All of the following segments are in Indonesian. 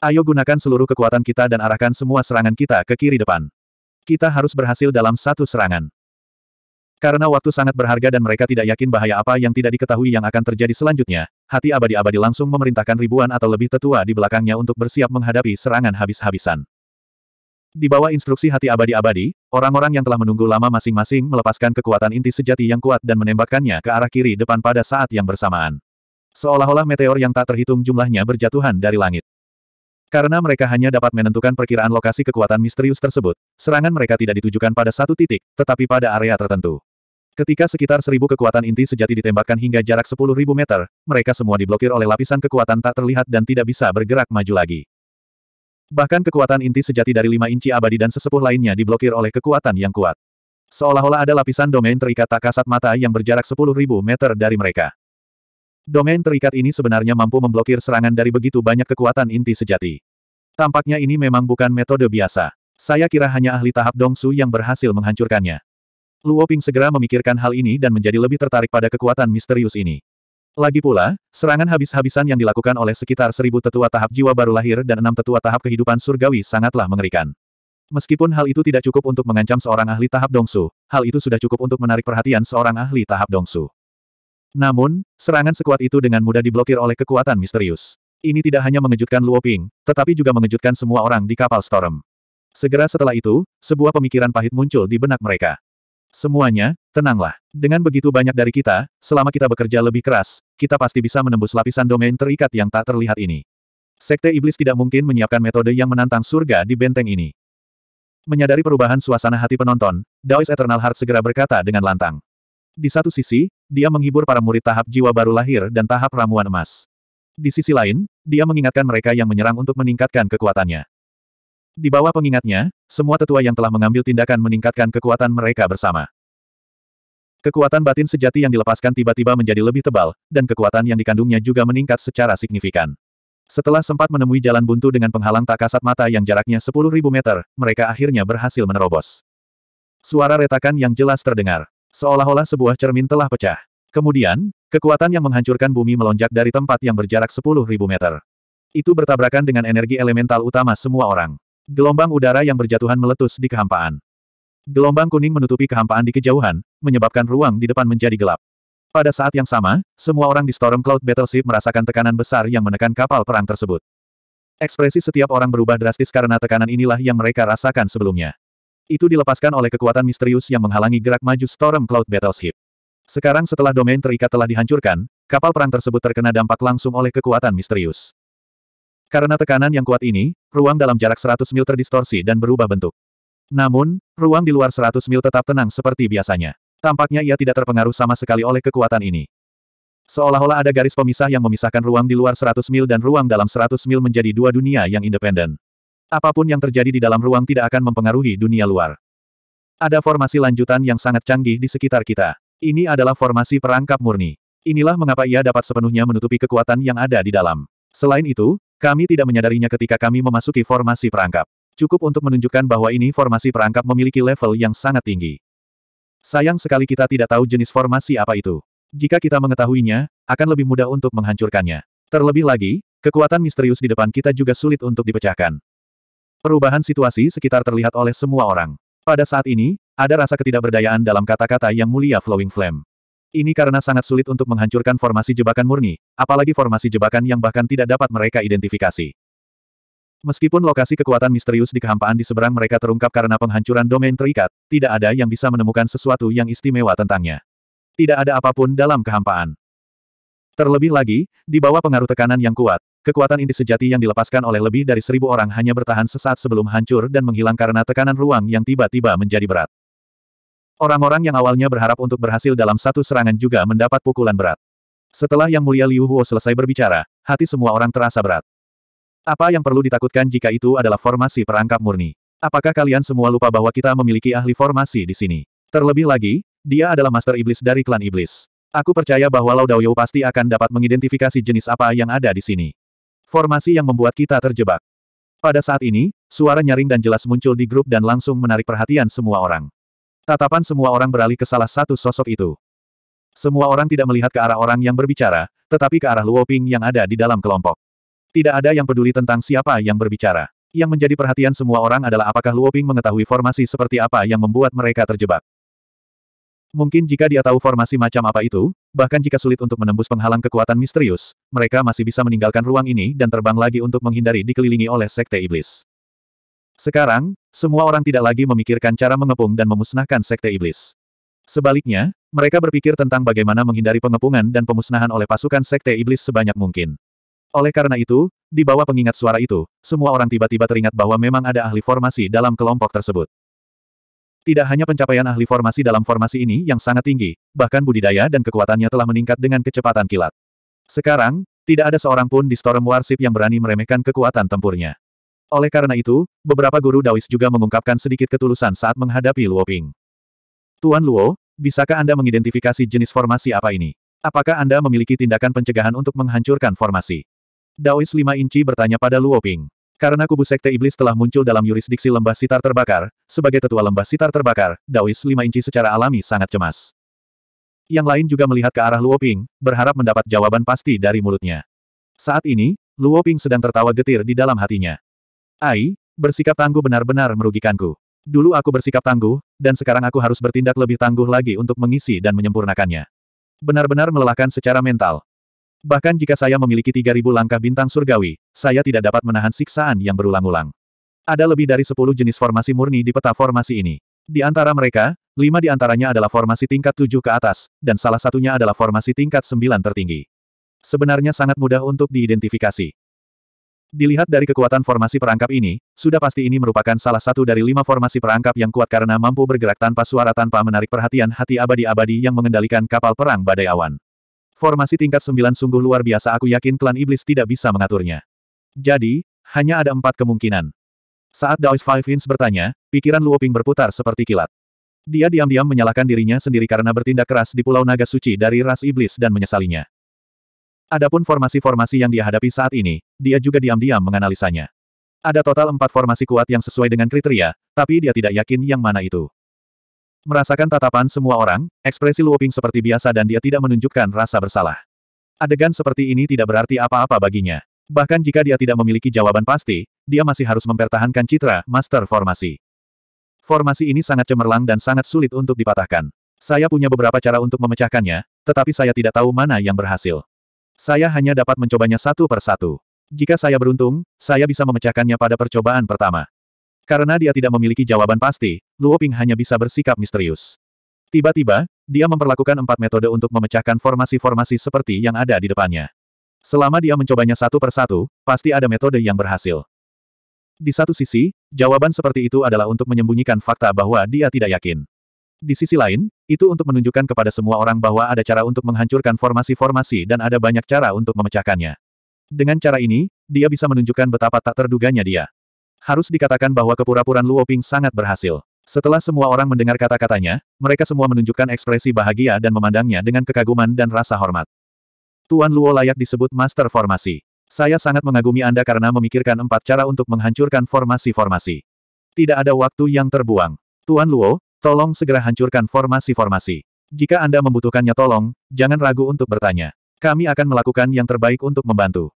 Ayo gunakan seluruh kekuatan kita dan arahkan semua serangan kita ke kiri depan. Kita harus berhasil dalam satu serangan. Karena waktu sangat berharga dan mereka tidak yakin bahaya apa yang tidak diketahui yang akan terjadi selanjutnya, hati abadi-abadi langsung memerintahkan ribuan atau lebih tetua di belakangnya untuk bersiap menghadapi serangan habis-habisan. Di bawah instruksi hati abadi-abadi, orang-orang yang telah menunggu lama masing-masing melepaskan kekuatan inti sejati yang kuat dan menembakkannya ke arah kiri depan pada saat yang bersamaan. Seolah-olah meteor yang tak terhitung jumlahnya berjatuhan dari langit. Karena mereka hanya dapat menentukan perkiraan lokasi kekuatan misterius tersebut, serangan mereka tidak ditujukan pada satu titik, tetapi pada area tertentu. Ketika sekitar seribu kekuatan inti sejati ditembakkan hingga jarak sepuluh ribu meter, mereka semua diblokir oleh lapisan kekuatan tak terlihat dan tidak bisa bergerak maju lagi. Bahkan kekuatan inti sejati dari lima inci abadi dan sesepuh lainnya diblokir oleh kekuatan yang kuat. Seolah-olah ada lapisan domain terikat tak kasat mata yang berjarak sepuluh ribu meter dari mereka. Domain terikat ini sebenarnya mampu memblokir serangan dari begitu banyak kekuatan inti sejati. Tampaknya ini memang bukan metode biasa. Saya kira hanya ahli tahap Dongsu yang berhasil menghancurkannya. Luo Ping segera memikirkan hal ini dan menjadi lebih tertarik pada kekuatan misterius ini. Lagi pula, serangan habis-habisan yang dilakukan oleh sekitar seribu tetua tahap jiwa baru lahir dan enam tetua tahap kehidupan surgawi sangatlah mengerikan. Meskipun hal itu tidak cukup untuk mengancam seorang ahli tahap Dongsu, hal itu sudah cukup untuk menarik perhatian seorang ahli tahap Dongsu. Namun, serangan sekuat itu dengan mudah diblokir oleh kekuatan misterius. Ini tidak hanya mengejutkan Luo Ping, tetapi juga mengejutkan semua orang di kapal Storm. Segera setelah itu, sebuah pemikiran pahit muncul di benak mereka. Semuanya, tenanglah. Dengan begitu banyak dari kita, selama kita bekerja lebih keras, kita pasti bisa menembus lapisan domain terikat yang tak terlihat ini. Sekte Iblis tidak mungkin menyiapkan metode yang menantang surga di benteng ini. Menyadari perubahan suasana hati penonton, Daois Eternal Heart segera berkata dengan lantang. Di satu sisi, dia menghibur para murid tahap jiwa baru lahir dan tahap ramuan emas. Di sisi lain, dia mengingatkan mereka yang menyerang untuk meningkatkan kekuatannya. Di bawah pengingatnya, semua tetua yang telah mengambil tindakan meningkatkan kekuatan mereka bersama. Kekuatan batin sejati yang dilepaskan tiba-tiba menjadi lebih tebal, dan kekuatan yang dikandungnya juga meningkat secara signifikan. Setelah sempat menemui jalan buntu dengan penghalang tak kasat mata yang jaraknya 10.000 meter, mereka akhirnya berhasil menerobos. Suara retakan yang jelas terdengar. Seolah-olah sebuah cermin telah pecah. Kemudian, kekuatan yang menghancurkan bumi melonjak dari tempat yang berjarak 10.000 meter. Itu bertabrakan dengan energi elemental utama semua orang. Gelombang udara yang berjatuhan meletus di kehampaan. Gelombang kuning menutupi kehampaan di kejauhan, menyebabkan ruang di depan menjadi gelap. Pada saat yang sama, semua orang di Storm Cloud Battleship merasakan tekanan besar yang menekan kapal perang tersebut. Ekspresi setiap orang berubah drastis karena tekanan inilah yang mereka rasakan sebelumnya. Itu dilepaskan oleh kekuatan misterius yang menghalangi gerak maju Storm Cloud Battleship. Sekarang setelah domain terikat telah dihancurkan, kapal perang tersebut terkena dampak langsung oleh kekuatan misterius. Karena tekanan yang kuat ini, ruang dalam jarak 100 mil terdistorsi dan berubah bentuk. Namun, ruang di luar 100 mil tetap tenang seperti biasanya. Tampaknya ia tidak terpengaruh sama sekali oleh kekuatan ini. Seolah-olah ada garis pemisah yang memisahkan ruang di luar 100 mil dan ruang dalam 100 mil menjadi dua dunia yang independen. Apapun yang terjadi di dalam ruang tidak akan mempengaruhi dunia luar. Ada formasi lanjutan yang sangat canggih di sekitar kita. Ini adalah formasi perangkap murni. Inilah mengapa ia dapat sepenuhnya menutupi kekuatan yang ada di dalam. Selain itu, kami tidak menyadarinya ketika kami memasuki formasi perangkap. Cukup untuk menunjukkan bahwa ini formasi perangkap memiliki level yang sangat tinggi. Sayang sekali kita tidak tahu jenis formasi apa itu. Jika kita mengetahuinya, akan lebih mudah untuk menghancurkannya. Terlebih lagi, kekuatan misterius di depan kita juga sulit untuk dipecahkan. Perubahan situasi sekitar terlihat oleh semua orang. Pada saat ini, ada rasa ketidakberdayaan dalam kata-kata yang mulia Flowing Flame. Ini karena sangat sulit untuk menghancurkan formasi jebakan murni, apalagi formasi jebakan yang bahkan tidak dapat mereka identifikasi. Meskipun lokasi kekuatan misterius di kehampaan di seberang mereka terungkap karena penghancuran domain terikat, tidak ada yang bisa menemukan sesuatu yang istimewa tentangnya. Tidak ada apapun dalam kehampaan. Terlebih lagi, di bawah pengaruh tekanan yang kuat, Kekuatan inti sejati yang dilepaskan oleh lebih dari seribu orang hanya bertahan sesaat sebelum hancur dan menghilang karena tekanan ruang yang tiba-tiba menjadi berat. Orang-orang yang awalnya berharap untuk berhasil dalam satu serangan juga mendapat pukulan berat. Setelah Yang Mulia Liu Huo selesai berbicara, hati semua orang terasa berat. Apa yang perlu ditakutkan jika itu adalah formasi perangkap murni? Apakah kalian semua lupa bahwa kita memiliki ahli formasi di sini? Terlebih lagi, dia adalah master iblis dari klan iblis. Aku percaya bahwa Lao Daoyou pasti akan dapat mengidentifikasi jenis apa yang ada di sini. Formasi yang membuat kita terjebak. Pada saat ini, suara nyaring dan jelas muncul di grup dan langsung menarik perhatian semua orang. Tatapan semua orang beralih ke salah satu sosok itu. Semua orang tidak melihat ke arah orang yang berbicara, tetapi ke arah Luo Ping yang ada di dalam kelompok. Tidak ada yang peduli tentang siapa yang berbicara. Yang menjadi perhatian semua orang adalah apakah Luo Ping mengetahui formasi seperti apa yang membuat mereka terjebak. Mungkin jika dia tahu formasi macam apa itu, bahkan jika sulit untuk menembus penghalang kekuatan misterius, mereka masih bisa meninggalkan ruang ini dan terbang lagi untuk menghindari dikelilingi oleh Sekte Iblis. Sekarang, semua orang tidak lagi memikirkan cara mengepung dan memusnahkan Sekte Iblis. Sebaliknya, mereka berpikir tentang bagaimana menghindari pengepungan dan pemusnahan oleh pasukan Sekte Iblis sebanyak mungkin. Oleh karena itu, di bawah pengingat suara itu, semua orang tiba-tiba teringat bahwa memang ada ahli formasi dalam kelompok tersebut. Tidak hanya pencapaian ahli formasi dalam formasi ini yang sangat tinggi, bahkan budidaya dan kekuatannya telah meningkat dengan kecepatan kilat. Sekarang, tidak ada seorang pun di Storm Warship yang berani meremehkan kekuatan tempurnya. Oleh karena itu, beberapa guru Daois juga mengungkapkan sedikit ketulusan saat menghadapi Luo Ping. Tuan Luo, bisakah Anda mengidentifikasi jenis formasi apa ini? Apakah Anda memiliki tindakan pencegahan untuk menghancurkan formasi? Daois 5 inci bertanya pada Luo Ping. Karena kubu Sekte Iblis telah muncul dalam yurisdiksi lembah sitar terbakar, sebagai tetua lembah sitar terbakar, Daois lima inci secara alami sangat cemas. Yang lain juga melihat ke arah Luoping, berharap mendapat jawaban pasti dari mulutnya. Saat ini, Luoping sedang tertawa getir di dalam hatinya. Ai, bersikap tangguh benar-benar merugikanku. Dulu aku bersikap tangguh, dan sekarang aku harus bertindak lebih tangguh lagi untuk mengisi dan menyempurnakannya. Benar-benar melelahkan secara mental. Bahkan jika saya memiliki 3.000 langkah bintang surgawi, saya tidak dapat menahan siksaan yang berulang-ulang. Ada lebih dari 10 jenis formasi murni di peta formasi ini. Di antara mereka, lima di antaranya adalah formasi tingkat 7 ke atas, dan salah satunya adalah formasi tingkat 9 tertinggi. Sebenarnya sangat mudah untuk diidentifikasi. Dilihat dari kekuatan formasi perangkap ini, sudah pasti ini merupakan salah satu dari lima formasi perangkap yang kuat karena mampu bergerak tanpa suara tanpa menarik perhatian hati abadi-abadi yang mengendalikan kapal perang badai awan. Formasi tingkat sembilan sungguh luar biasa aku yakin klan iblis tidak bisa mengaturnya. Jadi, hanya ada empat kemungkinan. Saat Daois Five Ins bertanya, pikiran Luoping berputar seperti kilat. Dia diam-diam menyalahkan dirinya sendiri karena bertindak keras di Pulau Naga Suci dari ras iblis dan menyesalinya. Adapun formasi-formasi yang dia hadapi saat ini, dia juga diam-diam menganalisanya. Ada total empat formasi kuat yang sesuai dengan kriteria, tapi dia tidak yakin yang mana itu. Merasakan tatapan semua orang, ekspresi Luoping seperti biasa dan dia tidak menunjukkan rasa bersalah. Adegan seperti ini tidak berarti apa-apa baginya. Bahkan jika dia tidak memiliki jawaban pasti, dia masih harus mempertahankan citra master formasi. Formasi ini sangat cemerlang dan sangat sulit untuk dipatahkan. Saya punya beberapa cara untuk memecahkannya, tetapi saya tidak tahu mana yang berhasil. Saya hanya dapat mencobanya satu per satu. Jika saya beruntung, saya bisa memecahkannya pada percobaan pertama. Karena dia tidak memiliki jawaban pasti, Luo Ping hanya bisa bersikap misterius. Tiba-tiba, dia memperlakukan empat metode untuk memecahkan formasi-formasi seperti yang ada di depannya. Selama dia mencobanya satu per satu, pasti ada metode yang berhasil. Di satu sisi, jawaban seperti itu adalah untuk menyembunyikan fakta bahwa dia tidak yakin. Di sisi lain, itu untuk menunjukkan kepada semua orang bahwa ada cara untuk menghancurkan formasi-formasi dan ada banyak cara untuk memecahkannya. Dengan cara ini, dia bisa menunjukkan betapa tak terduganya dia. Harus dikatakan bahwa kepura-puraan Luo Ping sangat berhasil. Setelah semua orang mendengar kata-katanya, mereka semua menunjukkan ekspresi bahagia dan memandangnya dengan kekaguman dan rasa hormat. Tuan Luo layak disebut master formasi. Saya sangat mengagumi Anda karena memikirkan empat cara untuk menghancurkan formasi-formasi. Tidak ada waktu yang terbuang. Tuan Luo, tolong segera hancurkan formasi-formasi. Jika Anda membutuhkannya tolong, jangan ragu untuk bertanya. Kami akan melakukan yang terbaik untuk membantu.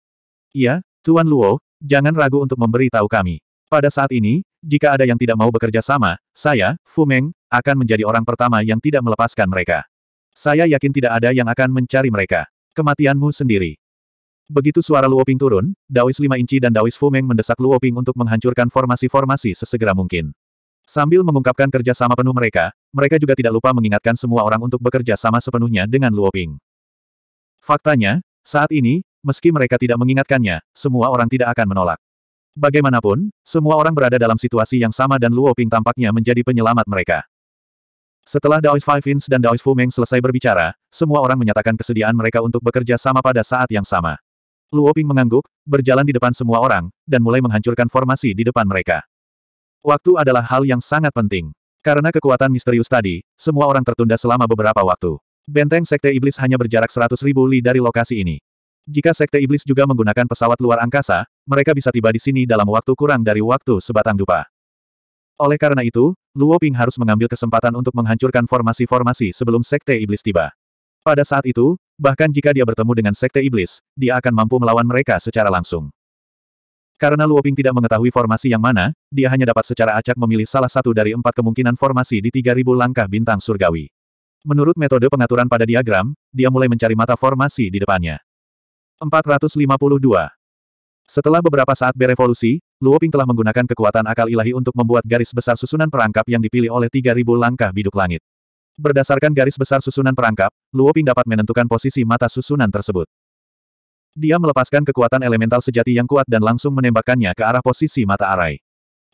Iya, Tuan Luo, jangan ragu untuk memberi tahu kami. Pada saat ini, jika ada yang tidak mau bekerja sama, saya, Fu Meng, akan menjadi orang pertama yang tidak melepaskan mereka. Saya yakin tidak ada yang akan mencari mereka. Kematianmu sendiri. Begitu suara Luoping turun, Daois Lima inci dan Daois Meng mendesak Luoping untuk menghancurkan formasi-formasi sesegera mungkin. Sambil mengungkapkan kerja sama penuh mereka, mereka juga tidak lupa mengingatkan semua orang untuk bekerja sama sepenuhnya dengan Luoping. Faktanya, saat ini, meski mereka tidak mengingatkannya, semua orang tidak akan menolak. Bagaimanapun, semua orang berada dalam situasi yang sama dan Luo Ping tampaknya menjadi penyelamat mereka. Setelah Daois Five Ins dan Daois Fu Meng selesai berbicara, semua orang menyatakan kesediaan mereka untuk bekerja sama pada saat yang sama. Luo Ping mengangguk, berjalan di depan semua orang, dan mulai menghancurkan formasi di depan mereka. Waktu adalah hal yang sangat penting. Karena kekuatan misterius tadi, semua orang tertunda selama beberapa waktu. Benteng Sekte Iblis hanya berjarak ribu li dari lokasi ini. Jika Sekte Iblis juga menggunakan pesawat luar angkasa, mereka bisa tiba di sini dalam waktu kurang dari waktu sebatang dupa. Oleh karena itu, Luo Ping harus mengambil kesempatan untuk menghancurkan formasi-formasi sebelum Sekte Iblis tiba. Pada saat itu, bahkan jika dia bertemu dengan Sekte Iblis, dia akan mampu melawan mereka secara langsung. Karena Luo Ping tidak mengetahui formasi yang mana, dia hanya dapat secara acak memilih salah satu dari empat kemungkinan formasi di 3000 langkah bintang surgawi. Menurut metode pengaturan pada diagram, dia mulai mencari mata formasi di depannya. 452. Setelah beberapa saat berevolusi, Luo Ping telah menggunakan kekuatan akal ilahi untuk membuat garis besar susunan perangkap yang dipilih oleh 3000 langkah biduk langit. Berdasarkan garis besar susunan perangkap, Luo Ping dapat menentukan posisi mata susunan tersebut. Dia melepaskan kekuatan elemental sejati yang kuat dan langsung menembakkannya ke arah posisi mata Arai.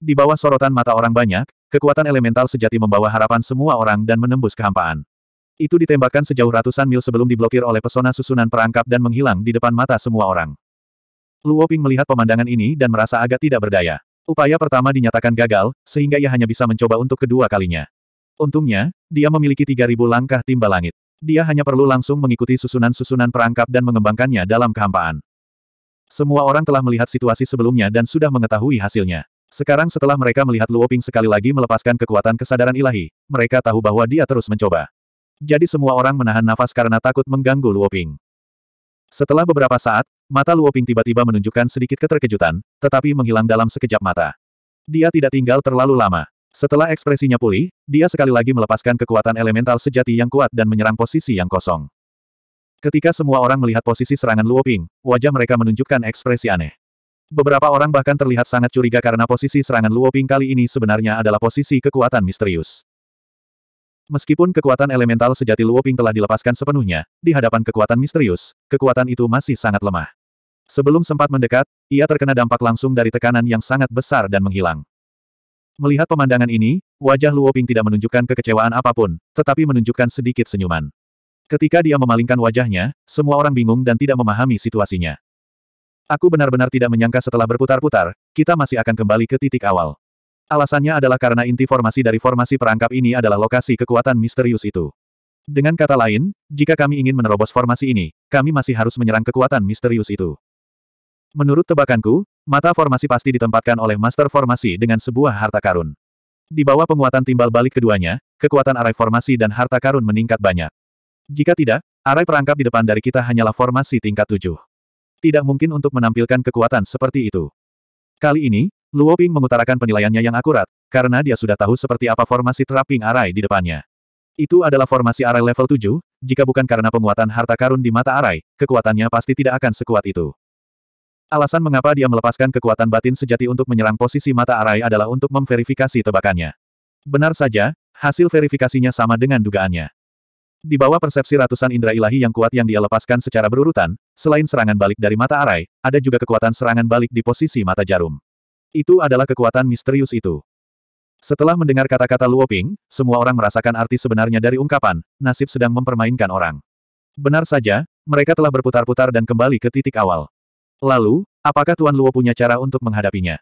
Di bawah sorotan mata orang banyak, kekuatan elemental sejati membawa harapan semua orang dan menembus kehampaan. Itu ditembakkan sejauh ratusan mil sebelum diblokir oleh pesona susunan perangkap dan menghilang di depan mata semua orang. Luo Ping melihat pemandangan ini dan merasa agak tidak berdaya. Upaya pertama dinyatakan gagal, sehingga ia hanya bisa mencoba untuk kedua kalinya. Untungnya, dia memiliki 3.000 langkah timba langit. Dia hanya perlu langsung mengikuti susunan-susunan perangkap dan mengembangkannya dalam kehampaan. Semua orang telah melihat situasi sebelumnya dan sudah mengetahui hasilnya. Sekarang setelah mereka melihat Luo Ping sekali lagi melepaskan kekuatan kesadaran ilahi, mereka tahu bahwa dia terus mencoba. Jadi semua orang menahan nafas karena takut mengganggu Luoping. Setelah beberapa saat, mata Luoping tiba-tiba menunjukkan sedikit keterkejutan, tetapi menghilang dalam sekejap mata. Dia tidak tinggal terlalu lama. Setelah ekspresinya pulih, dia sekali lagi melepaskan kekuatan elemental sejati yang kuat dan menyerang posisi yang kosong. Ketika semua orang melihat posisi serangan Luoping, wajah mereka menunjukkan ekspresi aneh. Beberapa orang bahkan terlihat sangat curiga karena posisi serangan Luoping kali ini sebenarnya adalah posisi kekuatan misterius. Meskipun kekuatan elemental sejati Luoping telah dilepaskan sepenuhnya, di hadapan kekuatan misterius, kekuatan itu masih sangat lemah. Sebelum sempat mendekat, ia terkena dampak langsung dari tekanan yang sangat besar dan menghilang. Melihat pemandangan ini, wajah Luoping tidak menunjukkan kekecewaan apapun, tetapi menunjukkan sedikit senyuman. Ketika dia memalingkan wajahnya, semua orang bingung dan tidak memahami situasinya. Aku benar-benar tidak menyangka setelah berputar-putar, kita masih akan kembali ke titik awal. Alasannya adalah karena inti formasi dari formasi perangkap ini adalah lokasi kekuatan misterius itu. Dengan kata lain, jika kami ingin menerobos formasi ini, kami masih harus menyerang kekuatan misterius itu. Menurut tebakanku, mata formasi pasti ditempatkan oleh master formasi dengan sebuah harta karun. Di bawah penguatan timbal balik keduanya, kekuatan arai formasi dan harta karun meningkat banyak. Jika tidak, arai perangkap di depan dari kita hanyalah formasi tingkat tujuh. Tidak mungkin untuk menampilkan kekuatan seperti itu. Kali ini, Luo Ping mengutarakan penilaiannya yang akurat, karena dia sudah tahu seperti apa formasi trapping Arai di depannya. Itu adalah formasi Arai level 7, jika bukan karena penguatan harta karun di mata Arai, kekuatannya pasti tidak akan sekuat itu. Alasan mengapa dia melepaskan kekuatan batin sejati untuk menyerang posisi mata Arai adalah untuk memverifikasi tebakannya. Benar saja, hasil verifikasinya sama dengan dugaannya. Di bawah persepsi ratusan indera ilahi yang kuat yang dia lepaskan secara berurutan, selain serangan balik dari mata arai, ada juga kekuatan serangan balik di posisi mata jarum. Itu adalah kekuatan misterius itu. Setelah mendengar kata-kata Luo Ping, semua orang merasakan arti sebenarnya dari ungkapan, nasib sedang mempermainkan orang. Benar saja, mereka telah berputar-putar dan kembali ke titik awal. Lalu, apakah Tuan Luo punya cara untuk menghadapinya?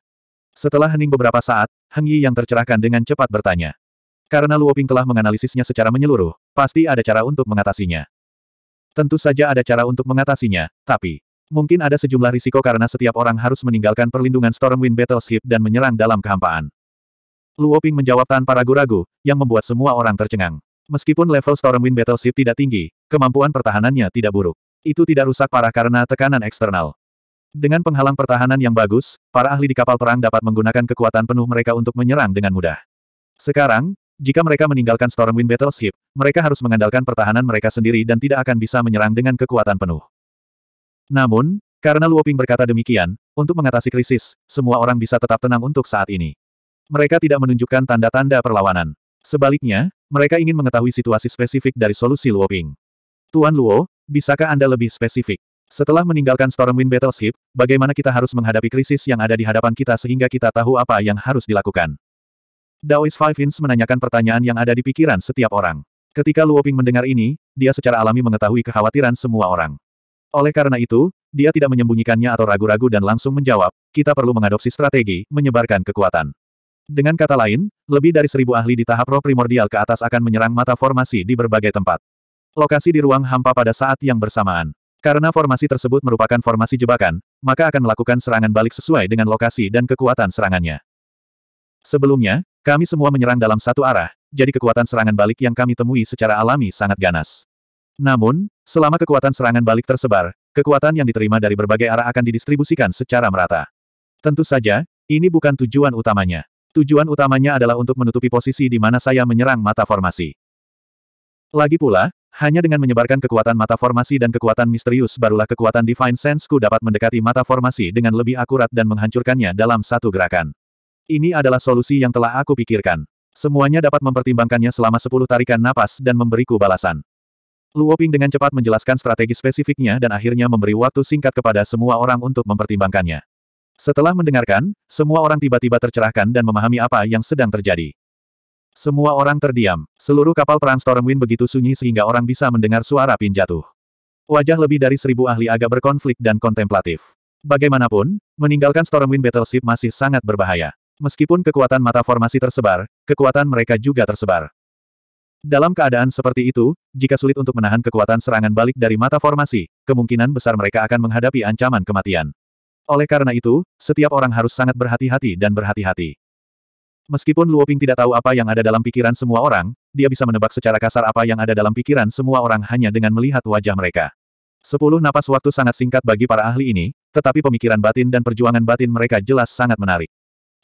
Setelah hening beberapa saat, Heng Yi yang tercerahkan dengan cepat bertanya. Karena Luo Ping telah menganalisisnya secara menyeluruh, pasti ada cara untuk mengatasinya. Tentu saja ada cara untuk mengatasinya, tapi... Mungkin ada sejumlah risiko karena setiap orang harus meninggalkan perlindungan Stormwind Battleship dan menyerang dalam kehampaan. Luo Ping menjawab tanpa ragu-ragu, yang membuat semua orang tercengang. Meskipun level Stormwind Battleship tidak tinggi, kemampuan pertahanannya tidak buruk. Itu tidak rusak parah karena tekanan eksternal. Dengan penghalang pertahanan yang bagus, para ahli di kapal perang dapat menggunakan kekuatan penuh mereka untuk menyerang dengan mudah. Sekarang, jika mereka meninggalkan Stormwind Battleship, mereka harus mengandalkan pertahanan mereka sendiri dan tidak akan bisa menyerang dengan kekuatan penuh. Namun, karena Luoping berkata demikian, untuk mengatasi krisis, semua orang bisa tetap tenang untuk saat ini. Mereka tidak menunjukkan tanda-tanda perlawanan. Sebaliknya, mereka ingin mengetahui situasi spesifik dari solusi Luoping. Tuan Luo, bisakah Anda lebih spesifik? Setelah meninggalkan Stormwind Battleship, bagaimana kita harus menghadapi krisis yang ada di hadapan kita sehingga kita tahu apa yang harus dilakukan? Daois Five Ins menanyakan pertanyaan yang ada di pikiran setiap orang. Ketika Luoping mendengar ini, dia secara alami mengetahui kekhawatiran semua orang. Oleh karena itu, dia tidak menyembunyikannya atau ragu-ragu dan langsung menjawab, kita perlu mengadopsi strategi, menyebarkan kekuatan. Dengan kata lain, lebih dari seribu ahli di tahap roh primordial ke atas akan menyerang mata formasi di berbagai tempat. Lokasi di ruang hampa pada saat yang bersamaan. Karena formasi tersebut merupakan formasi jebakan, maka akan melakukan serangan balik sesuai dengan lokasi dan kekuatan serangannya. Sebelumnya, kami semua menyerang dalam satu arah, jadi kekuatan serangan balik yang kami temui secara alami sangat ganas. Namun, Selama kekuatan serangan balik tersebar, kekuatan yang diterima dari berbagai arah akan didistribusikan secara merata. Tentu saja, ini bukan tujuan utamanya. Tujuan utamanya adalah untuk menutupi posisi di mana saya menyerang mata formasi. Lagi pula, hanya dengan menyebarkan kekuatan mata formasi dan kekuatan misterius barulah kekuatan Divine Sense-ku dapat mendekati mata formasi dengan lebih akurat dan menghancurkannya dalam satu gerakan. Ini adalah solusi yang telah aku pikirkan. Semuanya dapat mempertimbangkannya selama sepuluh tarikan napas dan memberiku balasan. Luoping dengan cepat menjelaskan strategi spesifiknya dan akhirnya memberi waktu singkat kepada semua orang untuk mempertimbangkannya. Setelah mendengarkan, semua orang tiba-tiba tercerahkan dan memahami apa yang sedang terjadi. Semua orang terdiam. Seluruh kapal perang Stormwind begitu sunyi sehingga orang bisa mendengar suara pin jatuh. Wajah lebih dari seribu ahli agak berkonflik dan kontemplatif. Bagaimanapun, meninggalkan Stormwind Battleship masih sangat berbahaya. Meskipun kekuatan mata formasi tersebar, kekuatan mereka juga tersebar. Dalam keadaan seperti itu, jika sulit untuk menahan kekuatan serangan balik dari mata formasi, kemungkinan besar mereka akan menghadapi ancaman kematian. Oleh karena itu, setiap orang harus sangat berhati-hati dan berhati-hati. Meskipun Luoping tidak tahu apa yang ada dalam pikiran semua orang, dia bisa menebak secara kasar apa yang ada dalam pikiran semua orang hanya dengan melihat wajah mereka. Sepuluh napas waktu sangat singkat bagi para ahli ini, tetapi pemikiran batin dan perjuangan batin mereka jelas sangat menarik.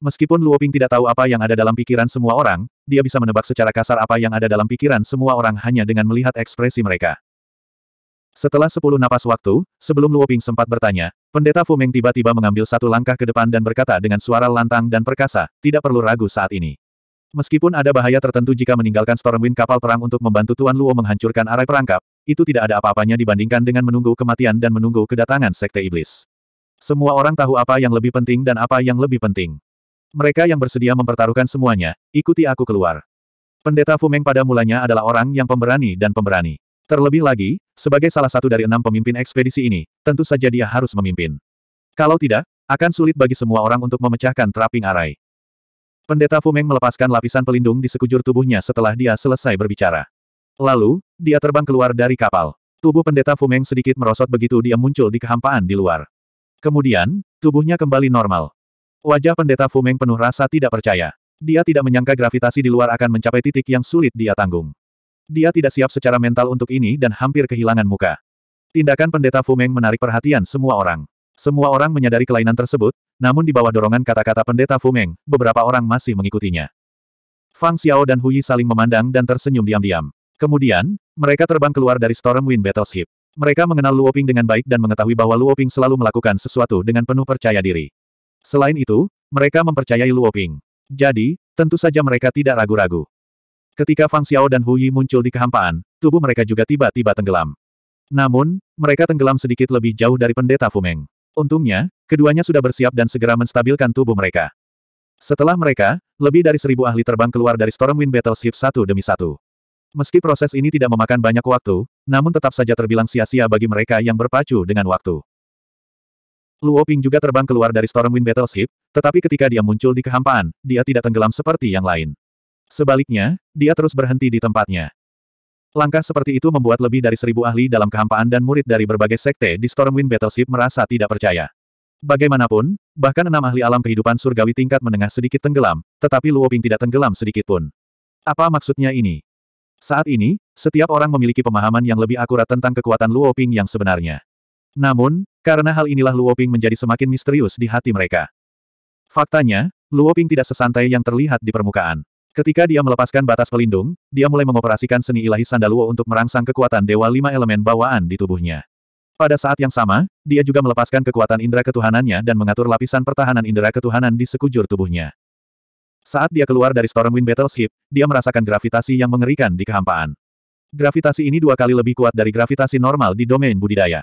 Meskipun Luoping tidak tahu apa yang ada dalam pikiran semua orang, dia bisa menebak secara kasar apa yang ada dalam pikiran semua orang hanya dengan melihat ekspresi mereka. Setelah sepuluh napas waktu, sebelum Luoping sempat bertanya, Pendeta Fu Meng tiba-tiba mengambil satu langkah ke depan dan berkata dengan suara lantang dan perkasa, tidak perlu ragu saat ini. Meskipun ada bahaya tertentu jika meninggalkan Stormwind kapal perang untuk membantu Tuan Luo menghancurkan arai perangkap, itu tidak ada apa-apanya dibandingkan dengan menunggu kematian dan menunggu kedatangan Sekte Iblis. Semua orang tahu apa yang lebih penting dan apa yang lebih penting. Mereka yang bersedia mempertaruhkan semuanya, ikuti aku keluar. Pendeta Fumeng pada mulanya adalah orang yang pemberani dan pemberani. Terlebih lagi, sebagai salah satu dari enam pemimpin ekspedisi ini, tentu saja dia harus memimpin. Kalau tidak, akan sulit bagi semua orang untuk memecahkan teraping arai. Pendeta Fumeng melepaskan lapisan pelindung di sekujur tubuhnya setelah dia selesai berbicara. Lalu, dia terbang keluar dari kapal. Tubuh pendeta Fumeng sedikit merosot begitu dia muncul di kehampaan di luar. Kemudian, tubuhnya kembali normal. Wajah pendeta Fumeng penuh rasa tidak percaya. Dia tidak menyangka gravitasi di luar akan mencapai titik yang sulit dia tanggung. Dia tidak siap secara mental untuk ini dan hampir kehilangan muka. Tindakan pendeta Fumeng menarik perhatian semua orang. Semua orang menyadari kelainan tersebut, namun di bawah dorongan kata-kata pendeta Fumeng, beberapa orang masih mengikutinya. Fang Xiao dan Huyi saling memandang dan tersenyum diam-diam. Kemudian, mereka terbang keluar dari Stormwind Battleship. Mereka mengenal Luoping dengan baik dan mengetahui bahwa Luoping selalu melakukan sesuatu dengan penuh percaya diri. Selain itu, mereka mempercayai Luoping. Jadi, tentu saja mereka tidak ragu-ragu. Ketika Fang Xiao dan Hu Yi muncul di kehampaan, tubuh mereka juga tiba-tiba tenggelam. Namun, mereka tenggelam sedikit lebih jauh dari pendeta Fumeng. Untungnya, keduanya sudah bersiap dan segera menstabilkan tubuh mereka. Setelah mereka, lebih dari seribu ahli terbang keluar dari Stormwind Battleship satu demi satu. Meski proses ini tidak memakan banyak waktu, namun tetap saja terbilang sia-sia bagi mereka yang berpacu dengan waktu. Luo Ping juga terbang keluar dari Stormwind Battleship, tetapi ketika dia muncul di kehampaan, dia tidak tenggelam seperti yang lain. Sebaliknya, dia terus berhenti di tempatnya. Langkah seperti itu membuat lebih dari seribu ahli dalam kehampaan dan murid dari berbagai sekte di Stormwind Battleship merasa tidak percaya. Bagaimanapun, bahkan enam ahli alam kehidupan surgawi tingkat menengah sedikit tenggelam, tetapi Luo Ping tidak tenggelam sedikit pun. Apa maksudnya ini? Saat ini, setiap orang memiliki pemahaman yang lebih akurat tentang kekuatan Luo Ping yang sebenarnya. Namun, karena hal inilah Luoping menjadi semakin misterius di hati mereka. Faktanya, Luoping tidak sesantai yang terlihat di permukaan. Ketika dia melepaskan batas pelindung, dia mulai mengoperasikan seni ilahi Sandaluo untuk merangsang kekuatan dewa lima elemen bawaan di tubuhnya. Pada saat yang sama, dia juga melepaskan kekuatan indera ketuhanannya dan mengatur lapisan pertahanan indera ketuhanan di sekujur tubuhnya. Saat dia keluar dari Stormwind Battleship, dia merasakan gravitasi yang mengerikan di kehampaan. Gravitasi ini dua kali lebih kuat dari gravitasi normal di domain budidaya.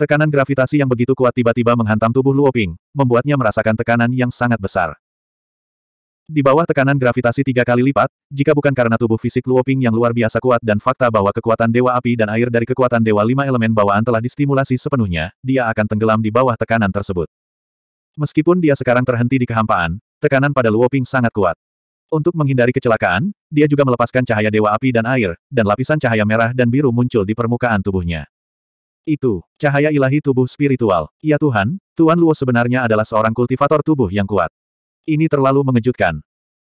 Tekanan gravitasi yang begitu kuat tiba-tiba menghantam tubuh Luoping, membuatnya merasakan tekanan yang sangat besar. Di bawah tekanan gravitasi tiga kali lipat, jika bukan karena tubuh fisik Luoping yang luar biasa kuat dan fakta bahwa kekuatan Dewa Api dan Air dari kekuatan Dewa Lima Elemen Bawaan telah distimulasi sepenuhnya, dia akan tenggelam di bawah tekanan tersebut. Meskipun dia sekarang terhenti di kehampaan, tekanan pada Luoping sangat kuat. Untuk menghindari kecelakaan, dia juga melepaskan cahaya Dewa Api dan Air, dan lapisan cahaya merah dan biru muncul di permukaan tubuhnya. Itu, cahaya ilahi tubuh spiritual. Ya Tuhan, Tuan Luo sebenarnya adalah seorang kultivator tubuh yang kuat. Ini terlalu mengejutkan.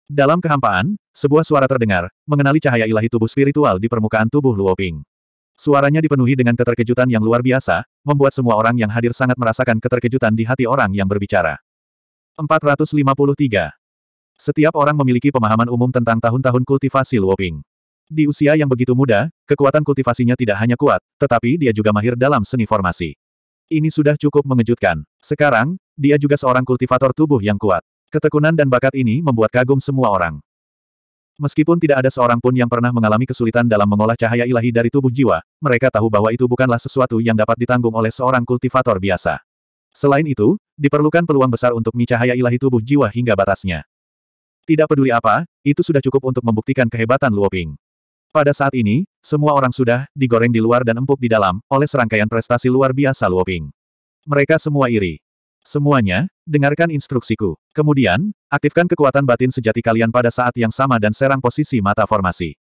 Dalam kehampaan, sebuah suara terdengar, mengenali cahaya ilahi tubuh spiritual di permukaan tubuh Luo Ping. Suaranya dipenuhi dengan keterkejutan yang luar biasa, membuat semua orang yang hadir sangat merasakan keterkejutan di hati orang yang berbicara. 453. Setiap orang memiliki pemahaman umum tentang tahun-tahun kultivasi Luoping. Di usia yang begitu muda, kekuatan kultivasinya tidak hanya kuat, tetapi dia juga mahir dalam seni formasi. Ini sudah cukup mengejutkan. Sekarang, dia juga seorang kultivator tubuh yang kuat. Ketekunan dan bakat ini membuat kagum semua orang. Meskipun tidak ada seorang pun yang pernah mengalami kesulitan dalam mengolah cahaya ilahi dari tubuh jiwa, mereka tahu bahwa itu bukanlah sesuatu yang dapat ditanggung oleh seorang kultivator biasa. Selain itu, diperlukan peluang besar untuk mencahaya ilahi tubuh jiwa hingga batasnya. Tidak peduli apa, itu sudah cukup untuk membuktikan kehebatan Luoping. Pada saat ini, semua orang sudah digoreng di luar dan empuk di dalam oleh serangkaian prestasi luar biasa Luoping. Mereka semua iri. Semuanya, dengarkan instruksiku. Kemudian, aktifkan kekuatan batin sejati kalian pada saat yang sama dan serang posisi mata formasi.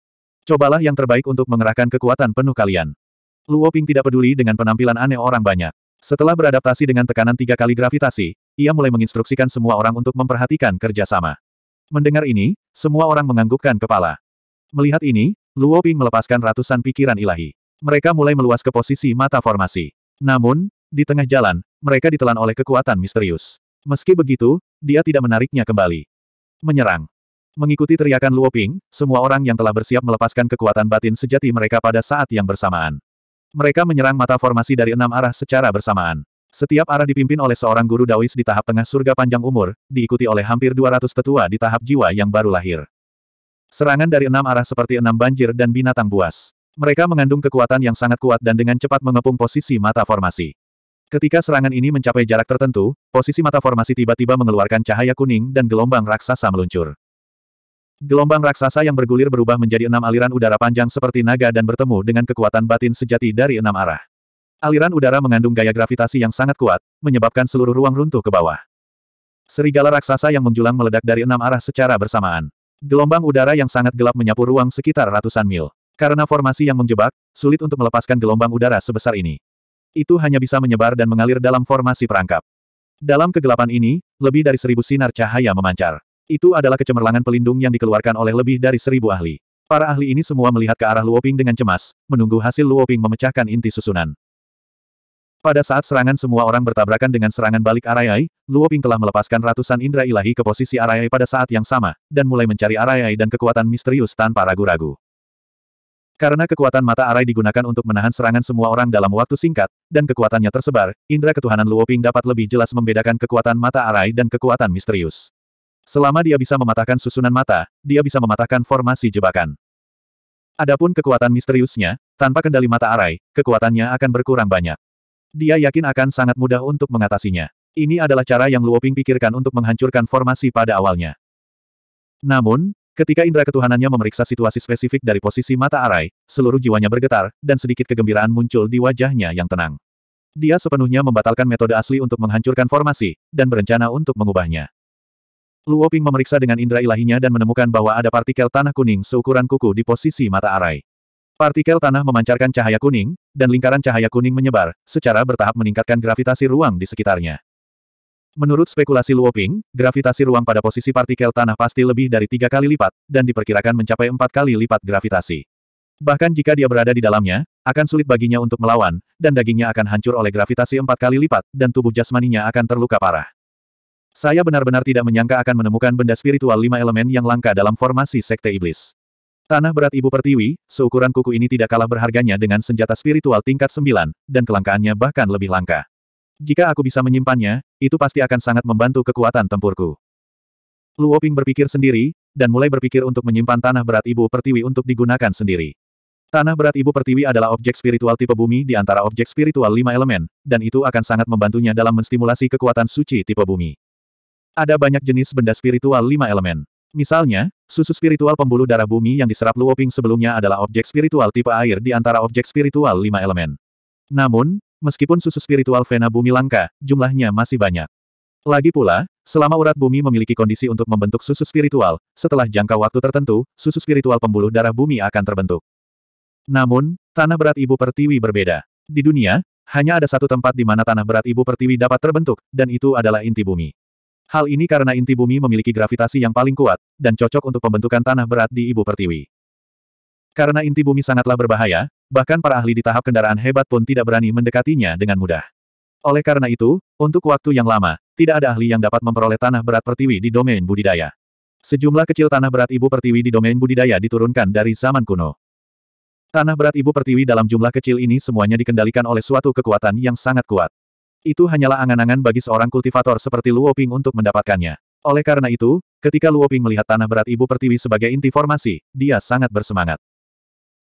Cobalah yang terbaik untuk mengerahkan kekuatan penuh kalian. Luoping tidak peduli dengan penampilan aneh orang banyak. Setelah beradaptasi dengan tekanan tiga kali gravitasi, ia mulai menginstruksikan semua orang untuk memperhatikan kerjasama. Mendengar ini, semua orang menganggukkan kepala. Melihat ini, Luo Ping melepaskan ratusan pikiran ilahi. Mereka mulai meluas ke posisi mata formasi. Namun, di tengah jalan, mereka ditelan oleh kekuatan misterius. Meski begitu, dia tidak menariknya kembali. Menyerang. Mengikuti teriakan Luo Ping, semua orang yang telah bersiap melepaskan kekuatan batin sejati mereka pada saat yang bersamaan. Mereka menyerang mata formasi dari enam arah secara bersamaan. Setiap arah dipimpin oleh seorang guru Daois di tahap tengah surga panjang umur, diikuti oleh hampir 200 tetua di tahap jiwa yang baru lahir. Serangan dari enam arah seperti enam banjir dan binatang buas. Mereka mengandung kekuatan yang sangat kuat dan dengan cepat mengepung posisi mata formasi. Ketika serangan ini mencapai jarak tertentu, posisi mata formasi tiba-tiba mengeluarkan cahaya kuning dan gelombang raksasa meluncur. Gelombang raksasa yang bergulir berubah menjadi enam aliran udara panjang seperti naga dan bertemu dengan kekuatan batin sejati dari enam arah. Aliran udara mengandung gaya gravitasi yang sangat kuat, menyebabkan seluruh ruang runtuh ke bawah. Serigala raksasa yang menjulang meledak dari enam arah secara bersamaan. Gelombang udara yang sangat gelap menyapu ruang sekitar ratusan mil. Karena formasi yang menjebak, sulit untuk melepaskan gelombang udara sebesar ini. Itu hanya bisa menyebar dan mengalir dalam formasi perangkap. Dalam kegelapan ini, lebih dari seribu sinar cahaya memancar. Itu adalah kecemerlangan pelindung yang dikeluarkan oleh lebih dari seribu ahli. Para ahli ini semua melihat ke arah Luoping dengan cemas, menunggu hasil Luoping memecahkan inti susunan. Pada saat serangan semua orang bertabrakan dengan serangan balik Arayai, Luo Ping telah melepaskan ratusan indera ilahi ke posisi Arayai pada saat yang sama, dan mulai mencari Arayai dan kekuatan misterius tanpa ragu-ragu. Karena kekuatan mata Arai digunakan untuk menahan serangan semua orang dalam waktu singkat, dan kekuatannya tersebar, indera ketuhanan Luo Ping dapat lebih jelas membedakan kekuatan mata Arai dan kekuatan misterius. Selama dia bisa mematahkan susunan mata, dia bisa mematahkan formasi jebakan. Adapun kekuatan misteriusnya, tanpa kendali mata Arai, kekuatannya akan berkurang banyak. Dia yakin akan sangat mudah untuk mengatasinya. Ini adalah cara yang Luoping pikirkan untuk menghancurkan formasi pada awalnya. Namun, ketika indera ketuhanannya memeriksa situasi spesifik dari posisi mata Arai, seluruh jiwanya bergetar, dan sedikit kegembiraan muncul di wajahnya yang tenang. Dia sepenuhnya membatalkan metode asli untuk menghancurkan formasi, dan berencana untuk mengubahnya. Luoping memeriksa dengan indera ilahinya dan menemukan bahwa ada partikel tanah kuning seukuran kuku di posisi mata Arai. Partikel tanah memancarkan cahaya kuning, dan lingkaran cahaya kuning menyebar, secara bertahap meningkatkan gravitasi ruang di sekitarnya. Menurut spekulasi Luoping, gravitasi ruang pada posisi partikel tanah pasti lebih dari tiga kali lipat, dan diperkirakan mencapai empat kali lipat gravitasi. Bahkan jika dia berada di dalamnya, akan sulit baginya untuk melawan, dan dagingnya akan hancur oleh gravitasi empat kali lipat, dan tubuh jasmaninya akan terluka parah. Saya benar-benar tidak menyangka akan menemukan benda spiritual lima elemen yang langka dalam formasi Sekte Iblis. Tanah berat Ibu Pertiwi, seukuran kuku ini tidak kalah berharganya dengan senjata spiritual tingkat 9, dan kelangkaannya bahkan lebih langka. Jika aku bisa menyimpannya, itu pasti akan sangat membantu kekuatan tempurku. Luoping berpikir sendiri, dan mulai berpikir untuk menyimpan tanah berat Ibu Pertiwi untuk digunakan sendiri. Tanah berat Ibu Pertiwi adalah objek spiritual tipe bumi di antara objek spiritual lima elemen, dan itu akan sangat membantunya dalam menstimulasi kekuatan suci tipe bumi. Ada banyak jenis benda spiritual lima elemen. Misalnya, susu spiritual pembuluh darah bumi yang diserap Luoping sebelumnya adalah objek spiritual tipe air di antara objek spiritual lima elemen. Namun, meskipun susu spiritual Vena bumi langka, jumlahnya masih banyak. Lagi pula, selama urat bumi memiliki kondisi untuk membentuk susu spiritual, setelah jangka waktu tertentu, susu spiritual pembuluh darah bumi akan terbentuk. Namun, tanah berat ibu pertiwi berbeda. Di dunia, hanya ada satu tempat di mana tanah berat ibu pertiwi dapat terbentuk, dan itu adalah inti bumi. Hal ini karena inti bumi memiliki gravitasi yang paling kuat, dan cocok untuk pembentukan tanah berat di ibu pertiwi. Karena inti bumi sangatlah berbahaya, bahkan para ahli di tahap kendaraan hebat pun tidak berani mendekatinya dengan mudah. Oleh karena itu, untuk waktu yang lama, tidak ada ahli yang dapat memperoleh tanah berat pertiwi di domain budidaya. Sejumlah kecil tanah berat ibu pertiwi di domain budidaya diturunkan dari zaman kuno. Tanah berat ibu pertiwi dalam jumlah kecil ini semuanya dikendalikan oleh suatu kekuatan yang sangat kuat. Itu hanyalah angan-angan bagi seorang kultivator seperti Luo Ping untuk mendapatkannya. Oleh karena itu, ketika Luo Ping melihat tanah berat Ibu Pertiwi sebagai inti formasi, dia sangat bersemangat.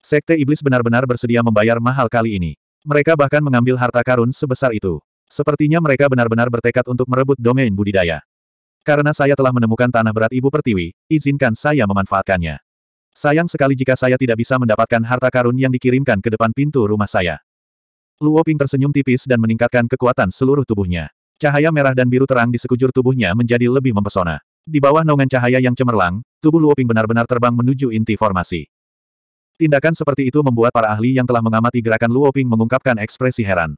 Sekte Iblis benar-benar bersedia membayar mahal kali ini. Mereka bahkan mengambil harta karun sebesar itu. Sepertinya mereka benar-benar bertekad untuk merebut domain budidaya. Karena saya telah menemukan tanah berat Ibu Pertiwi, izinkan saya memanfaatkannya. Sayang sekali jika saya tidak bisa mendapatkan harta karun yang dikirimkan ke depan pintu rumah saya. Luo Ping tersenyum tipis dan meningkatkan kekuatan seluruh tubuhnya. Cahaya merah dan biru terang di sekujur tubuhnya menjadi lebih mempesona. Di bawah naungan cahaya yang cemerlang, tubuh Luo Ping benar-benar terbang menuju inti formasi. Tindakan seperti itu membuat para ahli yang telah mengamati gerakan Luo Ping mengungkapkan ekspresi heran.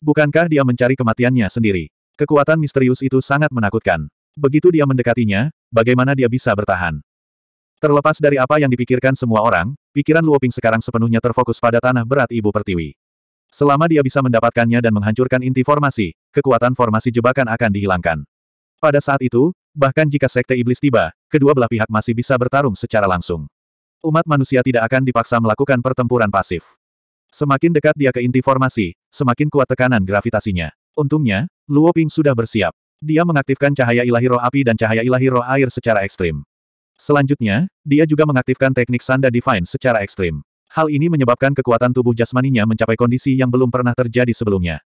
Bukankah dia mencari kematiannya sendiri? Kekuatan misterius itu sangat menakutkan. Begitu dia mendekatinya, bagaimana dia bisa bertahan? Terlepas dari apa yang dipikirkan semua orang, pikiran Luo Ping sekarang sepenuhnya terfokus pada tanah berat Ibu Pertiwi. Selama dia bisa mendapatkannya dan menghancurkan inti formasi, kekuatan formasi jebakan akan dihilangkan. Pada saat itu, bahkan jika Sekte Iblis tiba, kedua belah pihak masih bisa bertarung secara langsung. Umat manusia tidak akan dipaksa melakukan pertempuran pasif. Semakin dekat dia ke inti formasi, semakin kuat tekanan gravitasinya. Untungnya, Luo Ping sudah bersiap. Dia mengaktifkan cahaya ilahi roh api dan cahaya ilahi roh air secara ekstrim. Selanjutnya, dia juga mengaktifkan teknik Sanda Divine secara ekstrim. Hal ini menyebabkan kekuatan tubuh jasmaninya mencapai kondisi yang belum pernah terjadi sebelumnya.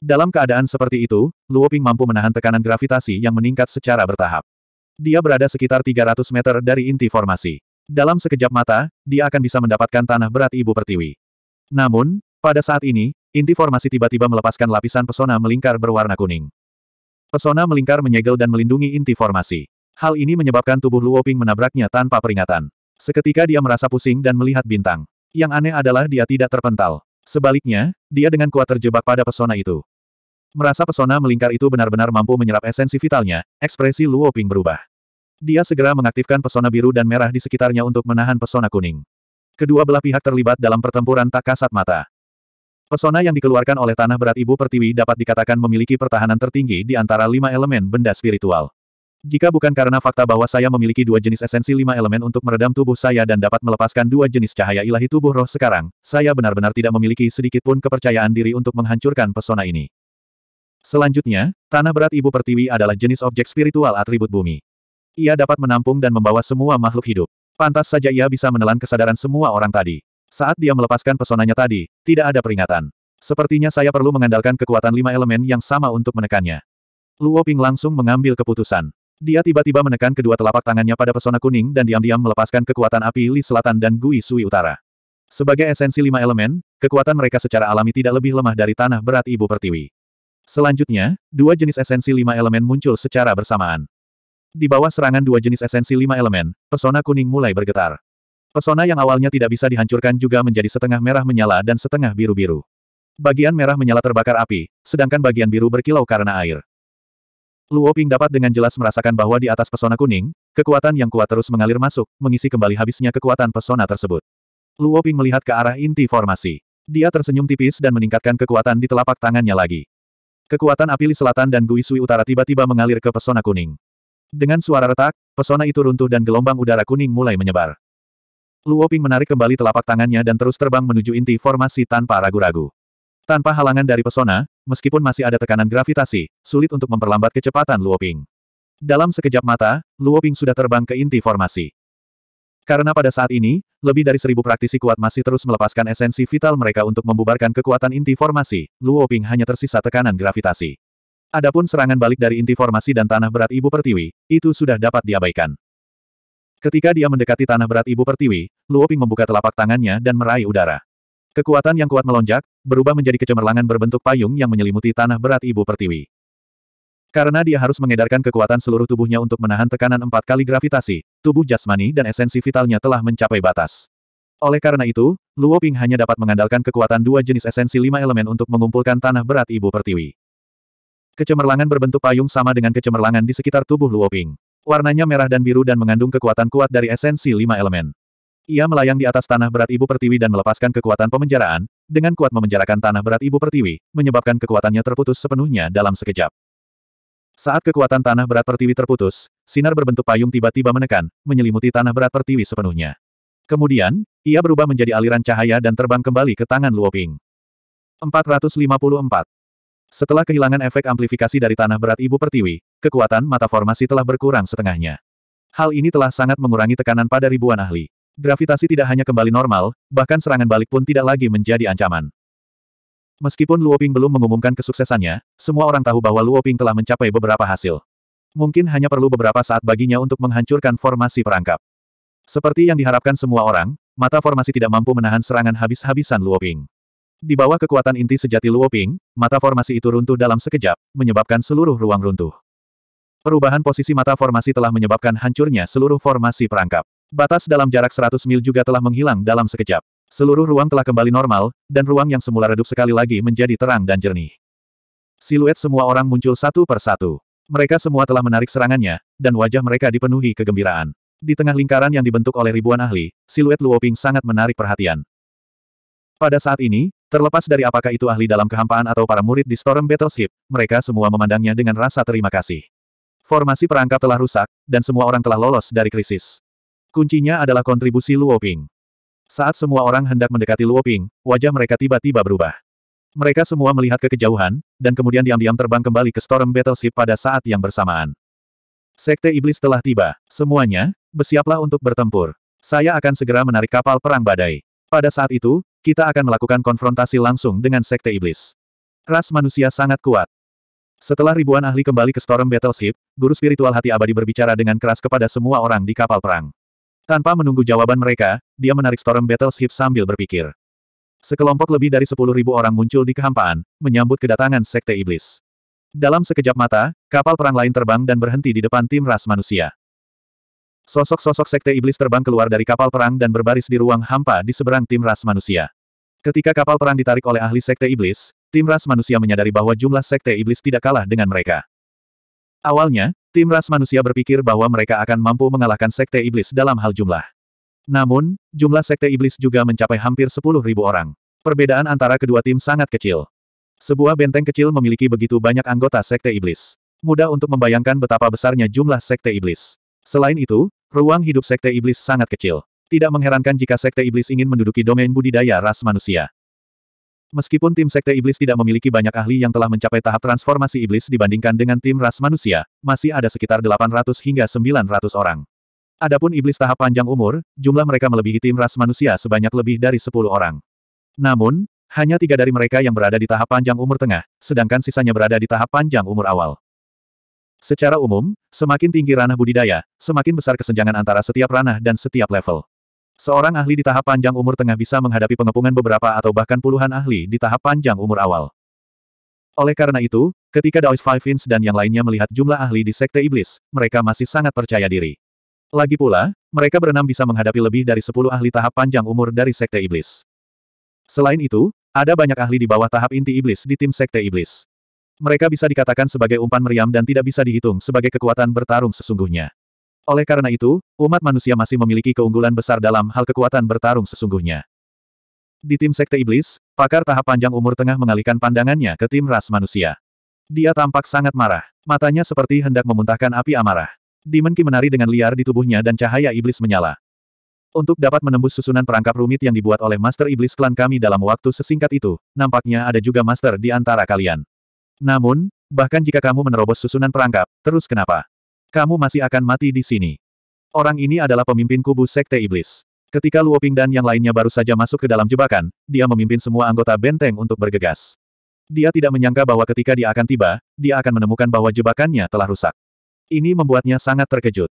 Dalam keadaan seperti itu, Luo Ping mampu menahan tekanan gravitasi yang meningkat secara bertahap. Dia berada sekitar 300 meter dari inti formasi. Dalam sekejap mata, dia akan bisa mendapatkan tanah berat ibu pertiwi. Namun, pada saat ini, inti formasi tiba-tiba melepaskan lapisan pesona melingkar berwarna kuning. Pesona melingkar menyegel dan melindungi inti formasi. Hal ini menyebabkan tubuh Luo Ping menabraknya tanpa peringatan. Seketika dia merasa pusing dan melihat bintang. Yang aneh adalah dia tidak terpental. Sebaliknya, dia dengan kuat terjebak pada pesona itu. Merasa pesona melingkar itu benar-benar mampu menyerap esensi vitalnya, ekspresi Luo Ping berubah. Dia segera mengaktifkan pesona biru dan merah di sekitarnya untuk menahan pesona kuning. Kedua belah pihak terlibat dalam pertempuran tak kasat mata. Pesona yang dikeluarkan oleh tanah berat Ibu Pertiwi dapat dikatakan memiliki pertahanan tertinggi di antara lima elemen benda spiritual. Jika bukan karena fakta bahwa saya memiliki dua jenis esensi lima elemen untuk meredam tubuh saya dan dapat melepaskan dua jenis cahaya ilahi tubuh roh sekarang, saya benar-benar tidak memiliki sedikit pun kepercayaan diri untuk menghancurkan pesona ini. Selanjutnya, tanah berat ibu pertiwi adalah jenis objek spiritual atribut bumi. Ia dapat menampung dan membawa semua makhluk hidup. Pantas saja ia bisa menelan kesadaran semua orang tadi. Saat dia melepaskan pesonanya tadi, tidak ada peringatan. Sepertinya saya perlu mengandalkan kekuatan lima elemen yang sama untuk menekannya. Luo Ping langsung mengambil keputusan. Dia tiba-tiba menekan kedua telapak tangannya pada pesona kuning dan diam-diam melepaskan kekuatan api Li Selatan dan Gui Sui Utara. Sebagai esensi lima elemen, kekuatan mereka secara alami tidak lebih lemah dari tanah berat Ibu Pertiwi. Selanjutnya, dua jenis esensi lima elemen muncul secara bersamaan. Di bawah serangan dua jenis esensi lima elemen, pesona kuning mulai bergetar. Pesona yang awalnya tidak bisa dihancurkan juga menjadi setengah merah menyala dan setengah biru-biru. Bagian merah menyala terbakar api, sedangkan bagian biru berkilau karena air. Luo Ping dapat dengan jelas merasakan bahwa di atas pesona kuning, kekuatan yang kuat terus mengalir masuk, mengisi kembali habisnya kekuatan pesona tersebut. Luo Ping melihat ke arah inti formasi. Dia tersenyum tipis dan meningkatkan kekuatan di telapak tangannya lagi. Kekuatan Apili Selatan dan Gui Utara tiba-tiba mengalir ke pesona kuning. Dengan suara retak, pesona itu runtuh dan gelombang udara kuning mulai menyebar. Luo Ping menarik kembali telapak tangannya dan terus terbang menuju inti formasi tanpa ragu-ragu. Tanpa halangan dari pesona, meskipun masih ada tekanan gravitasi, sulit untuk memperlambat kecepatan Luoping. Dalam sekejap mata, Luoping sudah terbang ke inti formasi. Karena pada saat ini, lebih dari seribu praktisi kuat masih terus melepaskan esensi vital mereka untuk membubarkan kekuatan inti formasi, Luoping hanya tersisa tekanan gravitasi. Adapun serangan balik dari inti formasi dan tanah berat Ibu Pertiwi, itu sudah dapat diabaikan. Ketika dia mendekati tanah berat Ibu Pertiwi, Luoping membuka telapak tangannya dan meraih udara. Kekuatan yang kuat melonjak, berubah menjadi kecemerlangan berbentuk payung yang menyelimuti tanah berat ibu pertiwi. Karena dia harus mengedarkan kekuatan seluruh tubuhnya untuk menahan tekanan empat kali gravitasi, tubuh jasmani dan esensi vitalnya telah mencapai batas. Oleh karena itu, Luo Ping hanya dapat mengandalkan kekuatan dua jenis esensi lima elemen untuk mengumpulkan tanah berat ibu pertiwi. Kecemerlangan berbentuk payung sama dengan kecemerlangan di sekitar tubuh Luo Ping. Warnanya merah dan biru dan mengandung kekuatan kuat dari esensi lima elemen. Ia melayang di atas tanah berat ibu pertiwi dan melepaskan kekuatan pemenjaraan, dengan kuat memenjarakan tanah berat ibu pertiwi, menyebabkan kekuatannya terputus sepenuhnya dalam sekejap. Saat kekuatan tanah berat pertiwi terputus, sinar berbentuk payung tiba-tiba menekan, menyelimuti tanah berat pertiwi sepenuhnya. Kemudian, ia berubah menjadi aliran cahaya dan terbang kembali ke tangan Luoping. 454. Setelah kehilangan efek amplifikasi dari tanah berat ibu pertiwi, kekuatan mata formasi telah berkurang setengahnya. Hal ini telah sangat mengurangi tekanan pada ribuan ahli. Gravitasi tidak hanya kembali normal, bahkan serangan balik pun tidak lagi menjadi ancaman. Meskipun Luoping belum mengumumkan kesuksesannya, semua orang tahu bahwa Luoping telah mencapai beberapa hasil. Mungkin hanya perlu beberapa saat baginya untuk menghancurkan formasi perangkap. Seperti yang diharapkan semua orang, mata formasi tidak mampu menahan serangan habis-habisan Luoping. Di bawah kekuatan inti sejati Luoping, mata formasi itu runtuh dalam sekejap, menyebabkan seluruh ruang runtuh. Perubahan posisi mata formasi telah menyebabkan hancurnya seluruh formasi perangkap. Batas dalam jarak 100 mil juga telah menghilang dalam sekejap. Seluruh ruang telah kembali normal, dan ruang yang semula redup sekali lagi menjadi terang dan jernih. Siluet semua orang muncul satu per satu. Mereka semua telah menarik serangannya, dan wajah mereka dipenuhi kegembiraan. Di tengah lingkaran yang dibentuk oleh ribuan ahli, siluet Luoping sangat menarik perhatian. Pada saat ini, terlepas dari apakah itu ahli dalam kehampaan atau para murid di Storm Battleship, mereka semua memandangnya dengan rasa terima kasih. Formasi perangkap telah rusak, dan semua orang telah lolos dari krisis. Kuncinya adalah kontribusi Luoping. Saat semua orang hendak mendekati Luoping, wajah mereka tiba-tiba berubah. Mereka semua melihat ke kejauhan, dan kemudian diam-diam terbang kembali ke Storm Battleship pada saat yang bersamaan. Sekte Iblis telah tiba. Semuanya, bersiaplah untuk bertempur. Saya akan segera menarik kapal perang badai. Pada saat itu, kita akan melakukan konfrontasi langsung dengan Sekte Iblis. Ras manusia sangat kuat. Setelah ribuan ahli kembali ke Storm Battleship, guru spiritual hati abadi berbicara dengan keras kepada semua orang di kapal perang. Tanpa menunggu jawaban mereka, dia menarik Storm Battleship sambil berpikir. Sekelompok lebih dari 10.000 orang muncul di kehampaan, menyambut kedatangan Sekte Iblis. Dalam sekejap mata, kapal perang lain terbang dan berhenti di depan tim ras manusia. Sosok-sosok Sekte Iblis terbang keluar dari kapal perang dan berbaris di ruang hampa di seberang tim ras manusia. Ketika kapal perang ditarik oleh ahli Sekte Iblis, tim ras manusia menyadari bahwa jumlah Sekte Iblis tidak kalah dengan mereka. Awalnya, tim ras manusia berpikir bahwa mereka akan mampu mengalahkan sekte iblis dalam hal jumlah. Namun, jumlah sekte iblis juga mencapai hampir 10.000 orang. Perbedaan antara kedua tim sangat kecil. Sebuah benteng kecil memiliki begitu banyak anggota sekte iblis. Mudah untuk membayangkan betapa besarnya jumlah sekte iblis. Selain itu, ruang hidup sekte iblis sangat kecil. Tidak mengherankan jika sekte iblis ingin menduduki domain budidaya ras manusia. Meskipun tim Sekte Iblis tidak memiliki banyak ahli yang telah mencapai tahap transformasi iblis dibandingkan dengan tim ras manusia, masih ada sekitar 800 hingga 900 orang. Adapun iblis tahap panjang umur, jumlah mereka melebihi tim ras manusia sebanyak lebih dari 10 orang. Namun, hanya tiga dari mereka yang berada di tahap panjang umur tengah, sedangkan sisanya berada di tahap panjang umur awal. Secara umum, semakin tinggi ranah budidaya, semakin besar kesenjangan antara setiap ranah dan setiap level. Seorang ahli di tahap panjang umur tengah bisa menghadapi pengepungan beberapa atau bahkan puluhan ahli di tahap panjang umur awal. Oleh karena itu, ketika Daoist Five Inch dan yang lainnya melihat jumlah ahli di Sekte Iblis, mereka masih sangat percaya diri. Lagi pula, mereka berenam bisa menghadapi lebih dari 10 ahli tahap panjang umur dari Sekte Iblis. Selain itu, ada banyak ahli di bawah tahap inti Iblis di tim Sekte Iblis. Mereka bisa dikatakan sebagai umpan meriam dan tidak bisa dihitung sebagai kekuatan bertarung sesungguhnya. Oleh karena itu, umat manusia masih memiliki keunggulan besar dalam hal kekuatan bertarung sesungguhnya. Di tim Sekte Iblis, pakar tahap panjang umur tengah mengalihkan pandangannya ke tim ras manusia. Dia tampak sangat marah. Matanya seperti hendak memuntahkan api amarah. Demon menari dengan liar di tubuhnya dan cahaya iblis menyala. Untuk dapat menembus susunan perangkap rumit yang dibuat oleh Master Iblis klan kami dalam waktu sesingkat itu, nampaknya ada juga Master di antara kalian. Namun, bahkan jika kamu menerobos susunan perangkap, terus kenapa? Kamu masih akan mati di sini. Orang ini adalah pemimpin kubu Sekte Iblis. Ketika Luoping dan yang lainnya baru saja masuk ke dalam jebakan, dia memimpin semua anggota benteng untuk bergegas. Dia tidak menyangka bahwa ketika dia akan tiba, dia akan menemukan bahwa jebakannya telah rusak. Ini membuatnya sangat terkejut.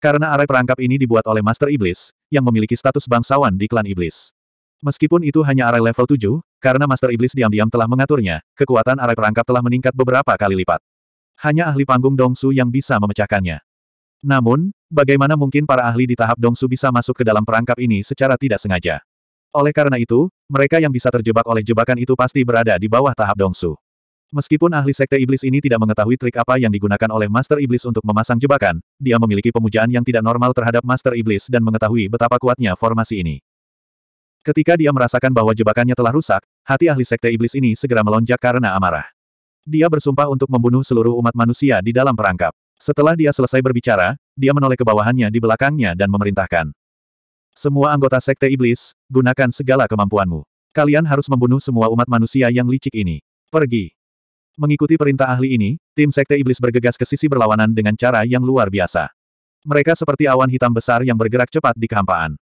Karena arai perangkap ini dibuat oleh Master Iblis, yang memiliki status bangsawan di klan Iblis. Meskipun itu hanya arai level 7, karena Master Iblis diam-diam telah mengaturnya, kekuatan arai perangkap telah meningkat beberapa kali lipat hanya ahli panggung Dongsu yang bisa memecahkannya. Namun, bagaimana mungkin para ahli di tahap Dongsu bisa masuk ke dalam perangkap ini secara tidak sengaja? Oleh karena itu, mereka yang bisa terjebak oleh jebakan itu pasti berada di bawah tahap Dongsu. Meskipun ahli sekte iblis ini tidak mengetahui trik apa yang digunakan oleh Master Iblis untuk memasang jebakan, dia memiliki pemujaan yang tidak normal terhadap Master Iblis dan mengetahui betapa kuatnya formasi ini. Ketika dia merasakan bahwa jebakannya telah rusak, hati ahli sekte iblis ini segera melonjak karena amarah. Dia bersumpah untuk membunuh seluruh umat manusia di dalam perangkap. Setelah dia selesai berbicara, dia menoleh ke bawahannya di belakangnya dan memerintahkan. Semua anggota Sekte Iblis, gunakan segala kemampuanmu. Kalian harus membunuh semua umat manusia yang licik ini. Pergi. Mengikuti perintah ahli ini, tim Sekte Iblis bergegas ke sisi berlawanan dengan cara yang luar biasa. Mereka seperti awan hitam besar yang bergerak cepat di kehampaan.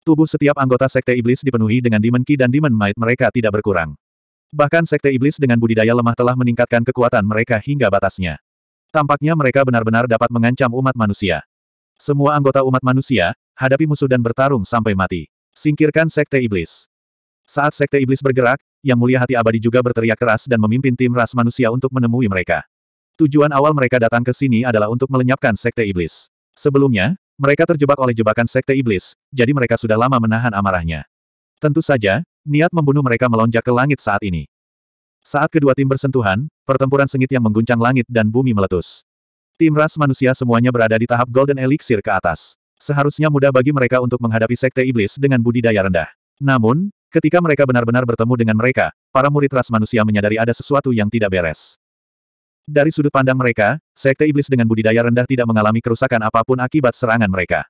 Tubuh setiap anggota Sekte Iblis dipenuhi dengan Demon dan Demon Might mereka tidak berkurang. Bahkan sekte iblis dengan budidaya lemah telah meningkatkan kekuatan mereka hingga batasnya. Tampaknya mereka benar-benar dapat mengancam umat manusia. Semua anggota umat manusia, hadapi musuh dan bertarung sampai mati. Singkirkan sekte iblis. Saat sekte iblis bergerak, yang mulia hati abadi juga berteriak keras dan memimpin tim ras manusia untuk menemui mereka. Tujuan awal mereka datang ke sini adalah untuk melenyapkan sekte iblis. Sebelumnya, mereka terjebak oleh jebakan sekte iblis, jadi mereka sudah lama menahan amarahnya. Tentu saja, Niat membunuh mereka melonjak ke langit saat ini. Saat kedua tim bersentuhan, pertempuran sengit yang mengguncang langit dan bumi meletus. Tim ras manusia semuanya berada di tahap Golden Elixir ke atas. Seharusnya mudah bagi mereka untuk menghadapi sekte iblis dengan budidaya rendah. Namun, ketika mereka benar-benar bertemu dengan mereka, para murid ras manusia menyadari ada sesuatu yang tidak beres. Dari sudut pandang mereka, sekte iblis dengan budidaya rendah tidak mengalami kerusakan apapun akibat serangan mereka.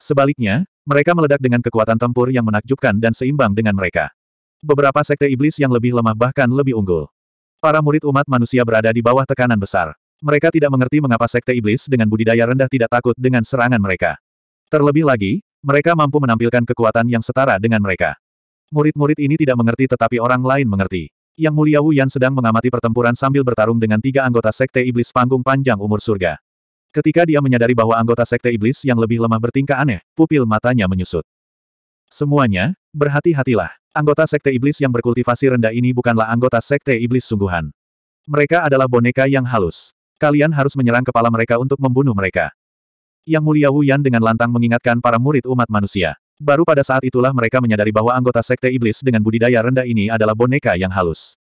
Sebaliknya, mereka meledak dengan kekuatan tempur yang menakjubkan dan seimbang dengan mereka. Beberapa sekte iblis yang lebih lemah bahkan lebih unggul. Para murid umat manusia berada di bawah tekanan besar. Mereka tidak mengerti mengapa sekte iblis dengan budidaya rendah tidak takut dengan serangan mereka. Terlebih lagi, mereka mampu menampilkan kekuatan yang setara dengan mereka. Murid-murid ini tidak mengerti tetapi orang lain mengerti. Yang mulia Wu Yan sedang mengamati pertempuran sambil bertarung dengan tiga anggota sekte iblis panggung panjang umur surga. Ketika dia menyadari bahwa anggota sekte iblis yang lebih lemah bertingkah aneh, pupil matanya menyusut. Semuanya, berhati-hatilah. Anggota sekte iblis yang berkultivasi rendah ini bukanlah anggota sekte iblis sungguhan. Mereka adalah boneka yang halus. Kalian harus menyerang kepala mereka untuk membunuh mereka. Yang mulia Wu Yan dengan lantang mengingatkan para murid umat manusia. Baru pada saat itulah mereka menyadari bahwa anggota sekte iblis dengan budidaya rendah ini adalah boneka yang halus.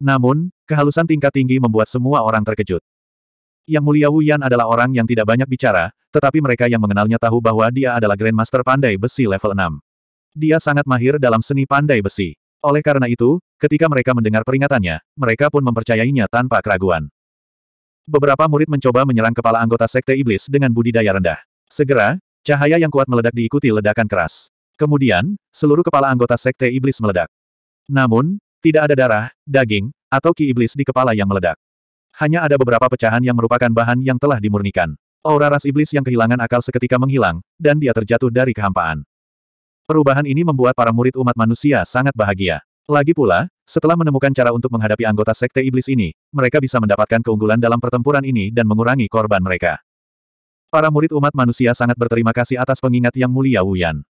Namun, kehalusan tingkat tinggi membuat semua orang terkejut. Yang mulia Wu Yan adalah orang yang tidak banyak bicara, tetapi mereka yang mengenalnya tahu bahwa dia adalah Grandmaster Pandai Besi level 6. Dia sangat mahir dalam seni pandai besi. Oleh karena itu, ketika mereka mendengar peringatannya, mereka pun mempercayainya tanpa keraguan. Beberapa murid mencoba menyerang kepala anggota Sekte Iblis dengan budidaya rendah. Segera, cahaya yang kuat meledak diikuti ledakan keras. Kemudian, seluruh kepala anggota Sekte Iblis meledak. Namun, tidak ada darah, daging, atau ki iblis di kepala yang meledak. Hanya ada beberapa pecahan yang merupakan bahan yang telah dimurnikan. Aura ras iblis yang kehilangan akal seketika menghilang, dan dia terjatuh dari kehampaan. Perubahan ini membuat para murid umat manusia sangat bahagia. Lagi pula, setelah menemukan cara untuk menghadapi anggota sekte iblis ini, mereka bisa mendapatkan keunggulan dalam pertempuran ini dan mengurangi korban mereka. Para murid umat manusia sangat berterima kasih atas pengingat yang mulia Wuyan.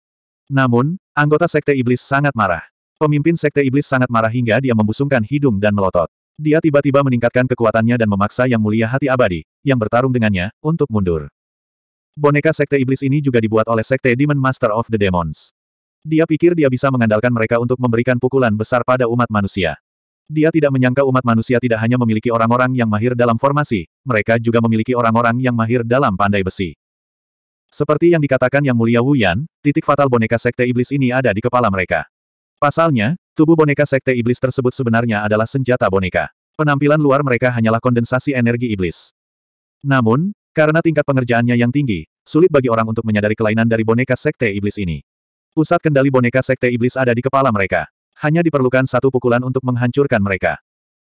Namun, anggota sekte iblis sangat marah. Pemimpin sekte iblis sangat marah hingga dia membusungkan hidung dan melotot. Dia tiba-tiba meningkatkan kekuatannya dan memaksa Yang Mulia Hati Abadi, yang bertarung dengannya, untuk mundur. Boneka Sekte Iblis ini juga dibuat oleh Sekte Demon Master of the Demons. Dia pikir dia bisa mengandalkan mereka untuk memberikan pukulan besar pada umat manusia. Dia tidak menyangka umat manusia tidak hanya memiliki orang-orang yang mahir dalam formasi, mereka juga memiliki orang-orang yang mahir dalam pandai besi. Seperti yang dikatakan Yang Mulia Wu Yan, titik fatal boneka Sekte Iblis ini ada di kepala mereka. Pasalnya, tubuh boneka sekte iblis tersebut sebenarnya adalah senjata boneka. Penampilan luar mereka hanyalah kondensasi energi iblis. Namun, karena tingkat pengerjaannya yang tinggi, sulit bagi orang untuk menyadari kelainan dari boneka sekte iblis ini. Pusat kendali boneka sekte iblis ada di kepala mereka. Hanya diperlukan satu pukulan untuk menghancurkan mereka.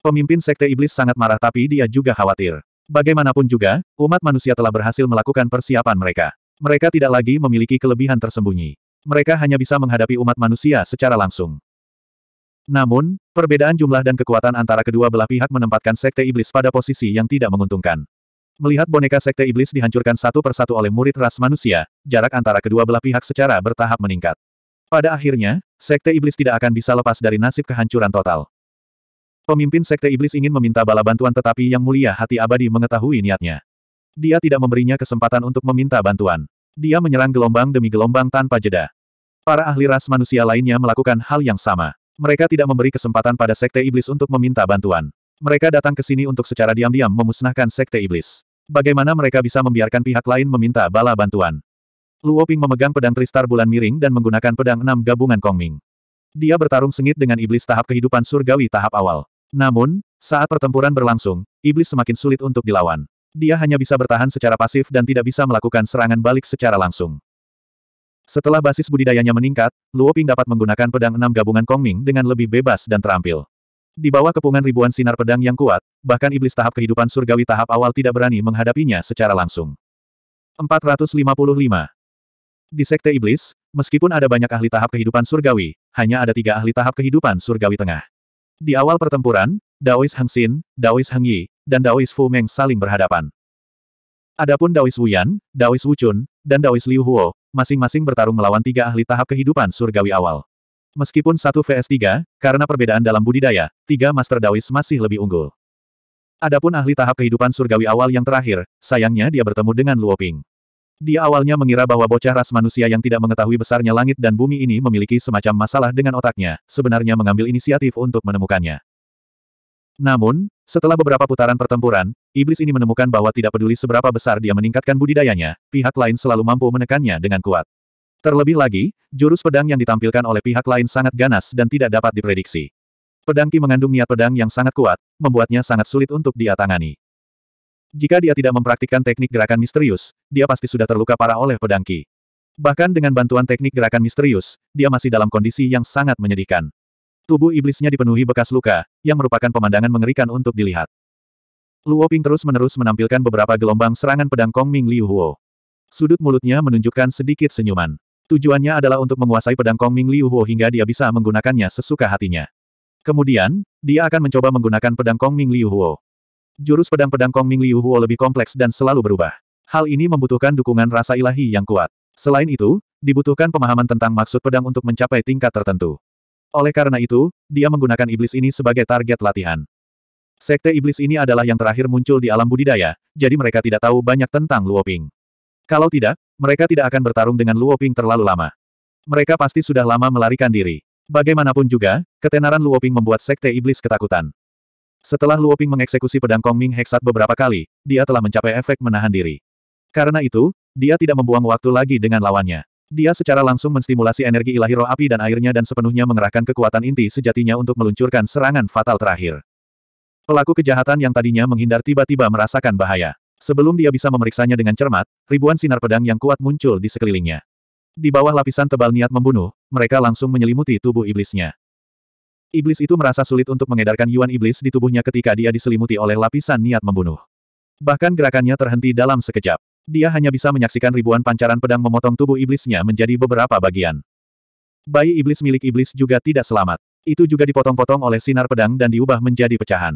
Pemimpin sekte iblis sangat marah tapi dia juga khawatir. Bagaimanapun juga, umat manusia telah berhasil melakukan persiapan mereka. Mereka tidak lagi memiliki kelebihan tersembunyi. Mereka hanya bisa menghadapi umat manusia secara langsung. Namun, perbedaan jumlah dan kekuatan antara kedua belah pihak menempatkan Sekte Iblis pada posisi yang tidak menguntungkan. Melihat boneka Sekte Iblis dihancurkan satu persatu oleh murid ras manusia, jarak antara kedua belah pihak secara bertahap meningkat. Pada akhirnya, Sekte Iblis tidak akan bisa lepas dari nasib kehancuran total. Pemimpin Sekte Iblis ingin meminta bala bantuan tetapi Yang Mulia Hati Abadi mengetahui niatnya. Dia tidak memberinya kesempatan untuk meminta bantuan. Dia menyerang gelombang demi gelombang tanpa jeda. Para ahli ras manusia lainnya melakukan hal yang sama. Mereka tidak memberi kesempatan pada Sekte Iblis untuk meminta bantuan. Mereka datang ke sini untuk secara diam-diam memusnahkan Sekte Iblis. Bagaimana mereka bisa membiarkan pihak lain meminta bala bantuan? Luo Ping memegang pedang Tristar Bulan Miring dan menggunakan pedang enam gabungan Kongming. Dia bertarung sengit dengan iblis tahap kehidupan surgawi tahap awal. Namun, saat pertempuran berlangsung, iblis semakin sulit untuk dilawan dia hanya bisa bertahan secara pasif dan tidak bisa melakukan serangan balik secara langsung. Setelah basis budidayanya meningkat, Luo Ping dapat menggunakan pedang enam gabungan Kongming dengan lebih bebas dan terampil. Di bawah kepungan ribuan sinar pedang yang kuat, bahkan iblis tahap kehidupan surgawi tahap awal tidak berani menghadapinya secara langsung. 455. Di Sekte Iblis, meskipun ada banyak ahli tahap kehidupan surgawi, hanya ada tiga ahli tahap kehidupan surgawi tengah. Di awal pertempuran, Daois Hengsin, Xin, Daois Hengyi, dan Daois Fu Meng saling berhadapan. Adapun Daois Wuyan, Daois Wuchun, dan Daois Liu Huo, masing-masing bertarung melawan tiga ahli tahap kehidupan surgawi awal. Meskipun satu vs 3, karena perbedaan dalam budidaya, tiga Master Daois masih lebih unggul. Adapun ahli tahap kehidupan surgawi awal yang terakhir, sayangnya dia bertemu dengan Luo Ping. Dia awalnya mengira bahwa bocah ras manusia yang tidak mengetahui besarnya langit dan bumi ini memiliki semacam masalah dengan otaknya, sebenarnya mengambil inisiatif untuk menemukannya. Namun, setelah beberapa putaran pertempuran, iblis ini menemukan bahwa tidak peduli seberapa besar dia meningkatkan budidayanya, pihak lain selalu mampu menekannya dengan kuat. Terlebih lagi, jurus pedang yang ditampilkan oleh pihak lain sangat ganas dan tidak dapat diprediksi. Pedang Ki mengandung niat pedang yang sangat kuat, membuatnya sangat sulit untuk dia tangani. Jika dia tidak mempraktikkan teknik gerakan misterius, dia pasti sudah terluka parah oleh pedang Ki. Bahkan dengan bantuan teknik gerakan misterius, dia masih dalam kondisi yang sangat menyedihkan. Tubuh iblisnya dipenuhi bekas luka, yang merupakan pemandangan mengerikan untuk dilihat. Luo Ping terus-menerus menampilkan beberapa gelombang serangan pedang Kong Ming Liu Huo. Sudut mulutnya menunjukkan sedikit senyuman. Tujuannya adalah untuk menguasai pedang Kong Ming Liu Huo hingga dia bisa menggunakannya sesuka hatinya. Kemudian, dia akan mencoba menggunakan pedang Kong Ming Liu Huo. Jurus pedang-pedang Kong Ming Liu Huo lebih kompleks dan selalu berubah. Hal ini membutuhkan dukungan rasa ilahi yang kuat. Selain itu, dibutuhkan pemahaman tentang maksud pedang untuk mencapai tingkat tertentu. Oleh karena itu, dia menggunakan iblis ini sebagai target latihan. Sekte iblis ini adalah yang terakhir muncul di alam budidaya, jadi mereka tidak tahu banyak tentang Luoping. Kalau tidak, mereka tidak akan bertarung dengan Luoping terlalu lama. Mereka pasti sudah lama melarikan diri. Bagaimanapun juga, ketenaran Luoping membuat sekte iblis ketakutan. Setelah Luoping mengeksekusi pedang Kongming Heksat beberapa kali, dia telah mencapai efek menahan diri. Karena itu, dia tidak membuang waktu lagi dengan lawannya. Dia secara langsung menstimulasi energi ilahi roh api dan airnya dan sepenuhnya mengerahkan kekuatan inti sejatinya untuk meluncurkan serangan fatal terakhir. Pelaku kejahatan yang tadinya menghindar tiba-tiba merasakan bahaya. Sebelum dia bisa memeriksanya dengan cermat, ribuan sinar pedang yang kuat muncul di sekelilingnya. Di bawah lapisan tebal niat membunuh, mereka langsung menyelimuti tubuh iblisnya. Iblis itu merasa sulit untuk mengedarkan yuan iblis di tubuhnya ketika dia diselimuti oleh lapisan niat membunuh. Bahkan gerakannya terhenti dalam sekejap. Dia hanya bisa menyaksikan ribuan pancaran pedang memotong tubuh iblisnya menjadi beberapa bagian. Bayi iblis milik iblis juga tidak selamat. Itu juga dipotong-potong oleh sinar pedang dan diubah menjadi pecahan.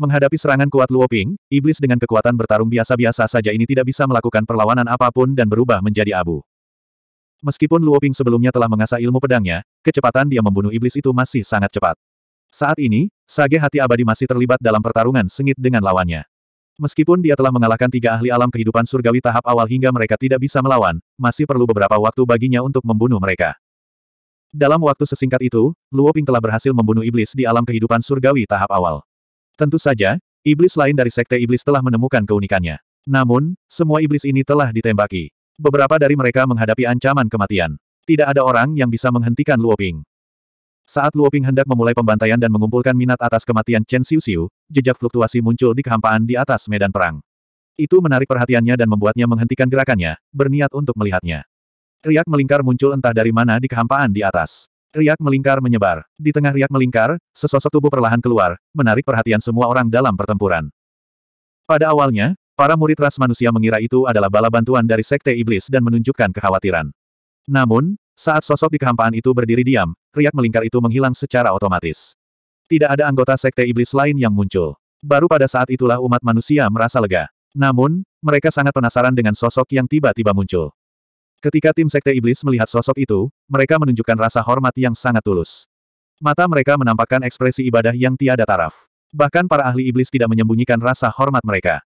Menghadapi serangan kuat Luo Ping, iblis dengan kekuatan bertarung biasa-biasa saja ini tidak bisa melakukan perlawanan apapun dan berubah menjadi abu. Meskipun Luo Ping sebelumnya telah mengasah ilmu pedangnya, kecepatan dia membunuh iblis itu masih sangat cepat. Saat ini, sage hati abadi masih terlibat dalam pertarungan sengit dengan lawannya. Meskipun dia telah mengalahkan tiga ahli alam kehidupan surgawi tahap awal hingga mereka tidak bisa melawan, masih perlu beberapa waktu baginya untuk membunuh mereka. Dalam waktu sesingkat itu, Luo Ping telah berhasil membunuh iblis di alam kehidupan surgawi tahap awal. Tentu saja, iblis lain dari sekte iblis telah menemukan keunikannya. Namun, semua iblis ini telah ditembaki. Beberapa dari mereka menghadapi ancaman kematian. Tidak ada orang yang bisa menghentikan Luo Ping. Saat Luoping hendak memulai pembantaian dan mengumpulkan minat atas kematian Chen Xiuxiu, jejak fluktuasi muncul di kehampaan di atas medan perang. Itu menarik perhatiannya dan membuatnya menghentikan gerakannya, berniat untuk melihatnya. Riak melingkar muncul entah dari mana di kehampaan di atas. Riak melingkar menyebar. Di tengah riak melingkar, sesosok tubuh perlahan keluar, menarik perhatian semua orang dalam pertempuran. Pada awalnya, para murid ras manusia mengira itu adalah bala bantuan dari Sekte Iblis dan menunjukkan kekhawatiran. Namun, saat sosok di kehampaan itu berdiri diam, riak melingkar itu menghilang secara otomatis. Tidak ada anggota sekte iblis lain yang muncul. Baru pada saat itulah umat manusia merasa lega. Namun, mereka sangat penasaran dengan sosok yang tiba-tiba muncul. Ketika tim sekte iblis melihat sosok itu, mereka menunjukkan rasa hormat yang sangat tulus. Mata mereka menampakkan ekspresi ibadah yang tiada taraf. Bahkan para ahli iblis tidak menyembunyikan rasa hormat mereka.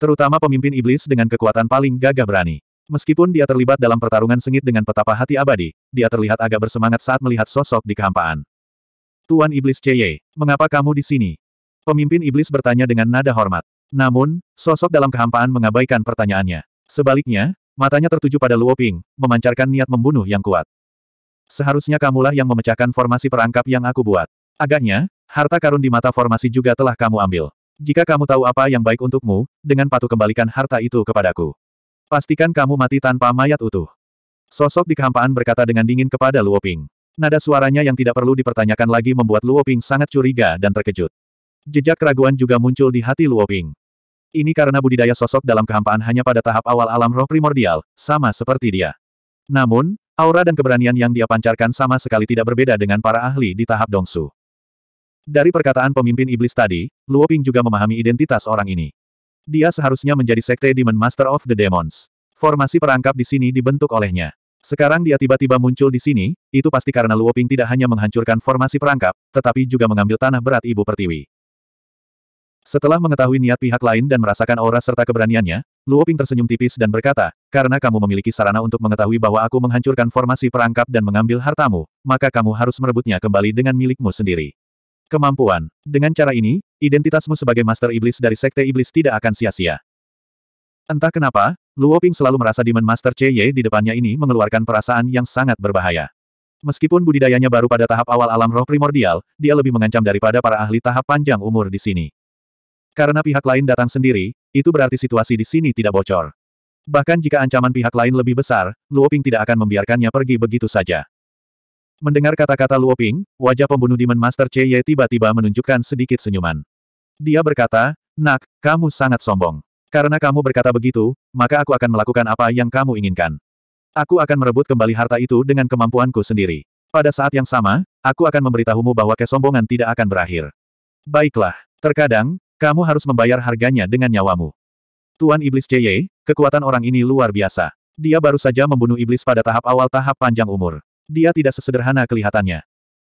Terutama pemimpin iblis dengan kekuatan paling gagah berani. Meskipun dia terlibat dalam pertarungan sengit dengan petapa hati abadi, dia terlihat agak bersemangat saat melihat sosok di kehampaan. Tuan Iblis Cheye, mengapa kamu di sini? Pemimpin Iblis bertanya dengan nada hormat. Namun, sosok dalam kehampaan mengabaikan pertanyaannya. Sebaliknya, matanya tertuju pada Luo Ping, memancarkan niat membunuh yang kuat. Seharusnya kamulah yang memecahkan formasi perangkap yang aku buat. Agaknya, harta karun di mata formasi juga telah kamu ambil. Jika kamu tahu apa yang baik untukmu, dengan patuh kembalikan harta itu kepadaku. Pastikan kamu mati tanpa mayat utuh. Sosok di kehampaan berkata dengan dingin kepada Luoping. Nada suaranya yang tidak perlu dipertanyakan lagi membuat Luoping sangat curiga dan terkejut. Jejak keraguan juga muncul di hati Luoping. Ini karena budidaya sosok dalam kehampaan hanya pada tahap awal alam roh primordial, sama seperti dia. Namun, aura dan keberanian yang dia pancarkan sama sekali tidak berbeda dengan para ahli di tahap dongsu. Dari perkataan pemimpin iblis tadi, Luoping juga memahami identitas orang ini. Dia seharusnya menjadi sekte Demon Master of the Demons. Formasi perangkap di sini dibentuk olehnya. Sekarang dia tiba-tiba muncul di sini, itu pasti karena Luo Ping tidak hanya menghancurkan formasi perangkap, tetapi juga mengambil tanah berat Ibu Pertiwi. Setelah mengetahui niat pihak lain dan merasakan aura serta keberaniannya, Luo Ping tersenyum tipis dan berkata, karena kamu memiliki sarana untuk mengetahui bahwa aku menghancurkan formasi perangkap dan mengambil hartamu, maka kamu harus merebutnya kembali dengan milikmu sendiri. Kemampuan. Dengan cara ini, identitasmu sebagai Master Iblis dari Sekte Iblis tidak akan sia-sia. Entah kenapa, Luo Ping selalu merasa Demon Master Ye di depannya ini mengeluarkan perasaan yang sangat berbahaya. Meskipun budidayanya baru pada tahap awal alam roh primordial, dia lebih mengancam daripada para ahli tahap panjang umur di sini. Karena pihak lain datang sendiri, itu berarti situasi di sini tidak bocor. Bahkan jika ancaman pihak lain lebih besar, Luo Ping tidak akan membiarkannya pergi begitu saja. Mendengar kata-kata Luo Ping, wajah pembunuh Demon Master Cheye tiba-tiba menunjukkan sedikit senyuman. Dia berkata, Nak, kamu sangat sombong. Karena kamu berkata begitu, maka aku akan melakukan apa yang kamu inginkan. Aku akan merebut kembali harta itu dengan kemampuanku sendiri. Pada saat yang sama, aku akan memberitahumu bahwa kesombongan tidak akan berakhir. Baiklah, terkadang, kamu harus membayar harganya dengan nyawamu. Tuan Iblis Cheye, kekuatan orang ini luar biasa. Dia baru saja membunuh iblis pada tahap awal tahap panjang umur. Dia tidak sesederhana kelihatannya.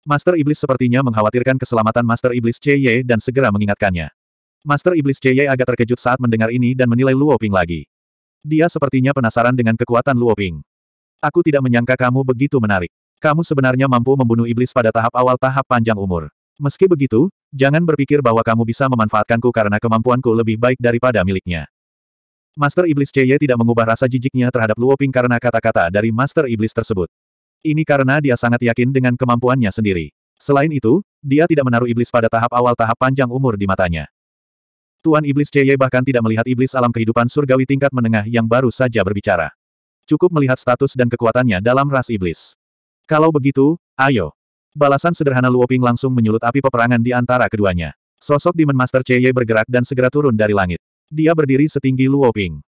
Master Iblis sepertinya mengkhawatirkan keselamatan Master Iblis Ye dan segera mengingatkannya. Master Iblis Ye agak terkejut saat mendengar ini dan menilai Luo Ping lagi. Dia sepertinya penasaran dengan kekuatan Luo Ping. Aku tidak menyangka kamu begitu menarik. Kamu sebenarnya mampu membunuh iblis pada tahap awal tahap panjang umur. Meski begitu, jangan berpikir bahwa kamu bisa memanfaatkanku karena kemampuanku lebih baik daripada miliknya. Master Iblis Cheye tidak mengubah rasa jijiknya terhadap Luoping karena kata-kata dari Master Iblis tersebut. Ini karena dia sangat yakin dengan kemampuannya sendiri. Selain itu, dia tidak menaruh iblis pada tahap awal tahap panjang umur di matanya. Tuan Iblis Cheye bahkan tidak melihat iblis alam kehidupan surgawi tingkat menengah yang baru saja berbicara. Cukup melihat status dan kekuatannya dalam ras iblis. Kalau begitu, ayo. Balasan sederhana Luoping langsung menyulut api peperangan di antara keduanya. Sosok Demon Master Cheye bergerak dan segera turun dari langit. Dia berdiri setinggi Luoping.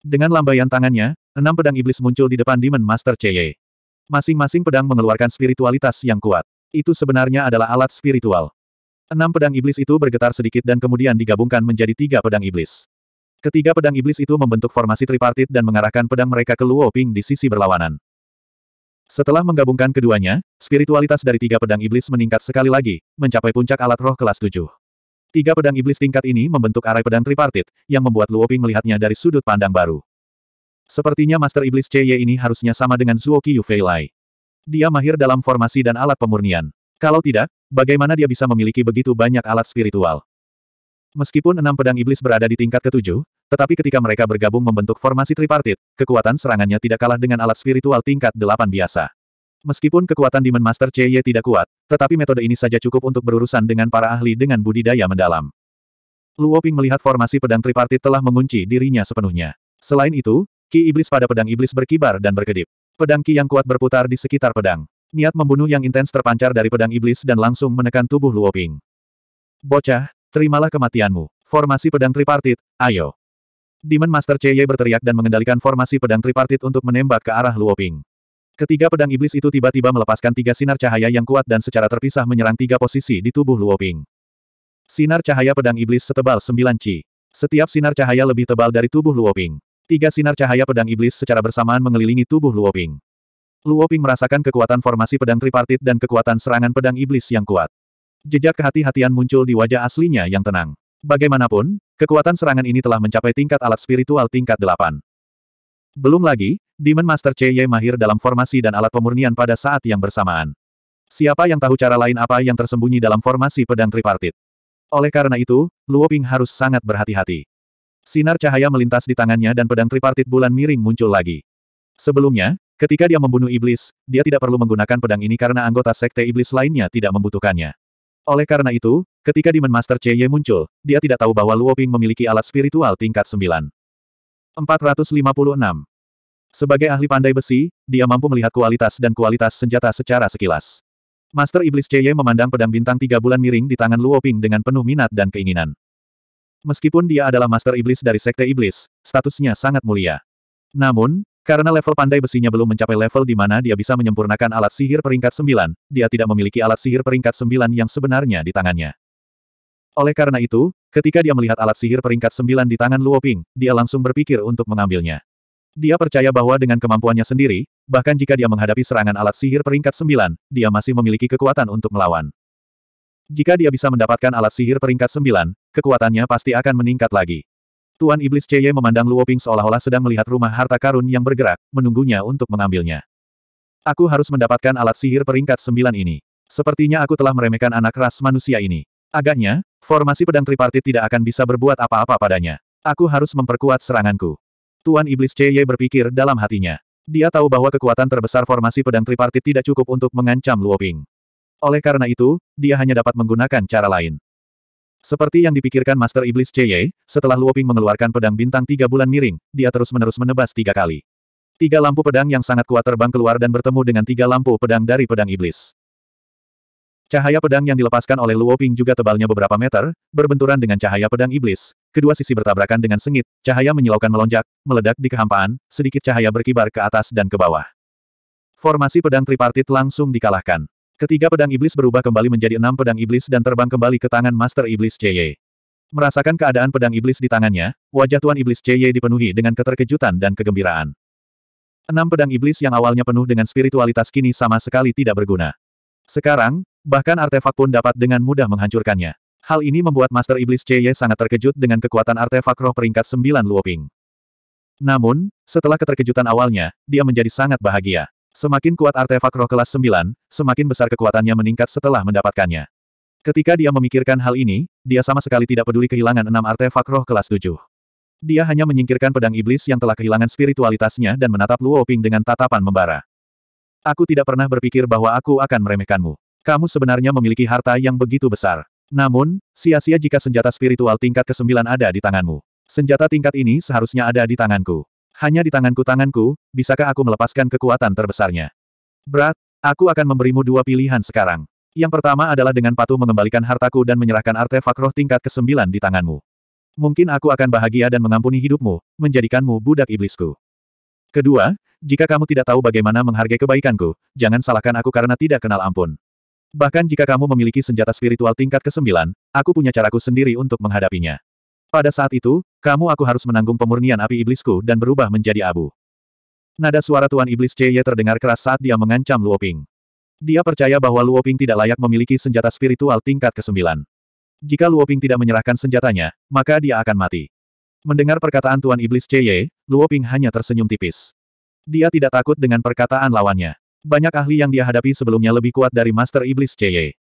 Dengan lambaian tangannya, enam pedang iblis muncul di depan Demon Master Cheye. Masing-masing pedang mengeluarkan spiritualitas yang kuat. Itu sebenarnya adalah alat spiritual. Enam pedang iblis itu bergetar sedikit dan kemudian digabungkan menjadi tiga pedang iblis. Ketiga pedang iblis itu membentuk formasi tripartit dan mengarahkan pedang mereka ke Luo Ping di sisi berlawanan. Setelah menggabungkan keduanya, spiritualitas dari tiga pedang iblis meningkat sekali lagi, mencapai puncak alat roh kelas tujuh. Tiga pedang iblis tingkat ini membentuk arai pedang tripartit, yang membuat Luo Ping melihatnya dari sudut pandang baru. Sepertinya Master Iblis CY ini harusnya sama dengan Zuoki Yufei Lai. Dia mahir dalam formasi dan alat pemurnian. Kalau tidak, bagaimana dia bisa memiliki begitu banyak alat spiritual? Meskipun enam pedang iblis berada di tingkat ketujuh, tetapi ketika mereka bergabung membentuk formasi tripartit, kekuatan serangannya tidak kalah dengan alat spiritual tingkat delapan biasa. Meskipun kekuatan Demon Master CY tidak kuat, tetapi metode ini saja cukup untuk berurusan dengan para ahli dengan budidaya mendalam. Luoping melihat formasi pedang tripartit telah mengunci dirinya sepenuhnya. Selain itu, Ki iblis pada pedang iblis berkibar dan berkedip. Pedang ki yang kuat berputar di sekitar pedang. Niat membunuh yang intens terpancar dari pedang iblis dan langsung menekan tubuh Luo Ping. Bocah, terimalah kematianmu. Formasi pedang tripartit, ayo. Demon Master Che Ye berteriak dan mengendalikan formasi pedang tripartit untuk menembak ke arah Luo Ping. Ketiga pedang iblis itu tiba-tiba melepaskan tiga sinar cahaya yang kuat dan secara terpisah menyerang tiga posisi di tubuh Luo Ping. Sinar cahaya pedang iblis setebal sembilan ci. Setiap sinar cahaya lebih tebal dari tubuh Luo Ping. Tiga sinar cahaya pedang iblis secara bersamaan mengelilingi tubuh Luoping. Luoping merasakan kekuatan formasi pedang tripartit dan kekuatan serangan pedang iblis yang kuat. Jejak kehati-hatian muncul di wajah aslinya yang tenang. Bagaimanapun, kekuatan serangan ini telah mencapai tingkat alat spiritual tingkat delapan. Belum lagi, Demon Master Cheye mahir dalam formasi dan alat pemurnian pada saat yang bersamaan. Siapa yang tahu cara lain apa yang tersembunyi dalam formasi pedang tripartit? Oleh karena itu, Luoping harus sangat berhati-hati. Sinar cahaya melintas di tangannya dan pedang tripartit bulan miring muncul lagi. Sebelumnya, ketika dia membunuh iblis, dia tidak perlu menggunakan pedang ini karena anggota sekte iblis lainnya tidak membutuhkannya. Oleh karena itu, ketika Demon Master Ye muncul, dia tidak tahu bahwa Luo Ping memiliki alat spiritual tingkat 9. 456. Sebagai ahli pandai besi, dia mampu melihat kualitas dan kualitas senjata secara sekilas. Master Iblis Ye memandang pedang bintang tiga bulan miring di tangan Luoping dengan penuh minat dan keinginan. Meskipun dia adalah Master Iblis dari Sekte Iblis, statusnya sangat mulia. Namun, karena level pandai besinya belum mencapai level di mana dia bisa menyempurnakan alat sihir peringkat sembilan, dia tidak memiliki alat sihir peringkat sembilan yang sebenarnya di tangannya. Oleh karena itu, ketika dia melihat alat sihir peringkat sembilan di tangan Luo Ping, dia langsung berpikir untuk mengambilnya. Dia percaya bahwa dengan kemampuannya sendiri, bahkan jika dia menghadapi serangan alat sihir peringkat sembilan, dia masih memiliki kekuatan untuk melawan. Jika dia bisa mendapatkan alat sihir peringkat sembilan, kekuatannya pasti akan meningkat lagi. Tuan Iblis Cheye memandang Luoping seolah-olah sedang melihat rumah harta karun yang bergerak, menunggunya untuk mengambilnya. Aku harus mendapatkan alat sihir peringkat sembilan ini. Sepertinya aku telah meremehkan anak ras manusia ini. Agaknya, formasi pedang tripartit tidak akan bisa berbuat apa-apa padanya. Aku harus memperkuat seranganku. Tuan Iblis Cheye berpikir dalam hatinya. Dia tahu bahwa kekuatan terbesar formasi pedang tripartit tidak cukup untuk mengancam Luoping. Oleh karena itu, dia hanya dapat menggunakan cara lain. Seperti yang dipikirkan Master Iblis CY, setelah Luoping mengeluarkan pedang bintang tiga bulan miring, dia terus-menerus menebas tiga kali. Tiga lampu pedang yang sangat kuat terbang keluar dan bertemu dengan tiga lampu pedang dari pedang iblis. Cahaya pedang yang dilepaskan oleh Luoping juga tebalnya beberapa meter, berbenturan dengan cahaya pedang iblis. Kedua sisi bertabrakan dengan sengit, cahaya menyilaukan melonjak, meledak di kehampaan, sedikit cahaya berkibar ke atas dan ke bawah. Formasi pedang tripartit langsung dikalahkan. Ketiga pedang iblis berubah kembali menjadi enam pedang iblis dan terbang kembali ke tangan Master Iblis J.Y. Merasakan keadaan pedang iblis di tangannya, wajah Tuan Iblis J.Y. dipenuhi dengan keterkejutan dan kegembiraan. Enam pedang iblis yang awalnya penuh dengan spiritualitas kini sama sekali tidak berguna. Sekarang, bahkan artefak pun dapat dengan mudah menghancurkannya. Hal ini membuat Master Iblis J.Y. sangat terkejut dengan kekuatan artefak roh peringkat sembilan Luoping. Namun, setelah keterkejutan awalnya, dia menjadi sangat bahagia. Semakin kuat artefak roh kelas 9, semakin besar kekuatannya meningkat setelah mendapatkannya. Ketika dia memikirkan hal ini, dia sama sekali tidak peduli kehilangan enam artefak roh kelas 7. Dia hanya menyingkirkan pedang iblis yang telah kehilangan spiritualitasnya dan menatap Luo Ping dengan tatapan membara. Aku tidak pernah berpikir bahwa aku akan meremehkanmu. Kamu sebenarnya memiliki harta yang begitu besar. Namun, sia-sia jika senjata spiritual tingkat ke-9 ada di tanganmu. Senjata tingkat ini seharusnya ada di tanganku. Hanya di tanganku-tanganku, bisakah aku melepaskan kekuatan terbesarnya? Berat, aku akan memberimu dua pilihan sekarang. Yang pertama adalah dengan patuh mengembalikan hartaku dan menyerahkan artefak roh tingkat ke-9 di tanganmu. Mungkin aku akan bahagia dan mengampuni hidupmu, menjadikanmu budak iblisku. Kedua, jika kamu tidak tahu bagaimana menghargai kebaikanku, jangan salahkan aku karena tidak kenal ampun. Bahkan jika kamu memiliki senjata spiritual tingkat ke-9, aku punya caraku sendiri untuk menghadapinya. Pada saat itu, kamu aku harus menanggung pemurnian api iblisku dan berubah menjadi abu. Nada suara Tuan Iblis Ye terdengar keras saat dia mengancam Luoping. Dia percaya bahwa Luoping tidak layak memiliki senjata spiritual tingkat ke-9. Jika Luoping tidak menyerahkan senjatanya, maka dia akan mati. Mendengar perkataan Tuan Iblis Ye, Luoping hanya tersenyum tipis. Dia tidak takut dengan perkataan lawannya. Banyak ahli yang dia hadapi sebelumnya lebih kuat dari Master Iblis Ye.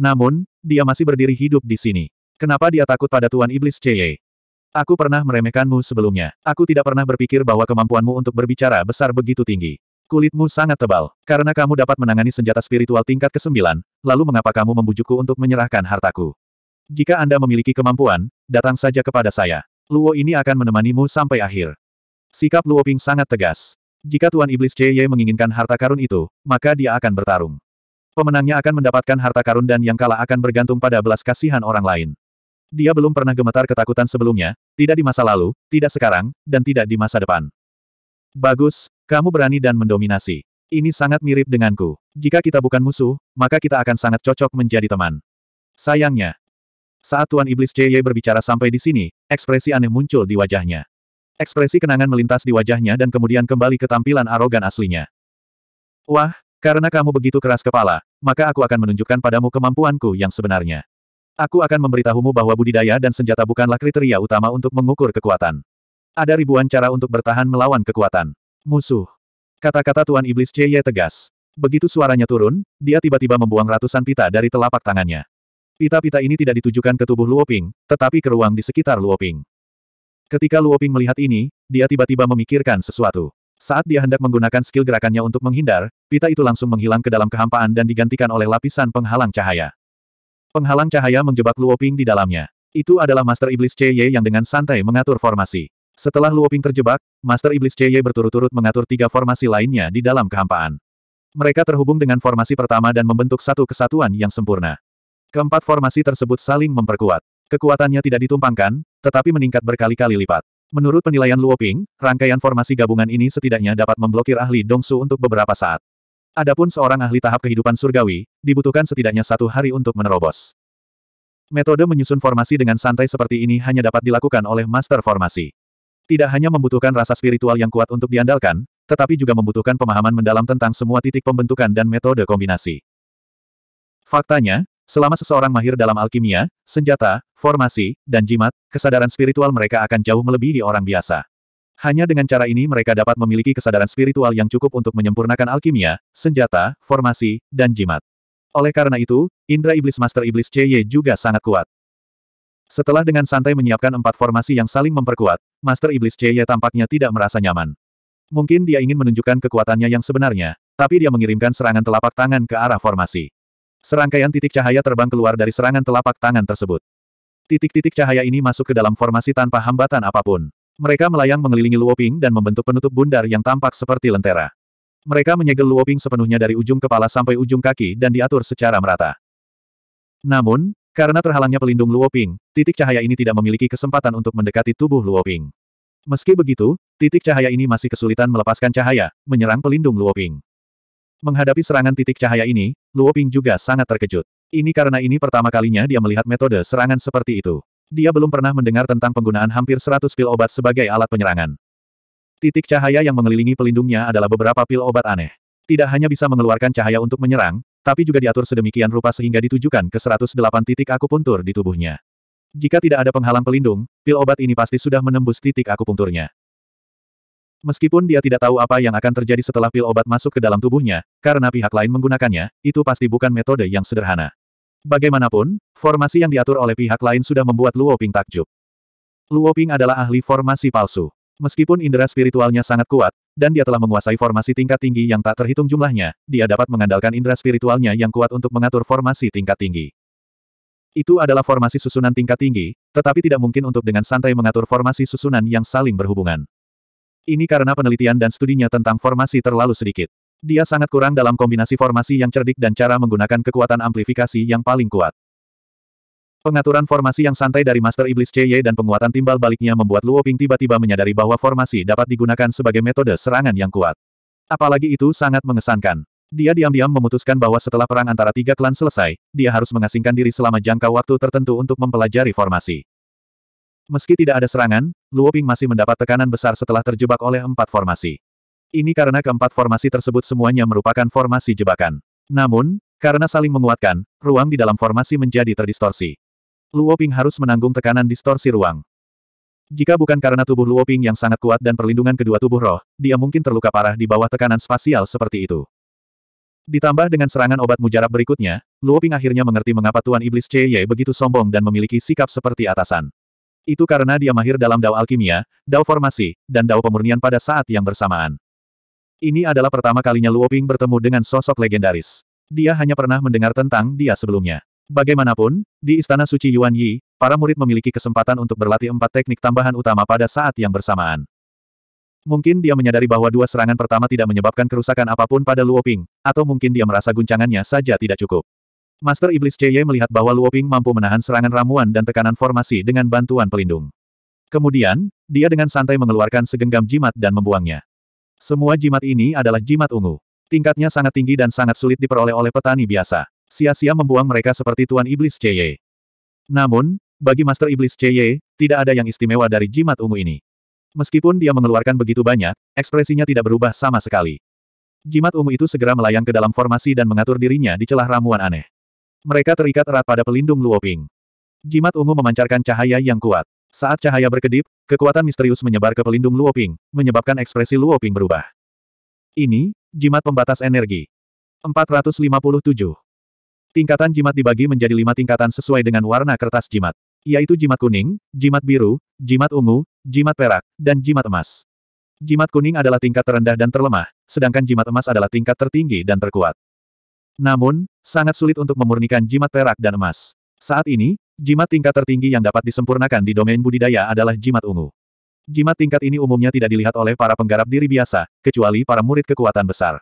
Namun, dia masih berdiri hidup di sini. Kenapa dia takut pada Tuan Iblis Cheye? Aku pernah meremehkanmu sebelumnya. Aku tidak pernah berpikir bahwa kemampuanmu untuk berbicara besar begitu tinggi. Kulitmu sangat tebal. Karena kamu dapat menangani senjata spiritual tingkat ke-9, lalu mengapa kamu membujukku untuk menyerahkan hartaku? Jika Anda memiliki kemampuan, datang saja kepada saya. Luo ini akan menemanimu sampai akhir. Sikap Luo Ping sangat tegas. Jika Tuan Iblis Cheye menginginkan harta karun itu, maka dia akan bertarung. Pemenangnya akan mendapatkan harta karun dan yang kalah akan bergantung pada belas kasihan orang lain. Dia belum pernah gemetar ketakutan sebelumnya, tidak di masa lalu, tidak sekarang, dan tidak di masa depan. Bagus, kamu berani dan mendominasi. Ini sangat mirip denganku. Jika kita bukan musuh, maka kita akan sangat cocok menjadi teman. Sayangnya, saat Tuan Iblis CY berbicara sampai di sini, ekspresi aneh muncul di wajahnya. Ekspresi kenangan melintas di wajahnya dan kemudian kembali ke tampilan arogan aslinya. Wah, karena kamu begitu keras kepala, maka aku akan menunjukkan padamu kemampuanku yang sebenarnya. Aku akan memberitahumu bahwa budidaya dan senjata bukanlah kriteria utama untuk mengukur kekuatan. Ada ribuan cara untuk bertahan melawan kekuatan. Musuh. Kata-kata Tuan Iblis C.Y. tegas. Begitu suaranya turun, dia tiba-tiba membuang ratusan pita dari telapak tangannya. Pita-pita ini tidak ditujukan ke tubuh Luoping, tetapi ke ruang di sekitar Luoping. Ketika Luoping melihat ini, dia tiba-tiba memikirkan sesuatu. Saat dia hendak menggunakan skill gerakannya untuk menghindar, pita itu langsung menghilang ke dalam kehampaan dan digantikan oleh lapisan penghalang cahaya. Penghalang cahaya menjebak Luoping di dalamnya. Itu adalah Master Iblis Ye yang dengan santai mengatur formasi. Setelah Luoping terjebak, Master Iblis Ye berturut-turut mengatur tiga formasi lainnya di dalam kehampaan. Mereka terhubung dengan formasi pertama dan membentuk satu kesatuan yang sempurna. Keempat formasi tersebut saling memperkuat. Kekuatannya tidak ditumpangkan, tetapi meningkat berkali-kali lipat. Menurut penilaian Luoping, rangkaian formasi gabungan ini setidaknya dapat memblokir ahli Dongsu untuk beberapa saat. Adapun seorang ahli tahap kehidupan surgawi, dibutuhkan setidaknya satu hari untuk menerobos. Metode menyusun formasi dengan santai seperti ini hanya dapat dilakukan oleh master formasi. Tidak hanya membutuhkan rasa spiritual yang kuat untuk diandalkan, tetapi juga membutuhkan pemahaman mendalam tentang semua titik pembentukan dan metode kombinasi. Faktanya, selama seseorang mahir dalam alkimia, senjata, formasi, dan jimat, kesadaran spiritual mereka akan jauh melebihi orang biasa. Hanya dengan cara ini mereka dapat memiliki kesadaran spiritual yang cukup untuk menyempurnakan alkimia, senjata, formasi, dan jimat. Oleh karena itu, Indra iblis Master Iblis CY juga sangat kuat. Setelah dengan santai menyiapkan empat formasi yang saling memperkuat, Master Iblis CY tampaknya tidak merasa nyaman. Mungkin dia ingin menunjukkan kekuatannya yang sebenarnya, tapi dia mengirimkan serangan telapak tangan ke arah formasi. Serangkaian titik cahaya terbang keluar dari serangan telapak tangan tersebut. Titik-titik cahaya ini masuk ke dalam formasi tanpa hambatan apapun. Mereka melayang mengelilingi Luoping dan membentuk penutup bundar yang tampak seperti lentera. Mereka menyegel Luoping sepenuhnya dari ujung kepala sampai ujung kaki dan diatur secara merata. Namun, karena terhalangnya pelindung Luoping, titik cahaya ini tidak memiliki kesempatan untuk mendekati tubuh Luoping. Meski begitu, titik cahaya ini masih kesulitan melepaskan cahaya, menyerang pelindung Luoping. Menghadapi serangan titik cahaya ini, Luoping juga sangat terkejut. Ini karena ini pertama kalinya dia melihat metode serangan seperti itu. Dia belum pernah mendengar tentang penggunaan hampir 100 pil obat sebagai alat penyerangan. Titik cahaya yang mengelilingi pelindungnya adalah beberapa pil obat aneh. Tidak hanya bisa mengeluarkan cahaya untuk menyerang, tapi juga diatur sedemikian rupa sehingga ditujukan ke 108 titik akupuntur di tubuhnya. Jika tidak ada penghalang pelindung, pil obat ini pasti sudah menembus titik akupunturnya. Meskipun dia tidak tahu apa yang akan terjadi setelah pil obat masuk ke dalam tubuhnya, karena pihak lain menggunakannya, itu pasti bukan metode yang sederhana. Bagaimanapun, formasi yang diatur oleh pihak lain sudah membuat Luo Ping takjub. Luo Ping adalah ahli formasi palsu. Meskipun indera spiritualnya sangat kuat, dan dia telah menguasai formasi tingkat tinggi yang tak terhitung jumlahnya, dia dapat mengandalkan indera spiritualnya yang kuat untuk mengatur formasi tingkat tinggi. Itu adalah formasi susunan tingkat tinggi, tetapi tidak mungkin untuk dengan santai mengatur formasi susunan yang saling berhubungan. Ini karena penelitian dan studinya tentang formasi terlalu sedikit. Dia sangat kurang dalam kombinasi formasi yang cerdik dan cara menggunakan kekuatan amplifikasi yang paling kuat. Pengaturan formasi yang santai dari Master Iblis CY dan penguatan timbal baliknya membuat Luo Ping tiba-tiba menyadari bahwa formasi dapat digunakan sebagai metode serangan yang kuat. Apalagi itu sangat mengesankan. Dia diam-diam memutuskan bahwa setelah perang antara tiga klan selesai, dia harus mengasingkan diri selama jangka waktu tertentu untuk mempelajari formasi. Meski tidak ada serangan, Luo Ping masih mendapat tekanan besar setelah terjebak oleh empat formasi. Ini karena keempat formasi tersebut semuanya merupakan formasi jebakan. Namun, karena saling menguatkan, ruang di dalam formasi menjadi terdistorsi. Luoping harus menanggung tekanan distorsi ruang. Jika bukan karena tubuh Luoping yang sangat kuat dan perlindungan kedua tubuh roh, dia mungkin terluka parah di bawah tekanan spasial seperti itu. Ditambah dengan serangan obat mujarab berikutnya, Luoping akhirnya mengerti mengapa Tuan Iblis Cie begitu sombong dan memiliki sikap seperti atasan. Itu karena dia mahir dalam dao alkimia, dao formasi, dan dao pemurnian pada saat yang bersamaan. Ini adalah pertama kalinya Luoping bertemu dengan sosok legendaris. Dia hanya pernah mendengar tentang dia sebelumnya. Bagaimanapun, di Istana Suci Yuan Yi, para murid memiliki kesempatan untuk berlatih empat teknik tambahan utama pada saat yang bersamaan. Mungkin dia menyadari bahwa dua serangan pertama tidak menyebabkan kerusakan apapun pada Luoping, atau mungkin dia merasa guncangannya saja tidak cukup. Master Iblis Cheye melihat bahwa Luoping mampu menahan serangan ramuan dan tekanan formasi dengan bantuan pelindung. Kemudian, dia dengan santai mengeluarkan segenggam jimat dan membuangnya. Semua jimat ini adalah jimat ungu. Tingkatnya sangat tinggi dan sangat sulit diperoleh oleh petani biasa. Sia-sia membuang mereka seperti Tuan Iblis CY. Namun, bagi Master Iblis CY, tidak ada yang istimewa dari jimat ungu ini. Meskipun dia mengeluarkan begitu banyak, ekspresinya tidak berubah sama sekali. Jimat ungu itu segera melayang ke dalam formasi dan mengatur dirinya di celah ramuan aneh. Mereka terikat erat pada pelindung Luoping. Jimat ungu memancarkan cahaya yang kuat. Saat cahaya berkedip, kekuatan misterius menyebar ke pelindung Luoping, menyebabkan ekspresi Luoping berubah. Ini, jimat pembatas energi. 457. Tingkatan jimat dibagi menjadi lima tingkatan sesuai dengan warna kertas jimat. Yaitu jimat kuning, jimat biru, jimat ungu, jimat perak, dan jimat emas. Jimat kuning adalah tingkat terendah dan terlemah, sedangkan jimat emas adalah tingkat tertinggi dan terkuat. Namun, sangat sulit untuk memurnikan jimat perak dan emas. Saat ini, Jimat tingkat tertinggi yang dapat disempurnakan di domain budidaya adalah jimat ungu. Jimat tingkat ini umumnya tidak dilihat oleh para penggarap diri biasa, kecuali para murid kekuatan besar.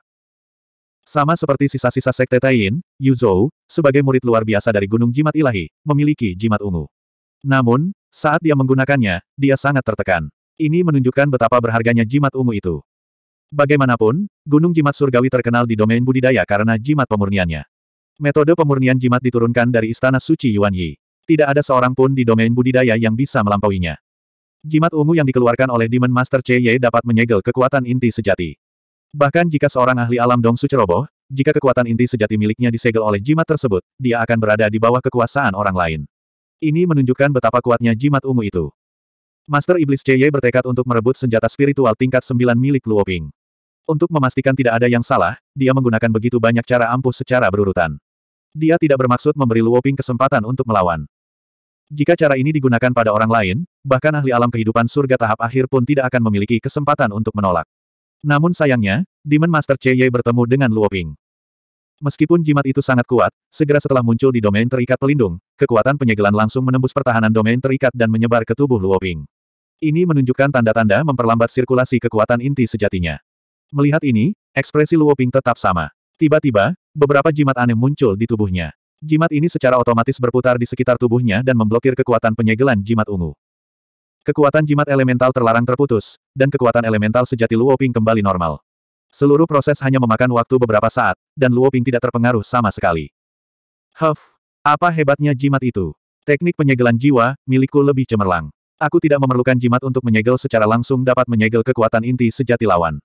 Sama seperti sisa-sisa sekte Taiyin, Yuzhou, sebagai murid luar biasa dari Gunung Jimat Ilahi, memiliki jimat ungu. Namun, saat dia menggunakannya, dia sangat tertekan. Ini menunjukkan betapa berharganya jimat ungu itu. Bagaimanapun, Gunung Jimat Surgawi terkenal di domain budidaya karena jimat pemurniannya. Metode pemurnian jimat diturunkan dari Istana Suci Yuan Yi. Tidak ada seorang pun di domain budidaya yang bisa melampauinya. Jimat ungu yang dikeluarkan oleh Demon Master Cheye dapat menyegel kekuatan inti sejati. Bahkan jika seorang ahli alam Dongsu ceroboh, jika kekuatan inti sejati miliknya disegel oleh jimat tersebut, dia akan berada di bawah kekuasaan orang lain. Ini menunjukkan betapa kuatnya jimat ungu itu. Master Iblis Cheye bertekad untuk merebut senjata spiritual tingkat 9 milik Ping. Untuk memastikan tidak ada yang salah, dia menggunakan begitu banyak cara ampuh secara berurutan. Dia tidak bermaksud memberi Luo Ping kesempatan untuk melawan. Jika cara ini digunakan pada orang lain, bahkan ahli alam kehidupan surga tahap akhir pun tidak akan memiliki kesempatan untuk menolak. Namun sayangnya, Demon Master CY bertemu dengan Luo Ping. Meskipun jimat itu sangat kuat, segera setelah muncul di domain terikat pelindung, kekuatan penyegelan langsung menembus pertahanan domain terikat dan menyebar ke tubuh Luo Ping. Ini menunjukkan tanda-tanda memperlambat sirkulasi kekuatan inti sejatinya. Melihat ini, ekspresi Luo Ping tetap sama. Tiba-tiba, beberapa jimat aneh muncul di tubuhnya. Jimat ini secara otomatis berputar di sekitar tubuhnya dan memblokir kekuatan penyegelan jimat ungu. Kekuatan jimat elemental terlarang terputus, dan kekuatan elemental sejati Luoping kembali normal. Seluruh proses hanya memakan waktu beberapa saat, dan Luoping tidak terpengaruh sama sekali. Huff, apa hebatnya jimat itu? Teknik penyegelan jiwa, milikku lebih cemerlang. Aku tidak memerlukan jimat untuk menyegel secara langsung dapat menyegel kekuatan inti sejati lawan.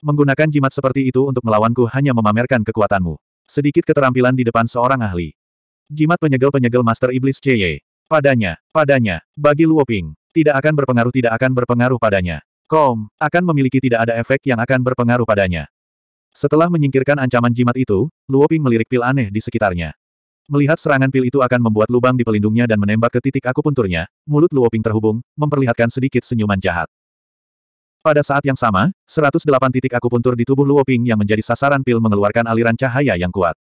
Menggunakan jimat seperti itu untuk melawanku hanya memamerkan kekuatanmu. Sedikit keterampilan di depan seorang ahli. Jimat penyegel-penyegel Master Iblis CY. Padanya, padanya, bagi Luoping, tidak akan berpengaruh tidak akan berpengaruh padanya. Kom, akan memiliki tidak ada efek yang akan berpengaruh padanya. Setelah menyingkirkan ancaman jimat itu, Luoping melirik pil aneh di sekitarnya. Melihat serangan pil itu akan membuat lubang di pelindungnya dan menembak ke titik akupunturnya, mulut Luoping terhubung, memperlihatkan sedikit senyuman jahat. Pada saat yang sama, 108 titik akupuntur di tubuh Luoping yang menjadi sasaran pil mengeluarkan aliran cahaya yang kuat.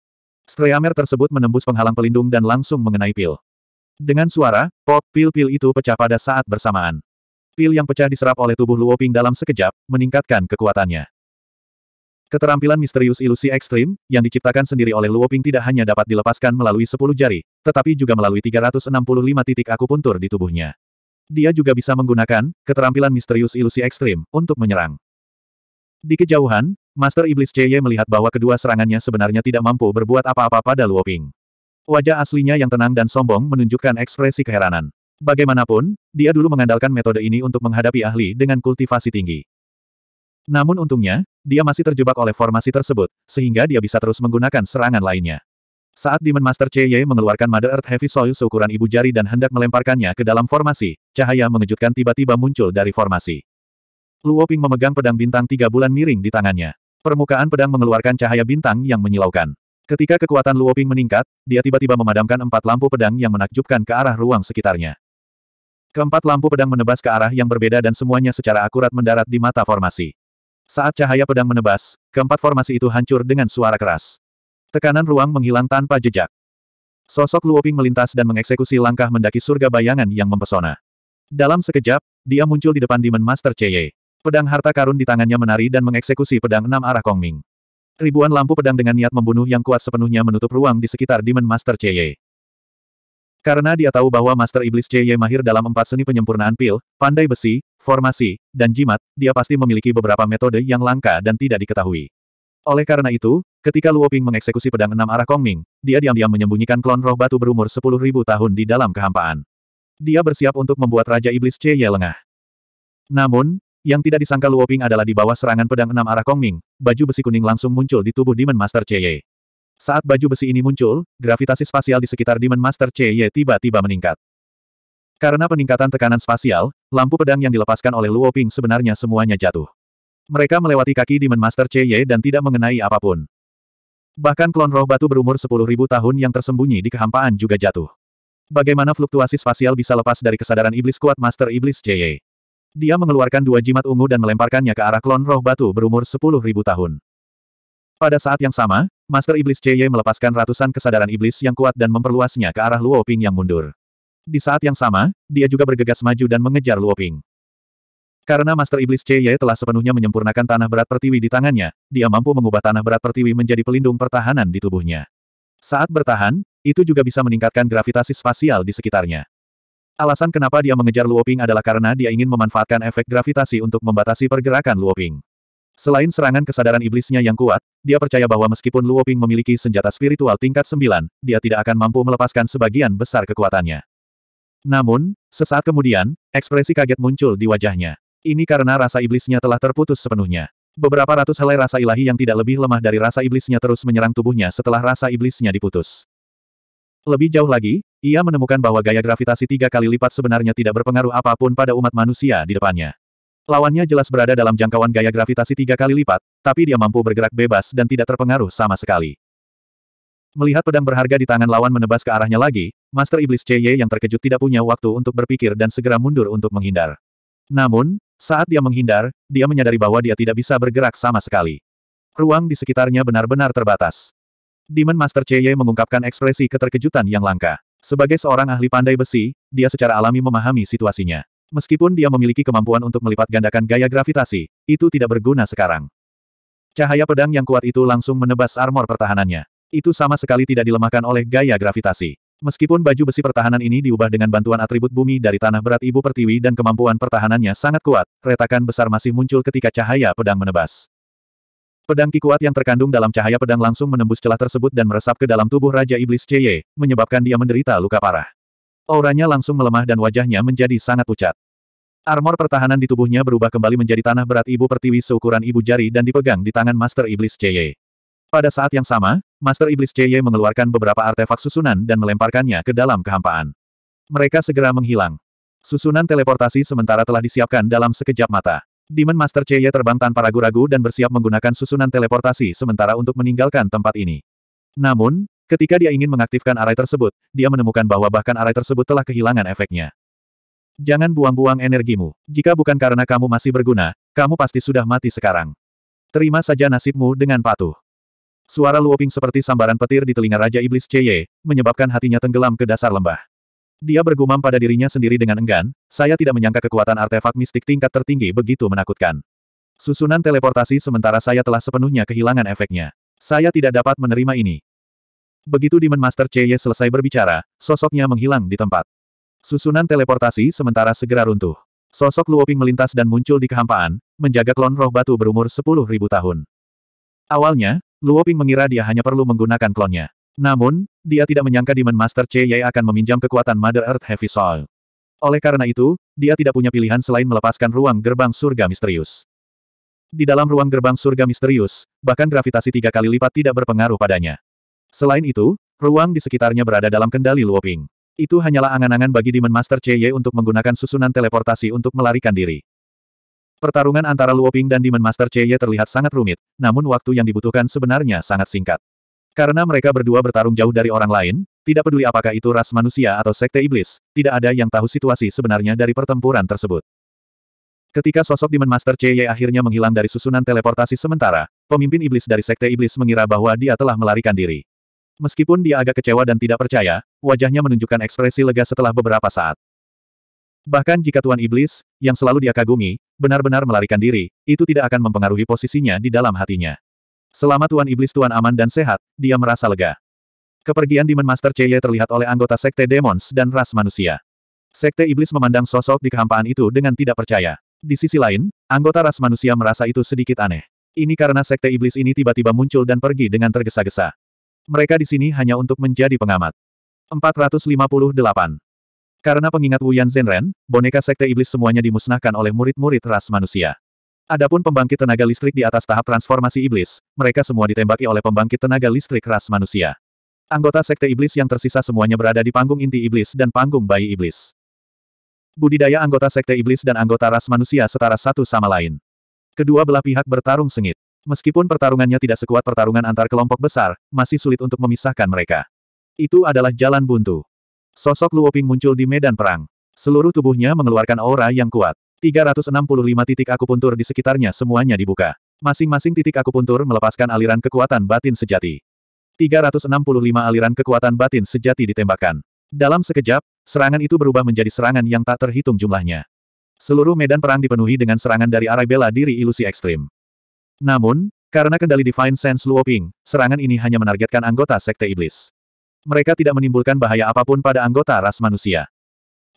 Streamer tersebut menembus penghalang pelindung dan langsung mengenai pil. Dengan suara, pop, pil-pil itu pecah pada saat bersamaan. Pil yang pecah diserap oleh tubuh Luoping dalam sekejap, meningkatkan kekuatannya. Keterampilan misterius ilusi ekstrim, yang diciptakan sendiri oleh Luoping tidak hanya dapat dilepaskan melalui 10 jari, tetapi juga melalui 365 titik akupuntur di tubuhnya. Dia juga bisa menggunakan keterampilan misterius ilusi ekstrim untuk menyerang. Di kejauhan, Master Iblis CY melihat bahwa kedua serangannya sebenarnya tidak mampu berbuat apa-apa pada Luo Ping. Wajah aslinya yang tenang dan sombong menunjukkan ekspresi keheranan. Bagaimanapun, dia dulu mengandalkan metode ini untuk menghadapi ahli dengan kultivasi tinggi. Namun untungnya, dia masih terjebak oleh formasi tersebut, sehingga dia bisa terus menggunakan serangan lainnya. Saat Demon Master Ye mengeluarkan Mother Earth Heavy Soil seukuran ibu jari dan hendak melemparkannya ke dalam formasi, cahaya mengejutkan tiba-tiba muncul dari formasi. Luo Ping memegang pedang bintang tiga bulan miring di tangannya. Permukaan pedang mengeluarkan cahaya bintang yang menyilaukan. Ketika kekuatan Luoping meningkat, dia tiba-tiba memadamkan empat lampu pedang yang menakjubkan ke arah ruang sekitarnya. Keempat lampu pedang menebas ke arah yang berbeda dan semuanya secara akurat mendarat di mata formasi. Saat cahaya pedang menebas, keempat formasi itu hancur dengan suara keras. Tekanan ruang menghilang tanpa jejak. Sosok Luoping melintas dan mengeksekusi langkah mendaki surga bayangan yang mempesona. Dalam sekejap, dia muncul di depan Demon Master Cheye. Pedang harta karun di tangannya menari dan mengeksekusi pedang enam arah Kongming. Ribuan lampu pedang dengan niat membunuh yang kuat sepenuhnya menutup ruang di sekitar Demon Master Cheye. Karena dia tahu bahwa Master Iblis Cheye mahir dalam empat seni penyempurnaan pil, pandai besi, formasi, dan jimat, dia pasti memiliki beberapa metode yang langka dan tidak diketahui. Oleh karena itu, ketika Luo Ping mengeksekusi pedang enam arah Kongming, dia diam-diam menyembunyikan klon roh batu berumur sepuluh ribu tahun di dalam kehampaan. Dia bersiap untuk membuat Raja Iblis Cheye lengah. Namun, yang tidak disangka Luoping adalah di bawah serangan pedang enam arah Kongming, baju besi kuning langsung muncul di tubuh Demon Master Che Ye. Saat baju besi ini muncul, gravitasi spasial di sekitar Demon Master Che Ye tiba-tiba meningkat. Karena peningkatan tekanan spasial, lampu pedang yang dilepaskan oleh Luoping sebenarnya semuanya jatuh. Mereka melewati kaki Demon Master Che Ye dan tidak mengenai apapun. Bahkan klon roh batu berumur 10.000 tahun yang tersembunyi di kehampaan juga jatuh. Bagaimana fluktuasi spasial bisa lepas dari kesadaran iblis kuat Master Iblis Che Ye? Dia mengeluarkan dua jimat ungu dan melemparkannya ke arah klon roh batu berumur sepuluh ribu tahun. Pada saat yang sama, Master Iblis Cheye melepaskan ratusan kesadaran iblis yang kuat dan memperluasnya ke arah Luo Ping yang mundur. Di saat yang sama, dia juga bergegas maju dan mengejar Luo Ping. Karena Master Iblis Cheye telah sepenuhnya menyempurnakan tanah berat pertiwi di tangannya, dia mampu mengubah tanah berat pertiwi menjadi pelindung pertahanan di tubuhnya. Saat bertahan, itu juga bisa meningkatkan gravitasi spasial di sekitarnya. Alasan kenapa dia mengejar Luoping adalah karena dia ingin memanfaatkan efek gravitasi untuk membatasi pergerakan Luoping. Selain serangan kesadaran iblisnya yang kuat, dia percaya bahwa meskipun Luoping memiliki senjata spiritual tingkat 9, dia tidak akan mampu melepaskan sebagian besar kekuatannya. Namun, sesaat kemudian, ekspresi kaget muncul di wajahnya. Ini karena rasa iblisnya telah terputus sepenuhnya. Beberapa ratus helai rasa ilahi yang tidak lebih lemah dari rasa iblisnya terus menyerang tubuhnya setelah rasa iblisnya diputus. Lebih jauh lagi, ia menemukan bahwa gaya gravitasi tiga kali lipat sebenarnya tidak berpengaruh apapun pada umat manusia di depannya. Lawannya jelas berada dalam jangkauan gaya gravitasi tiga kali lipat, tapi dia mampu bergerak bebas dan tidak terpengaruh sama sekali. Melihat pedang berharga di tangan lawan menebas ke arahnya lagi, Master Iblis CY yang terkejut tidak punya waktu untuk berpikir dan segera mundur untuk menghindar. Namun, saat dia menghindar, dia menyadari bahwa dia tidak bisa bergerak sama sekali. Ruang di sekitarnya benar-benar terbatas. Demon Master Cheye mengungkapkan ekspresi keterkejutan yang langka. Sebagai seorang ahli pandai besi, dia secara alami memahami situasinya. Meskipun dia memiliki kemampuan untuk melipat gandakan gaya gravitasi, itu tidak berguna sekarang. Cahaya pedang yang kuat itu langsung menebas armor pertahanannya. Itu sama sekali tidak dilemahkan oleh gaya gravitasi. Meskipun baju besi pertahanan ini diubah dengan bantuan atribut bumi dari tanah berat ibu pertiwi dan kemampuan pertahanannya sangat kuat, retakan besar masih muncul ketika cahaya pedang menebas. Pedang Ki kuat yang terkandung dalam cahaya pedang langsung menembus celah tersebut dan meresap ke dalam tubuh Raja Iblis Cie, menyebabkan dia menderita luka parah. Auranya langsung melemah dan wajahnya menjadi sangat pucat. Armor pertahanan di tubuhnya berubah kembali menjadi tanah berat ibu pertiwi seukuran ibu jari dan dipegang di tangan Master Iblis Cie. Pada saat yang sama, Master Iblis Cie mengeluarkan beberapa artefak susunan dan melemparkannya ke dalam kehampaan. Mereka segera menghilang. Susunan teleportasi sementara telah disiapkan dalam sekejap mata. Demon Master Cheye terbang tanpa ragu-ragu dan bersiap menggunakan susunan teleportasi sementara untuk meninggalkan tempat ini. Namun, ketika dia ingin mengaktifkan arai tersebut, dia menemukan bahwa bahkan arai tersebut telah kehilangan efeknya. Jangan buang-buang energimu. Jika bukan karena kamu masih berguna, kamu pasti sudah mati sekarang. Terima saja nasibmu dengan patuh. Suara Luoping seperti sambaran petir di telinga Raja Iblis Cheye, menyebabkan hatinya tenggelam ke dasar lembah. Dia bergumam pada dirinya sendiri dengan enggan, saya tidak menyangka kekuatan artefak mistik tingkat tertinggi begitu menakutkan. Susunan teleportasi sementara saya telah sepenuhnya kehilangan efeknya. Saya tidak dapat menerima ini. Begitu Demon Master Cheye selesai berbicara, sosoknya menghilang di tempat. Susunan teleportasi sementara segera runtuh. Sosok Luoping melintas dan muncul di kehampaan, menjaga klon roh batu berumur 10.000 tahun. Awalnya, Luoping mengira dia hanya perlu menggunakan klonnya. Namun, dia tidak menyangka Demon Master Che Yai akan meminjam kekuatan Mother Earth Heavy Soul. Oleh karena itu, dia tidak punya pilihan selain melepaskan ruang gerbang surga misterius. Di dalam ruang gerbang surga misterius, bahkan gravitasi tiga kali lipat tidak berpengaruh padanya. Selain itu, ruang di sekitarnya berada dalam kendali Luoping. Itu hanyalah angan-angan bagi Demon Master Che Yai untuk menggunakan susunan teleportasi untuk melarikan diri. Pertarungan antara Luoping dan Demon Master Che Yai terlihat sangat rumit, namun waktu yang dibutuhkan sebenarnya sangat singkat. Karena mereka berdua bertarung jauh dari orang lain, tidak peduli apakah itu ras manusia atau sekte iblis, tidak ada yang tahu situasi sebenarnya dari pertempuran tersebut. Ketika sosok Demon Master Cheye akhirnya menghilang dari susunan teleportasi sementara, pemimpin iblis dari sekte iblis mengira bahwa dia telah melarikan diri. Meskipun dia agak kecewa dan tidak percaya, wajahnya menunjukkan ekspresi lega setelah beberapa saat. Bahkan jika Tuan Iblis, yang selalu dia kagumi, benar-benar melarikan diri, itu tidak akan mempengaruhi posisinya di dalam hatinya. Selama Tuan Iblis Tuan aman dan sehat, dia merasa lega. Kepergian Demon Master Cheye terlihat oleh anggota Sekte Demons dan ras manusia. Sekte Iblis memandang sosok di kehampaan itu dengan tidak percaya. Di sisi lain, anggota ras manusia merasa itu sedikit aneh. Ini karena Sekte Iblis ini tiba-tiba muncul dan pergi dengan tergesa-gesa. Mereka di sini hanya untuk menjadi pengamat. 458. Karena pengingat Wuyan Zenren, boneka sekte iblis semuanya dimusnahkan oleh murid-murid ras manusia. Adapun pembangkit tenaga listrik di atas tahap transformasi iblis, mereka semua ditembaki oleh pembangkit tenaga listrik ras manusia. Anggota sekte iblis yang tersisa semuanya berada di panggung inti iblis dan panggung bayi iblis. Budidaya anggota sekte iblis dan anggota ras manusia setara satu sama lain. Kedua belah pihak bertarung sengit. Meskipun pertarungannya tidak sekuat pertarungan antar kelompok besar, masih sulit untuk memisahkan mereka. Itu adalah jalan buntu. Sosok Luoping muncul di medan perang. Seluruh tubuhnya mengeluarkan aura yang kuat. 365 titik akupuntur di sekitarnya semuanya dibuka. Masing-masing titik akupuntur melepaskan aliran kekuatan batin sejati. 365 aliran kekuatan batin sejati ditembakkan. Dalam sekejap, serangan itu berubah menjadi serangan yang tak terhitung jumlahnya. Seluruh medan perang dipenuhi dengan serangan dari arah bela diri ilusi ekstrim. Namun, karena kendali Divine Sense Luoping, serangan ini hanya menargetkan anggota Sekte Iblis. Mereka tidak menimbulkan bahaya apapun pada anggota ras manusia.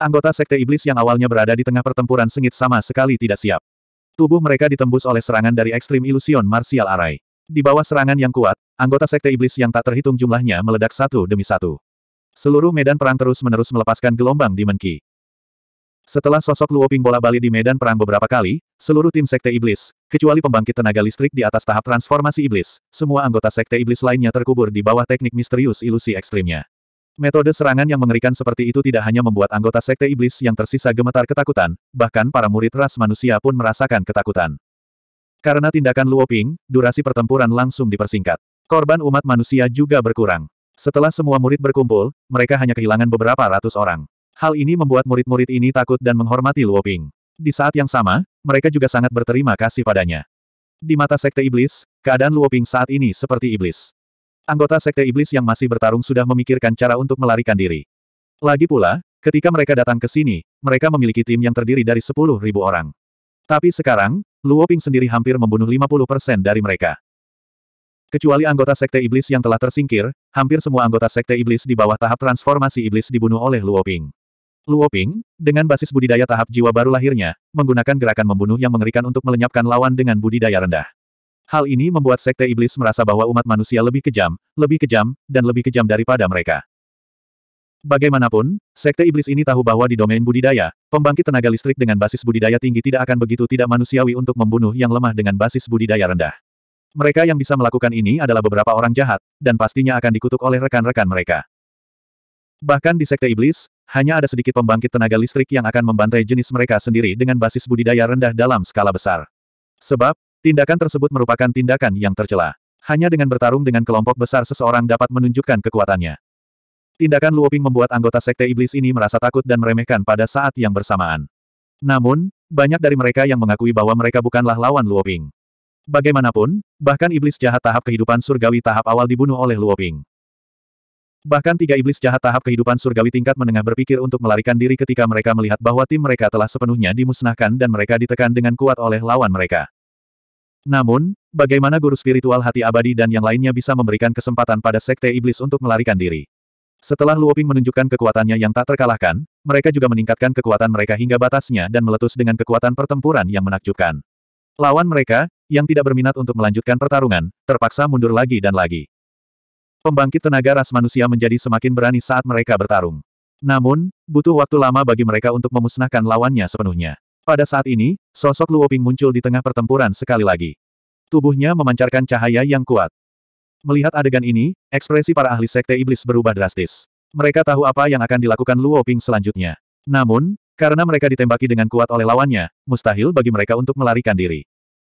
Anggota Sekte Iblis yang awalnya berada di tengah pertempuran sengit sama sekali tidak siap. Tubuh mereka ditembus oleh serangan dari ekstrim ilusion martial arai. Di bawah serangan yang kuat, anggota Sekte Iblis yang tak terhitung jumlahnya meledak satu demi satu. Seluruh medan perang terus-menerus melepaskan gelombang di Menki. Setelah sosok Luoping bola balik di medan perang beberapa kali, seluruh tim Sekte Iblis, kecuali pembangkit tenaga listrik di atas tahap transformasi iblis, semua anggota Sekte Iblis lainnya terkubur di bawah teknik misterius ilusi ekstrimnya. Metode serangan yang mengerikan seperti itu tidak hanya membuat anggota sekte iblis yang tersisa gemetar ketakutan, bahkan para murid ras manusia pun merasakan ketakutan. Karena tindakan Luoping, durasi pertempuran langsung dipersingkat. Korban umat manusia juga berkurang. Setelah semua murid berkumpul, mereka hanya kehilangan beberapa ratus orang. Hal ini membuat murid-murid ini takut dan menghormati Luoping. Di saat yang sama, mereka juga sangat berterima kasih padanya. Di mata sekte iblis, keadaan Luoping saat ini seperti iblis. Anggota Sekte Iblis yang masih bertarung sudah memikirkan cara untuk melarikan diri. Lagi pula, ketika mereka datang ke sini, mereka memiliki tim yang terdiri dari 10.000 orang. Tapi sekarang, Luo Ping sendiri hampir membunuh 50% dari mereka. Kecuali anggota Sekte Iblis yang telah tersingkir, hampir semua anggota Sekte Iblis di bawah tahap transformasi Iblis dibunuh oleh Luo Ping. Luo Ping, dengan basis budidaya tahap jiwa baru lahirnya, menggunakan gerakan membunuh yang mengerikan untuk melenyapkan lawan dengan budidaya rendah. Hal ini membuat Sekte Iblis merasa bahwa umat manusia lebih kejam, lebih kejam, dan lebih kejam daripada mereka. Bagaimanapun, Sekte Iblis ini tahu bahwa di domain budidaya, pembangkit tenaga listrik dengan basis budidaya tinggi tidak akan begitu tidak manusiawi untuk membunuh yang lemah dengan basis budidaya rendah. Mereka yang bisa melakukan ini adalah beberapa orang jahat, dan pastinya akan dikutuk oleh rekan-rekan mereka. Bahkan di Sekte Iblis, hanya ada sedikit pembangkit tenaga listrik yang akan membantai jenis mereka sendiri dengan basis budidaya rendah dalam skala besar. Sebab, Tindakan tersebut merupakan tindakan yang tercela. Hanya dengan bertarung dengan kelompok besar seseorang dapat menunjukkan kekuatannya. Tindakan Luoping membuat anggota sekte iblis ini merasa takut dan meremehkan pada saat yang bersamaan. Namun, banyak dari mereka yang mengakui bahwa mereka bukanlah lawan Luoping. Bagaimanapun, bahkan iblis jahat tahap kehidupan surgawi tahap awal dibunuh oleh Luoping. Bahkan tiga iblis jahat tahap kehidupan surgawi tingkat menengah berpikir untuk melarikan diri ketika mereka melihat bahwa tim mereka telah sepenuhnya dimusnahkan dan mereka ditekan dengan kuat oleh lawan mereka. Namun, bagaimana guru spiritual hati abadi dan yang lainnya bisa memberikan kesempatan pada sekte iblis untuk melarikan diri? Setelah Luoping menunjukkan kekuatannya yang tak terkalahkan, mereka juga meningkatkan kekuatan mereka hingga batasnya dan meletus dengan kekuatan pertempuran yang menakjubkan. Lawan mereka, yang tidak berminat untuk melanjutkan pertarungan, terpaksa mundur lagi dan lagi. Pembangkit tenaga ras manusia menjadi semakin berani saat mereka bertarung. Namun, butuh waktu lama bagi mereka untuk memusnahkan lawannya sepenuhnya. Pada saat ini, sosok Luoping muncul di tengah pertempuran sekali lagi. Tubuhnya memancarkan cahaya yang kuat. Melihat adegan ini, ekspresi para ahli sekte iblis berubah drastis. Mereka tahu apa yang akan dilakukan Luoping selanjutnya. Namun, karena mereka ditembaki dengan kuat oleh lawannya, mustahil bagi mereka untuk melarikan diri.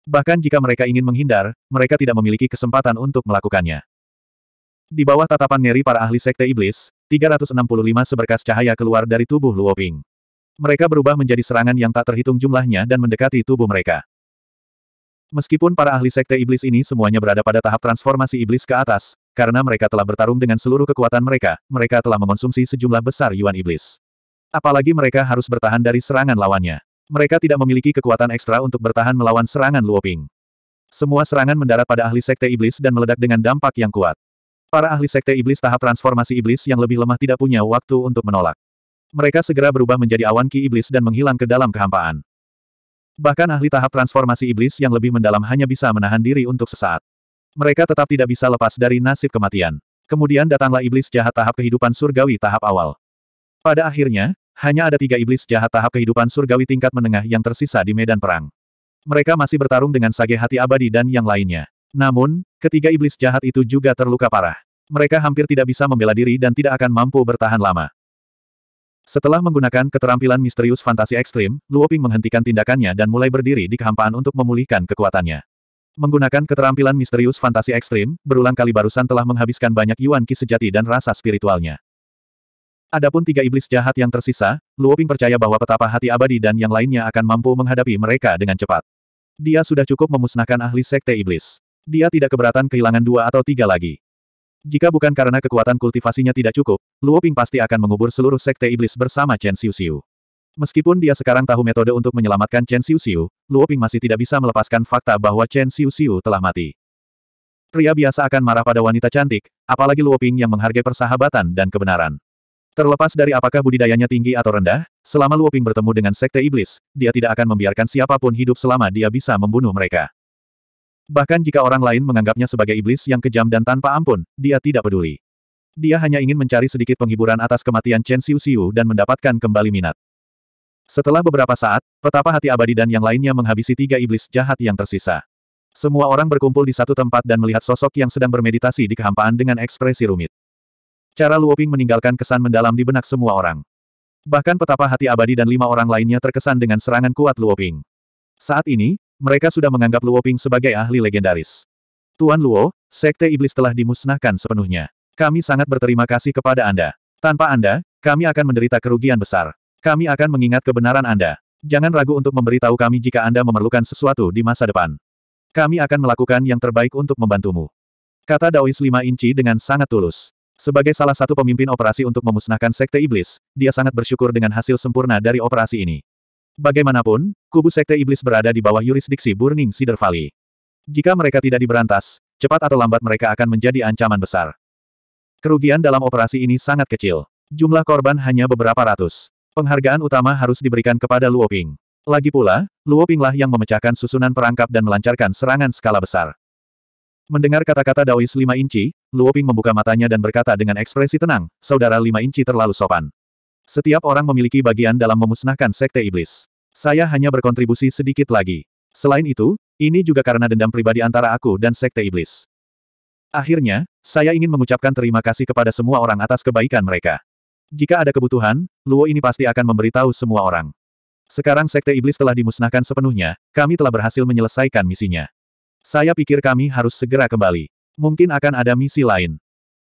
Bahkan jika mereka ingin menghindar, mereka tidak memiliki kesempatan untuk melakukannya. Di bawah tatapan ngeri para ahli sekte iblis, 365 seberkas cahaya keluar dari tubuh Luoping. Mereka berubah menjadi serangan yang tak terhitung jumlahnya dan mendekati tubuh mereka. Meskipun para ahli sekte iblis ini semuanya berada pada tahap transformasi iblis ke atas, karena mereka telah bertarung dengan seluruh kekuatan mereka, mereka telah mengonsumsi sejumlah besar yuan iblis. Apalagi mereka harus bertahan dari serangan lawannya. Mereka tidak memiliki kekuatan ekstra untuk bertahan melawan serangan Luoping. Semua serangan mendarat pada ahli sekte iblis dan meledak dengan dampak yang kuat. Para ahli sekte iblis tahap transformasi iblis yang lebih lemah tidak punya waktu untuk menolak. Mereka segera berubah menjadi awan ki iblis dan menghilang ke dalam kehampaan. Bahkan ahli tahap transformasi iblis yang lebih mendalam hanya bisa menahan diri untuk sesaat. Mereka tetap tidak bisa lepas dari nasib kematian. Kemudian datanglah iblis jahat tahap kehidupan surgawi tahap awal. Pada akhirnya, hanya ada tiga iblis jahat tahap kehidupan surgawi tingkat menengah yang tersisa di medan perang. Mereka masih bertarung dengan sage hati abadi dan yang lainnya. Namun, ketiga iblis jahat itu juga terluka parah. Mereka hampir tidak bisa membela diri dan tidak akan mampu bertahan lama. Setelah menggunakan keterampilan misterius fantasi ekstrim, Luoping menghentikan tindakannya dan mulai berdiri di kehampaan untuk memulihkan kekuatannya. Menggunakan keterampilan misterius fantasi ekstrim, berulang kali barusan telah menghabiskan banyak Yuan Qi sejati dan rasa spiritualnya. Adapun tiga iblis jahat yang tersisa, Luoping percaya bahwa petapa hati abadi dan yang lainnya akan mampu menghadapi mereka dengan cepat. Dia sudah cukup memusnahkan ahli sekte iblis. Dia tidak keberatan kehilangan dua atau tiga lagi. Jika bukan karena kekuatan kultivasinya tidak cukup, Luo Ping pasti akan mengubur seluruh sekte iblis bersama Chen Xiu Xiu. Meskipun dia sekarang tahu metode untuk menyelamatkan Chen Xiu Xiu, Luo Ping masih tidak bisa melepaskan fakta bahwa Chen Xiu Xiu telah mati. Pria biasa akan marah pada wanita cantik, apalagi Luo Ping yang menghargai persahabatan dan kebenaran. Terlepas dari apakah budidayanya tinggi atau rendah, selama Luo Ping bertemu dengan sekte iblis, dia tidak akan membiarkan siapapun hidup selama dia bisa membunuh mereka. Bahkan jika orang lain menganggapnya sebagai iblis yang kejam dan tanpa ampun, dia tidak peduli. Dia hanya ingin mencari sedikit penghiburan atas kematian Chen Xiu Xiu dan mendapatkan kembali minat. Setelah beberapa saat, petapa hati abadi dan yang lainnya menghabisi tiga iblis jahat yang tersisa. Semua orang berkumpul di satu tempat dan melihat sosok yang sedang bermeditasi di kehampaan dengan ekspresi rumit. Cara Luoping meninggalkan kesan mendalam di benak semua orang. Bahkan petapa hati abadi dan lima orang lainnya terkesan dengan serangan kuat Luoping. Saat ini, mereka sudah menganggap Luo Ping sebagai ahli legendaris. Tuan Luo, Sekte Iblis telah dimusnahkan sepenuhnya. Kami sangat berterima kasih kepada Anda. Tanpa Anda, kami akan menderita kerugian besar. Kami akan mengingat kebenaran Anda. Jangan ragu untuk memberitahu kami jika Anda memerlukan sesuatu di masa depan. Kami akan melakukan yang terbaik untuk membantumu. Kata Daois Lima Inci dengan sangat tulus. Sebagai salah satu pemimpin operasi untuk memusnahkan Sekte Iblis, dia sangat bersyukur dengan hasil sempurna dari operasi ini. Bagaimanapun, kubu Sekte Iblis berada di bawah yurisdiksi Burning Cedar Valley. Jika mereka tidak diberantas, cepat atau lambat mereka akan menjadi ancaman besar. Kerugian dalam operasi ini sangat kecil. Jumlah korban hanya beberapa ratus. Penghargaan utama harus diberikan kepada Luoping. Lagi pula, Luopinglah yang memecahkan susunan perangkap dan melancarkan serangan skala besar. Mendengar kata-kata Daois lima inci, Luoping membuka matanya dan berkata dengan ekspresi tenang, saudara lima inci terlalu sopan. Setiap orang memiliki bagian dalam memusnahkan sekte iblis. Saya hanya berkontribusi sedikit lagi. Selain itu, ini juga karena dendam pribadi antara aku dan sekte iblis. Akhirnya, saya ingin mengucapkan terima kasih kepada semua orang atas kebaikan mereka. Jika ada kebutuhan, Luo ini pasti akan memberitahu semua orang. Sekarang sekte iblis telah dimusnahkan sepenuhnya, kami telah berhasil menyelesaikan misinya. Saya pikir kami harus segera kembali. Mungkin akan ada misi lain.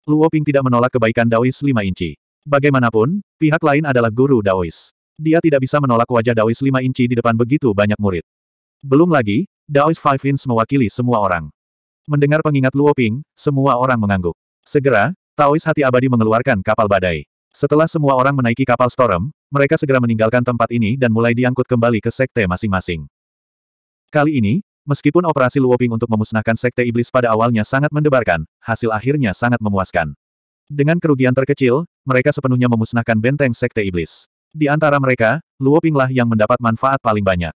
Luo Ping tidak menolak kebaikan Daois 5 inci. Bagaimanapun, pihak lain adalah guru Daois. Dia tidak bisa menolak wajah Daois 5 inci di depan begitu banyak murid. Belum lagi, Daois 5 inch mewakili semua orang. Mendengar pengingat Luo Ping, semua orang mengangguk. Segera, Taois hati abadi mengeluarkan kapal badai. Setelah semua orang menaiki kapal Storm, mereka segera meninggalkan tempat ini dan mulai diangkut kembali ke sekte masing-masing. Kali ini, meskipun operasi Luoping untuk memusnahkan sekte iblis pada awalnya sangat mendebarkan, hasil akhirnya sangat memuaskan. Dengan kerugian terkecil, mereka sepenuhnya memusnahkan benteng Sekte Iblis. Di antara mereka, Luo Pinglah yang mendapat manfaat paling banyak.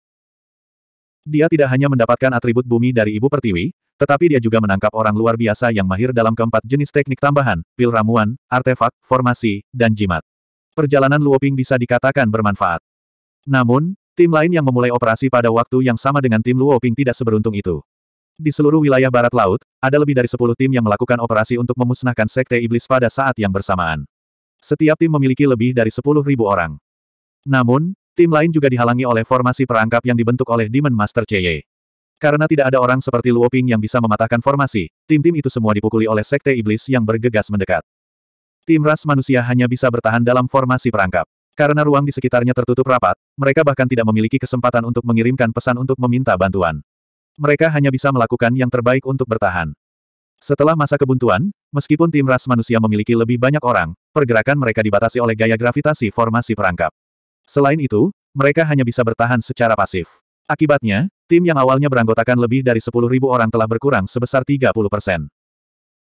Dia tidak hanya mendapatkan atribut bumi dari Ibu Pertiwi, tetapi dia juga menangkap orang luar biasa yang mahir dalam keempat jenis teknik tambahan, pil ramuan, artefak, formasi, dan jimat. Perjalanan Luo Ping bisa dikatakan bermanfaat. Namun, tim lain yang memulai operasi pada waktu yang sama dengan tim Luo Ping tidak seberuntung itu. Di seluruh wilayah barat laut, ada lebih dari 10 tim yang melakukan operasi untuk memusnahkan Sekte Iblis pada saat yang bersamaan. Setiap tim memiliki lebih dari 10.000 orang. Namun, tim lain juga dihalangi oleh formasi perangkap yang dibentuk oleh Demon Master CY. Karena tidak ada orang seperti Luo Ping yang bisa mematahkan formasi, tim-tim itu semua dipukuli oleh Sekte Iblis yang bergegas mendekat. Tim ras manusia hanya bisa bertahan dalam formasi perangkap. Karena ruang di sekitarnya tertutup rapat, mereka bahkan tidak memiliki kesempatan untuk mengirimkan pesan untuk meminta bantuan. Mereka hanya bisa melakukan yang terbaik untuk bertahan. Setelah masa kebuntuan, meskipun tim ras manusia memiliki lebih banyak orang, pergerakan mereka dibatasi oleh gaya gravitasi formasi perangkap. Selain itu, mereka hanya bisa bertahan secara pasif. Akibatnya, tim yang awalnya beranggotakan lebih dari 10.000 orang telah berkurang sebesar 30 persen.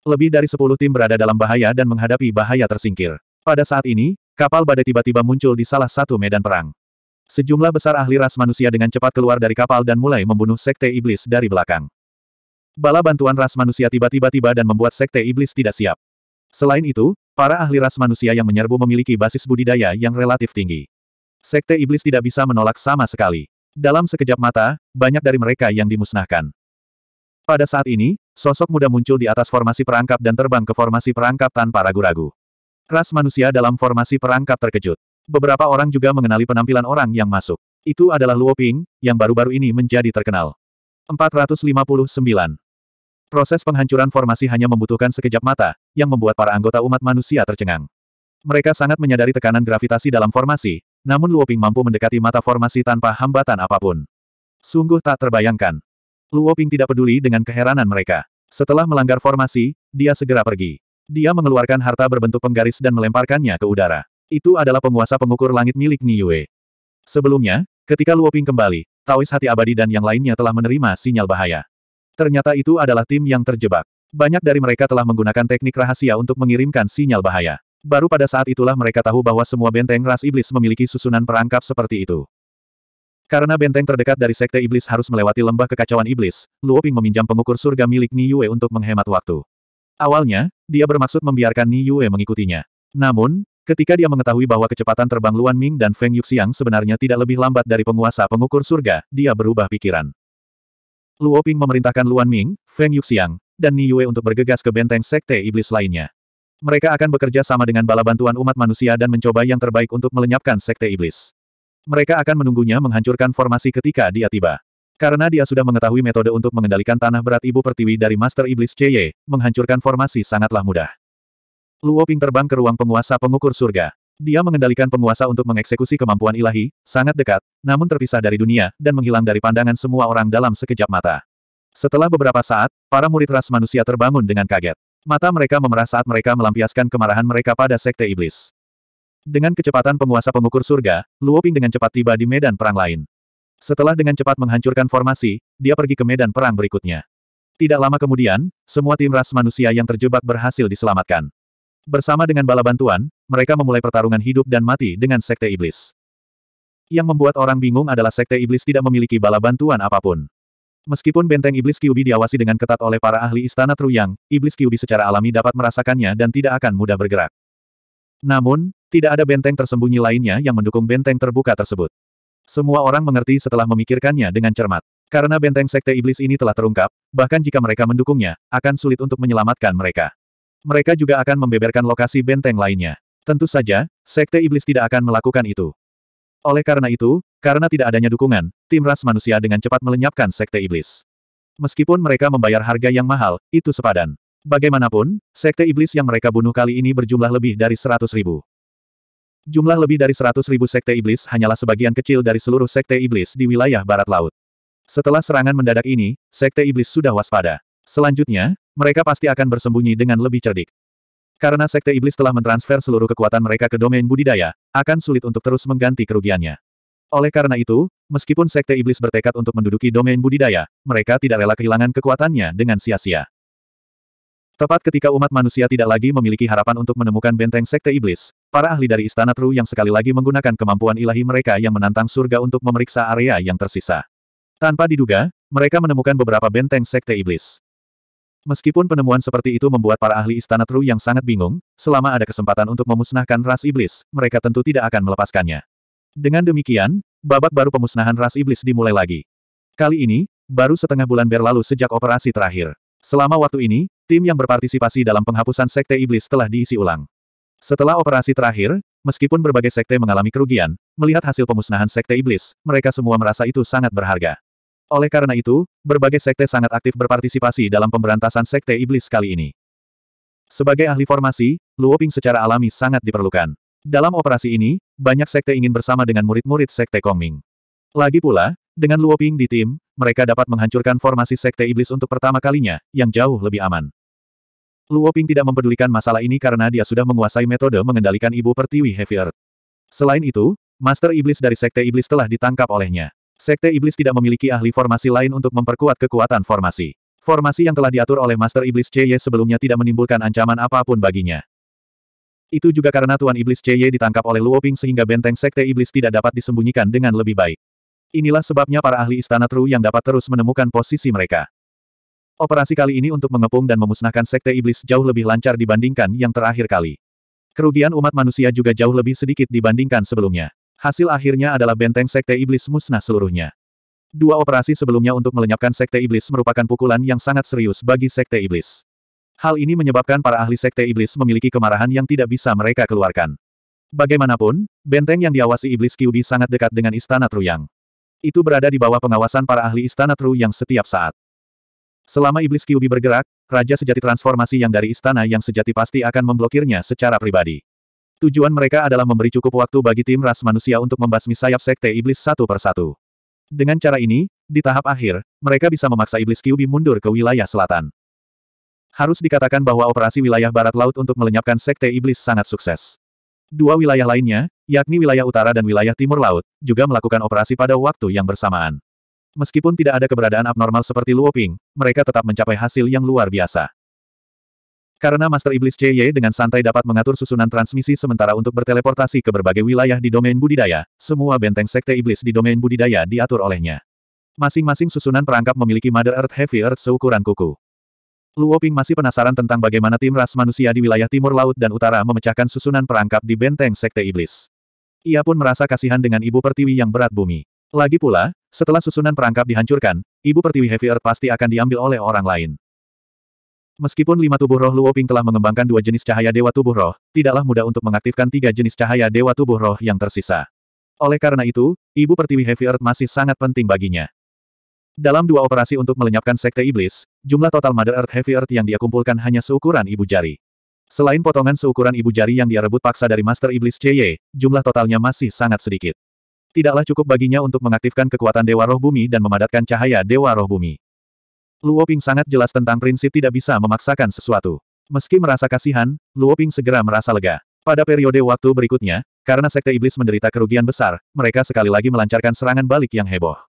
Lebih dari 10 tim berada dalam bahaya dan menghadapi bahaya tersingkir. Pada saat ini, kapal badai tiba-tiba muncul di salah satu medan perang. Sejumlah besar ahli ras manusia dengan cepat keluar dari kapal dan mulai membunuh sekte iblis dari belakang. Bala bantuan ras manusia tiba-tiba tiba dan membuat sekte iblis tidak siap. Selain itu, para ahli ras manusia yang menyerbu memiliki basis budidaya yang relatif tinggi. Sekte iblis tidak bisa menolak sama sekali. Dalam sekejap mata, banyak dari mereka yang dimusnahkan. Pada saat ini, sosok muda muncul di atas formasi perangkap dan terbang ke formasi perangkap tanpa ragu-ragu. Ras manusia dalam formasi perangkap terkejut. Beberapa orang juga mengenali penampilan orang yang masuk. Itu adalah Luo Ping, yang baru-baru ini menjadi terkenal. 459. Proses penghancuran formasi hanya membutuhkan sekejap mata, yang membuat para anggota umat manusia tercengang. Mereka sangat menyadari tekanan gravitasi dalam formasi, namun Luoping mampu mendekati mata formasi tanpa hambatan apapun. Sungguh tak terbayangkan. Luoping tidak peduli dengan keheranan mereka. Setelah melanggar formasi, dia segera pergi. Dia mengeluarkan harta berbentuk penggaris dan melemparkannya ke udara. Itu adalah penguasa pengukur langit milik Niyue. Sebelumnya, ketika Luoping kembali, Taois hati abadi dan yang lainnya telah menerima sinyal bahaya. Ternyata itu adalah tim yang terjebak. Banyak dari mereka telah menggunakan teknik rahasia untuk mengirimkan sinyal bahaya. Baru pada saat itulah mereka tahu bahwa semua benteng ras iblis memiliki susunan perangkap seperti itu. Karena benteng terdekat dari sekte iblis harus melewati lembah kekacauan iblis, Luo Ping meminjam pengukur surga milik Ni Yue untuk menghemat waktu. Awalnya, dia bermaksud membiarkan Ni Yue mengikutinya. Namun, ketika dia mengetahui bahwa kecepatan terbang Luan Ming dan Feng Yuxiang sebenarnya tidak lebih lambat dari penguasa pengukur surga, dia berubah pikiran. Luo Ping memerintahkan Luan Ming, Feng Yuxiang, dan Ni Yue untuk bergegas ke benteng sekte iblis lainnya. Mereka akan bekerja sama dengan bala bantuan umat manusia dan mencoba yang terbaik untuk melenyapkan sekte iblis. Mereka akan menunggunya menghancurkan formasi ketika dia tiba. Karena dia sudah mengetahui metode untuk mengendalikan tanah berat ibu pertiwi dari Master Iblis CY, menghancurkan formasi sangatlah mudah. Luo Ping terbang ke ruang penguasa pengukur surga. Dia mengendalikan penguasa untuk mengeksekusi kemampuan ilahi, sangat dekat, namun terpisah dari dunia, dan menghilang dari pandangan semua orang dalam sekejap mata. Setelah beberapa saat, para murid ras manusia terbangun dengan kaget. Mata mereka memerah saat mereka melampiaskan kemarahan mereka pada sekte iblis. Dengan kecepatan penguasa pengukur surga, Luoping dengan cepat tiba di medan perang lain. Setelah dengan cepat menghancurkan formasi, dia pergi ke medan perang berikutnya. Tidak lama kemudian, semua tim ras manusia yang terjebak berhasil diselamatkan. Bersama dengan bala bantuan, mereka memulai pertarungan hidup dan mati dengan Sekte Iblis. Yang membuat orang bingung adalah Sekte Iblis tidak memiliki bala bantuan apapun. Meskipun benteng Iblis Kyubi diawasi dengan ketat oleh para ahli Istana Truyang, Iblis Kyubi secara alami dapat merasakannya dan tidak akan mudah bergerak. Namun, tidak ada benteng tersembunyi lainnya yang mendukung benteng terbuka tersebut. Semua orang mengerti setelah memikirkannya dengan cermat. Karena benteng Sekte Iblis ini telah terungkap, bahkan jika mereka mendukungnya, akan sulit untuk menyelamatkan mereka. Mereka juga akan membeberkan lokasi benteng lainnya. Tentu saja, Sekte Iblis tidak akan melakukan itu. Oleh karena itu, karena tidak adanya dukungan, tim ras manusia dengan cepat melenyapkan Sekte Iblis. Meskipun mereka membayar harga yang mahal, itu sepadan. Bagaimanapun, Sekte Iblis yang mereka bunuh kali ini berjumlah lebih dari 100 ribu. Jumlah lebih dari 100 ribu Sekte Iblis hanyalah sebagian kecil dari seluruh Sekte Iblis di wilayah Barat Laut. Setelah serangan mendadak ini, Sekte Iblis sudah waspada. Selanjutnya, mereka pasti akan bersembunyi dengan lebih cerdik. Karena Sekte Iblis telah mentransfer seluruh kekuatan mereka ke domain budidaya, akan sulit untuk terus mengganti kerugiannya. Oleh karena itu, meskipun Sekte Iblis bertekad untuk menduduki domain budidaya, mereka tidak rela kehilangan kekuatannya dengan sia-sia. Tepat ketika umat manusia tidak lagi memiliki harapan untuk menemukan benteng sekte iblis, para ahli dari Istana Tru yang sekali lagi menggunakan kemampuan ilahi mereka yang menantang surga untuk memeriksa area yang tersisa. Tanpa diduga, mereka menemukan beberapa benteng sekte iblis. Meskipun penemuan seperti itu membuat para ahli istana Tru yang sangat bingung, selama ada kesempatan untuk memusnahkan ras iblis, mereka tentu tidak akan melepaskannya. Dengan demikian, babak baru pemusnahan ras iblis dimulai lagi. Kali ini, baru setengah bulan berlalu sejak operasi terakhir. Selama waktu ini, tim yang berpartisipasi dalam penghapusan sekte iblis telah diisi ulang. Setelah operasi terakhir, meskipun berbagai sekte mengalami kerugian, melihat hasil pemusnahan sekte iblis, mereka semua merasa itu sangat berharga. Oleh karena itu, berbagai sekte sangat aktif berpartisipasi dalam pemberantasan sekte iblis kali ini. Sebagai ahli formasi, Luo Ping secara alami sangat diperlukan. Dalam operasi ini, banyak sekte ingin bersama dengan murid-murid sekte Kongming. Lagi pula, dengan Luo Ping di tim, mereka dapat menghancurkan formasi sekte iblis untuk pertama kalinya, yang jauh lebih aman. Luo Ping tidak mempedulikan masalah ini karena dia sudah menguasai metode mengendalikan ibu pertiwi Heavy Earth. Selain itu, Master Iblis dari Sekte Iblis telah ditangkap olehnya. Sekte Iblis tidak memiliki ahli formasi lain untuk memperkuat kekuatan formasi. Formasi yang telah diatur oleh Master Iblis CY sebelumnya tidak menimbulkan ancaman apapun baginya. Itu juga karena Tuan Iblis CY ditangkap oleh Luoping sehingga benteng Sekte Iblis tidak dapat disembunyikan dengan lebih baik. Inilah sebabnya para ahli Istana Tru yang dapat terus menemukan posisi mereka. Operasi kali ini untuk mengepung dan memusnahkan Sekte Iblis jauh lebih lancar dibandingkan yang terakhir kali. Kerugian umat manusia juga jauh lebih sedikit dibandingkan sebelumnya. Hasil akhirnya adalah benteng Sekte Iblis musnah seluruhnya. Dua operasi sebelumnya untuk melenyapkan Sekte Iblis merupakan pukulan yang sangat serius bagi Sekte Iblis. Hal ini menyebabkan para ahli Sekte Iblis memiliki kemarahan yang tidak bisa mereka keluarkan. Bagaimanapun, benteng yang diawasi Iblis Kyubi sangat dekat dengan Istana Truyang. Itu berada di bawah pengawasan para ahli Istana Truyang setiap saat. Selama Iblis Kyubi bergerak, Raja Sejati Transformasi yang dari Istana yang Sejati pasti akan memblokirnya secara pribadi. Tujuan mereka adalah memberi cukup waktu bagi tim ras manusia untuk membasmi sayap sekte iblis satu persatu. Dengan cara ini, di tahap akhir, mereka bisa memaksa iblis Kyubi mundur ke wilayah selatan. Harus dikatakan bahwa operasi wilayah barat laut untuk melenyapkan sekte iblis sangat sukses. Dua wilayah lainnya, yakni wilayah utara dan wilayah timur laut, juga melakukan operasi pada waktu yang bersamaan. Meskipun tidak ada keberadaan abnormal seperti Luoping, mereka tetap mencapai hasil yang luar biasa. Karena Master Iblis CY dengan santai dapat mengatur susunan transmisi sementara untuk berteleportasi ke berbagai wilayah di domain budidaya, semua benteng sekte iblis di domain budidaya diatur olehnya. Masing-masing susunan perangkap memiliki Mother Earth Heavy Earth seukuran kuku. Luoping masih penasaran tentang bagaimana tim ras manusia di wilayah timur laut dan utara memecahkan susunan perangkap di benteng sekte iblis. Ia pun merasa kasihan dengan ibu pertiwi yang berat bumi. Lagi pula, setelah susunan perangkap dihancurkan, ibu pertiwi Heavy Earth pasti akan diambil oleh orang lain. Meskipun lima tubuh roh Luoping telah mengembangkan dua jenis cahaya dewa tubuh roh, tidaklah mudah untuk mengaktifkan tiga jenis cahaya dewa tubuh roh yang tersisa. Oleh karena itu, Ibu Pertiwi Heavy Earth masih sangat penting baginya. Dalam dua operasi untuk melenyapkan Sekte Iblis, jumlah total Mother Earth Heavy Earth yang dia kumpulkan hanya seukuran ibu jari. Selain potongan seukuran ibu jari yang dia rebut paksa dari Master Iblis CY, jumlah totalnya masih sangat sedikit. Tidaklah cukup baginya untuk mengaktifkan kekuatan Dewa Roh Bumi dan memadatkan cahaya Dewa Roh Bumi. Luo Ping sangat jelas tentang prinsip tidak bisa memaksakan sesuatu. Meski merasa kasihan, Luo Ping segera merasa lega. Pada periode waktu berikutnya, karena Sekte Iblis menderita kerugian besar, mereka sekali lagi melancarkan serangan balik yang heboh.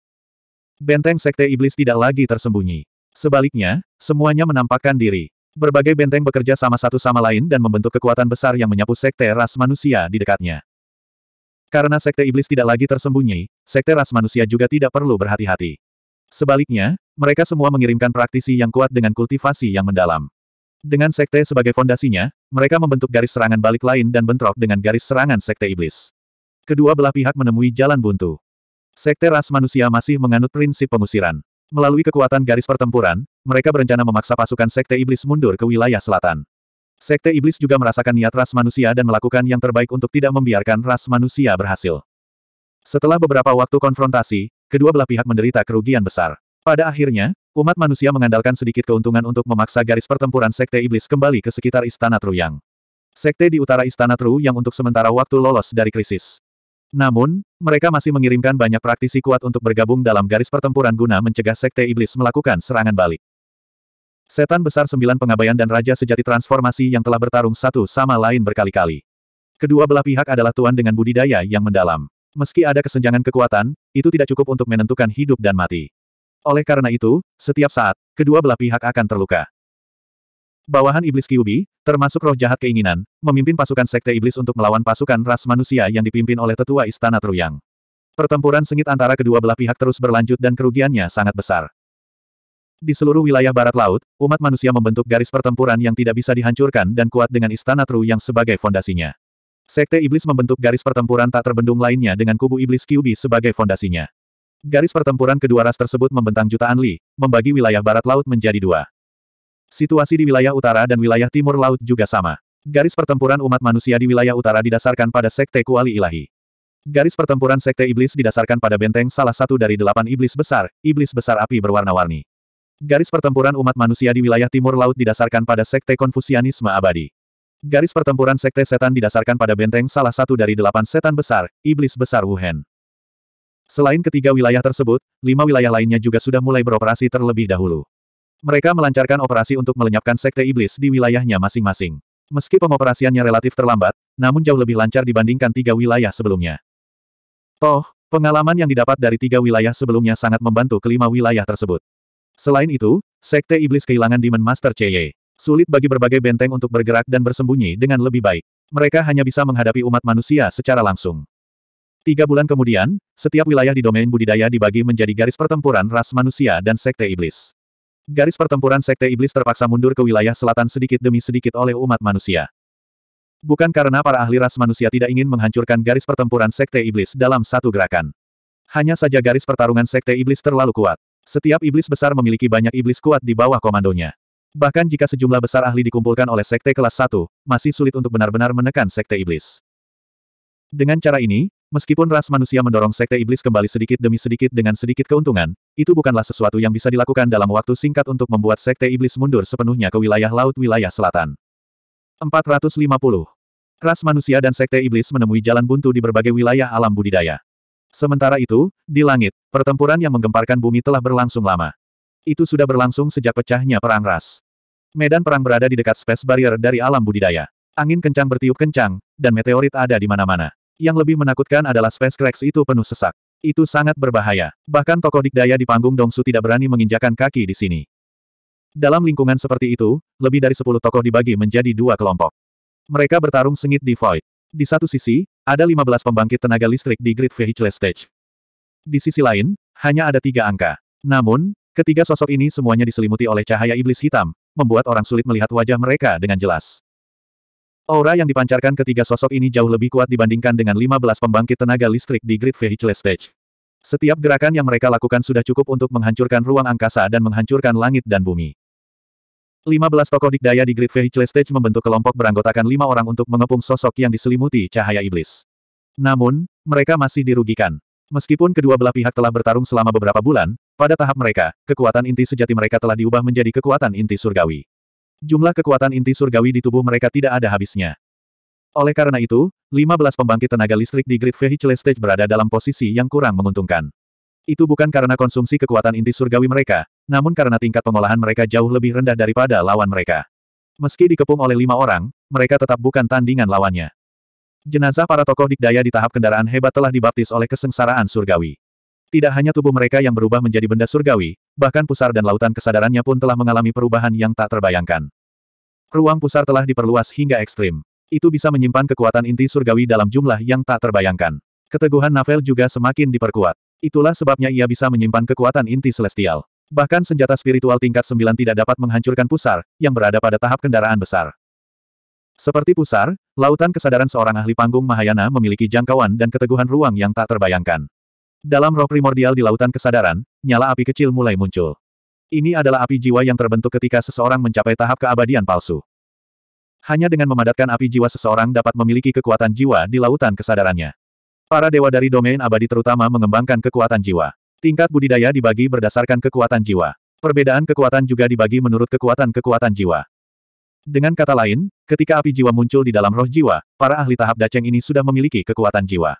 Benteng Sekte Iblis tidak lagi tersembunyi. Sebaliknya, semuanya menampakkan diri. Berbagai benteng bekerja sama satu sama lain dan membentuk kekuatan besar yang menyapu Sekte Ras Manusia di dekatnya. Karena Sekte Iblis tidak lagi tersembunyi, Sekte Ras Manusia juga tidak perlu berhati-hati. Sebaliknya, mereka semua mengirimkan praktisi yang kuat dengan kultivasi yang mendalam. Dengan sekte sebagai fondasinya, mereka membentuk garis serangan balik lain dan bentrok dengan garis serangan sekte iblis. Kedua belah pihak menemui jalan buntu. Sekte ras manusia masih menganut prinsip pengusiran. Melalui kekuatan garis pertempuran, mereka berencana memaksa pasukan sekte iblis mundur ke wilayah selatan. Sekte iblis juga merasakan niat ras manusia dan melakukan yang terbaik untuk tidak membiarkan ras manusia berhasil. Setelah beberapa waktu konfrontasi, kedua belah pihak menderita kerugian besar. Pada akhirnya, umat manusia mengandalkan sedikit keuntungan untuk memaksa garis pertempuran Sekte Iblis kembali ke sekitar Istana Truyang. Sekte di utara Istana Tru yang untuk sementara waktu lolos dari krisis. Namun, mereka masih mengirimkan banyak praktisi kuat untuk bergabung dalam garis pertempuran guna mencegah Sekte Iblis melakukan serangan balik. Setan besar sembilan pengabaian dan raja sejati transformasi yang telah bertarung satu sama lain berkali-kali. Kedua belah pihak adalah tuan dengan budidaya yang mendalam. Meski ada kesenjangan kekuatan, itu tidak cukup untuk menentukan hidup dan mati. Oleh karena itu, setiap saat, kedua belah pihak akan terluka. Bawahan Iblis Kyubi, termasuk roh jahat keinginan, memimpin pasukan Sekte Iblis untuk melawan pasukan ras manusia yang dipimpin oleh tetua Istana Truyang. Pertempuran sengit antara kedua belah pihak terus berlanjut dan kerugiannya sangat besar. Di seluruh wilayah barat laut, umat manusia membentuk garis pertempuran yang tidak bisa dihancurkan dan kuat dengan Istana Tru yang sebagai fondasinya. Sekte Iblis membentuk garis pertempuran tak terbendung lainnya dengan kubu Iblis Kyubi sebagai fondasinya. Garis pertempuran kedua ras tersebut membentang jutaan li, membagi wilayah barat laut menjadi dua. Situasi di wilayah utara dan wilayah timur laut juga sama. Garis pertempuran umat manusia di wilayah utara didasarkan pada sekte kuali ilahi. Garis pertempuran sekte iblis didasarkan pada benteng salah satu dari delapan iblis besar, iblis besar api berwarna-warni. Garis pertempuran umat manusia di wilayah timur laut didasarkan pada sekte konfusianisme abadi. Garis pertempuran sekte setan didasarkan pada benteng salah satu dari delapan setan besar, iblis besar Wuhan. Selain ketiga wilayah tersebut, lima wilayah lainnya juga sudah mulai beroperasi terlebih dahulu. Mereka melancarkan operasi untuk melenyapkan sekte iblis di wilayahnya masing-masing. Meski pengoperasiannya relatif terlambat, namun jauh lebih lancar dibandingkan tiga wilayah sebelumnya. Toh, pengalaman yang didapat dari tiga wilayah sebelumnya sangat membantu kelima wilayah tersebut. Selain itu, sekte iblis kehilangan Demon Master CY. Sulit bagi berbagai benteng untuk bergerak dan bersembunyi dengan lebih baik. Mereka hanya bisa menghadapi umat manusia secara langsung. Tiga bulan kemudian, setiap wilayah di domain budidaya dibagi menjadi garis pertempuran ras manusia dan sekte iblis. Garis pertempuran sekte iblis terpaksa mundur ke wilayah selatan sedikit demi sedikit oleh umat manusia. Bukan karena para ahli ras manusia tidak ingin menghancurkan garis pertempuran sekte iblis dalam satu gerakan. Hanya saja garis pertarungan sekte iblis terlalu kuat. Setiap iblis besar memiliki banyak iblis kuat di bawah komandonya. Bahkan jika sejumlah besar ahli dikumpulkan oleh sekte kelas 1, masih sulit untuk benar-benar menekan sekte iblis. Dengan cara ini, Meskipun ras manusia mendorong sekte iblis kembali sedikit demi sedikit dengan sedikit keuntungan, itu bukanlah sesuatu yang bisa dilakukan dalam waktu singkat untuk membuat sekte iblis mundur sepenuhnya ke wilayah laut wilayah selatan. 450. Ras manusia dan sekte iblis menemui jalan buntu di berbagai wilayah alam budidaya. Sementara itu, di langit, pertempuran yang menggemparkan bumi telah berlangsung lama. Itu sudah berlangsung sejak pecahnya perang ras. Medan perang berada di dekat space barrier dari alam budidaya. Angin kencang bertiup kencang, dan meteorit ada di mana-mana. Yang lebih menakutkan adalah Space Cracks itu penuh sesak. Itu sangat berbahaya. Bahkan tokoh dikdaya di panggung Dongsu tidak berani menginjakan kaki di sini. Dalam lingkungan seperti itu, lebih dari sepuluh tokoh dibagi menjadi dua kelompok. Mereka bertarung sengit di Void. Di satu sisi, ada 15 pembangkit tenaga listrik di Great Vehicle Stage. Di sisi lain, hanya ada tiga angka. Namun, ketiga sosok ini semuanya diselimuti oleh cahaya iblis hitam, membuat orang sulit melihat wajah mereka dengan jelas. Aura yang dipancarkan ketiga sosok ini jauh lebih kuat dibandingkan dengan 15 pembangkit tenaga listrik di Great Vehicle Stage. Setiap gerakan yang mereka lakukan sudah cukup untuk menghancurkan ruang angkasa dan menghancurkan langit dan bumi. 15 tokoh dikdaya di Great Vehicle Stage membentuk kelompok beranggotakan lima orang untuk mengepung sosok yang diselimuti cahaya iblis. Namun, mereka masih dirugikan. Meskipun kedua belah pihak telah bertarung selama beberapa bulan, pada tahap mereka, kekuatan inti sejati mereka telah diubah menjadi kekuatan inti surgawi. Jumlah kekuatan inti surgawi di tubuh mereka tidak ada habisnya. Oleh karena itu, 15 pembangkit tenaga listrik di Great Vehicle Stage berada dalam posisi yang kurang menguntungkan. Itu bukan karena konsumsi kekuatan inti surgawi mereka, namun karena tingkat pengolahan mereka jauh lebih rendah daripada lawan mereka. Meski dikepung oleh lima orang, mereka tetap bukan tandingan lawannya. Jenazah para tokoh dikdaya di tahap kendaraan hebat telah dibaptis oleh kesengsaraan surgawi. Tidak hanya tubuh mereka yang berubah menjadi benda surgawi, bahkan pusar dan lautan kesadarannya pun telah mengalami perubahan yang tak terbayangkan. Ruang pusar telah diperluas hingga ekstrim. Itu bisa menyimpan kekuatan inti surgawi dalam jumlah yang tak terbayangkan. Keteguhan Navel juga semakin diperkuat. Itulah sebabnya ia bisa menyimpan kekuatan inti celestial. Bahkan senjata spiritual tingkat 9 tidak dapat menghancurkan pusar, yang berada pada tahap kendaraan besar. Seperti pusar, lautan kesadaran seorang ahli panggung Mahayana memiliki jangkauan dan keteguhan ruang yang tak terbayangkan. Dalam roh primordial di lautan kesadaran, nyala api kecil mulai muncul. Ini adalah api jiwa yang terbentuk ketika seseorang mencapai tahap keabadian palsu. Hanya dengan memadatkan api jiwa seseorang dapat memiliki kekuatan jiwa di lautan kesadarannya. Para dewa dari domain abadi terutama mengembangkan kekuatan jiwa. Tingkat budidaya dibagi berdasarkan kekuatan jiwa. Perbedaan kekuatan juga dibagi menurut kekuatan-kekuatan jiwa. Dengan kata lain, ketika api jiwa muncul di dalam roh jiwa, para ahli tahap daceng ini sudah memiliki kekuatan jiwa.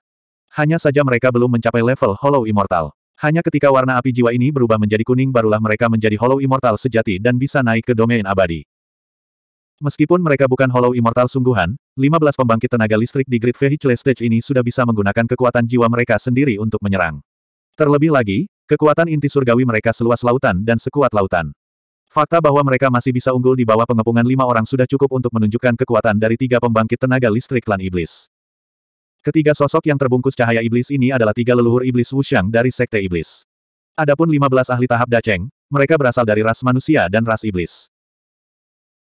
Hanya saja mereka belum mencapai level Hollow Immortal. Hanya ketika warna api jiwa ini berubah menjadi kuning barulah mereka menjadi Hollow Immortal sejati dan bisa naik ke domain abadi. Meskipun mereka bukan Hollow Immortal sungguhan, 15 pembangkit tenaga listrik di Great Vehicle Stage ini sudah bisa menggunakan kekuatan jiwa mereka sendiri untuk menyerang. Terlebih lagi, kekuatan inti surgawi mereka seluas lautan dan sekuat lautan. Fakta bahwa mereka masih bisa unggul di bawah pengepungan lima orang sudah cukup untuk menunjukkan kekuatan dari tiga pembangkit tenaga listrik klan iblis. Ketiga sosok yang terbungkus cahaya iblis ini adalah tiga leluhur iblis Wuxiang dari Sekte Iblis. Adapun 15 ahli tahap Daceng, mereka berasal dari ras manusia dan ras iblis.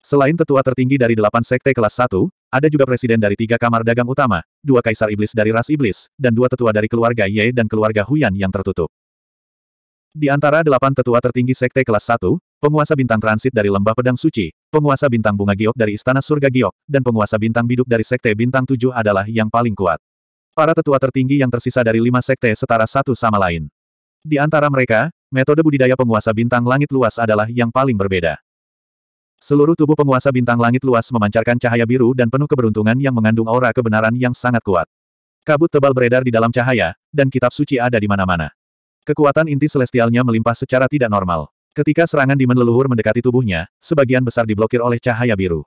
Selain tetua tertinggi dari delapan sekte kelas satu, ada juga presiden dari tiga kamar dagang utama, dua kaisar iblis dari ras iblis, dan dua tetua dari keluarga Ye dan keluarga Huyan yang tertutup. Di antara delapan tetua tertinggi sekte kelas satu penguasa bintang transit dari lembah pedang suci, penguasa bintang bunga giok dari istana surga giok, dan penguasa bintang biduk dari sekte bintang tujuh adalah yang paling kuat. Para tetua tertinggi yang tersisa dari lima sekte setara satu sama lain. Di antara mereka, metode budidaya penguasa bintang langit luas adalah yang paling berbeda. Seluruh tubuh penguasa bintang langit luas memancarkan cahaya biru dan penuh keberuntungan yang mengandung aura kebenaran yang sangat kuat. Kabut tebal beredar di dalam cahaya, dan kitab suci ada di mana-mana. Kekuatan inti celestialnya melimpah secara tidak normal. Ketika serangan demon leluhur mendekati tubuhnya, sebagian besar diblokir oleh cahaya biru.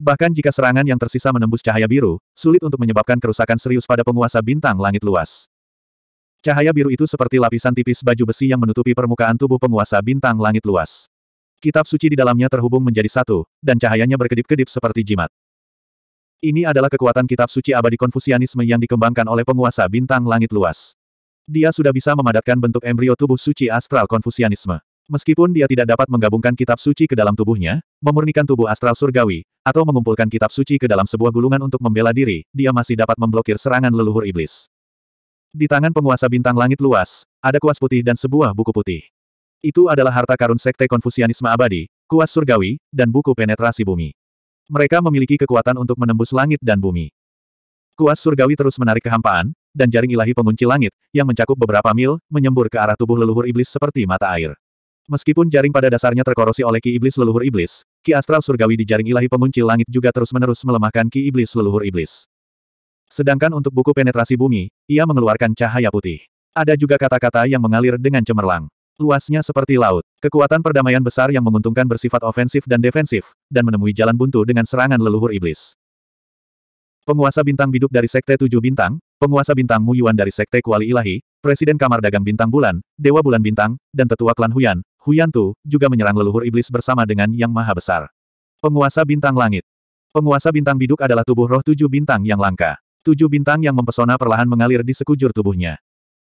Bahkan jika serangan yang tersisa menembus cahaya biru, sulit untuk menyebabkan kerusakan serius pada penguasa bintang langit luas. Cahaya biru itu seperti lapisan tipis baju besi yang menutupi permukaan tubuh penguasa bintang langit luas. Kitab suci di dalamnya terhubung menjadi satu, dan cahayanya berkedip-kedip seperti jimat. Ini adalah kekuatan kitab suci abadi konfusianisme yang dikembangkan oleh penguasa bintang langit luas. Dia sudah bisa memadatkan bentuk embrio tubuh suci astral konfusianisme. Meskipun dia tidak dapat menggabungkan kitab suci ke dalam tubuhnya, memurnikan tubuh astral surgawi, atau mengumpulkan kitab suci ke dalam sebuah gulungan untuk membela diri, dia masih dapat memblokir serangan leluhur iblis. Di tangan penguasa bintang langit luas, ada kuas putih dan sebuah buku putih. Itu adalah harta karun sekte konfusianisme abadi, kuas surgawi, dan buku penetrasi bumi. Mereka memiliki kekuatan untuk menembus langit dan bumi. Kuas surgawi terus menarik kehampaan, dan jaring ilahi pengunci langit, yang mencakup beberapa mil, menyembur ke arah tubuh leluhur iblis seperti mata air. Meskipun jaring pada dasarnya terkorosi oleh ki iblis leluhur iblis, ki astral surgawi di jaring ilahi pengunci langit juga terus-menerus melemahkan ki iblis leluhur iblis. Sedangkan untuk buku penetrasi bumi, ia mengeluarkan cahaya putih. Ada juga kata-kata yang mengalir dengan cemerlang. Luasnya seperti laut, kekuatan perdamaian besar yang menguntungkan bersifat ofensif dan defensif, dan menemui jalan buntu dengan serangan leluhur iblis. Penguasa bintang biduk dari Sekte Tujuh Bintang, penguasa bintang Mu Yuan dari Sekte Kuali Ilahi, Presiden Kamar Dagang Bintang Bulan, Dewa Bulan Bintang, dan Tetua Klan Huyan, Huyantu, juga menyerang leluhur iblis bersama dengan Yang Maha Besar. Penguasa Bintang Langit Penguasa Bintang Biduk adalah tubuh roh tujuh bintang yang langka. Tujuh bintang yang mempesona perlahan mengalir di sekujur tubuhnya.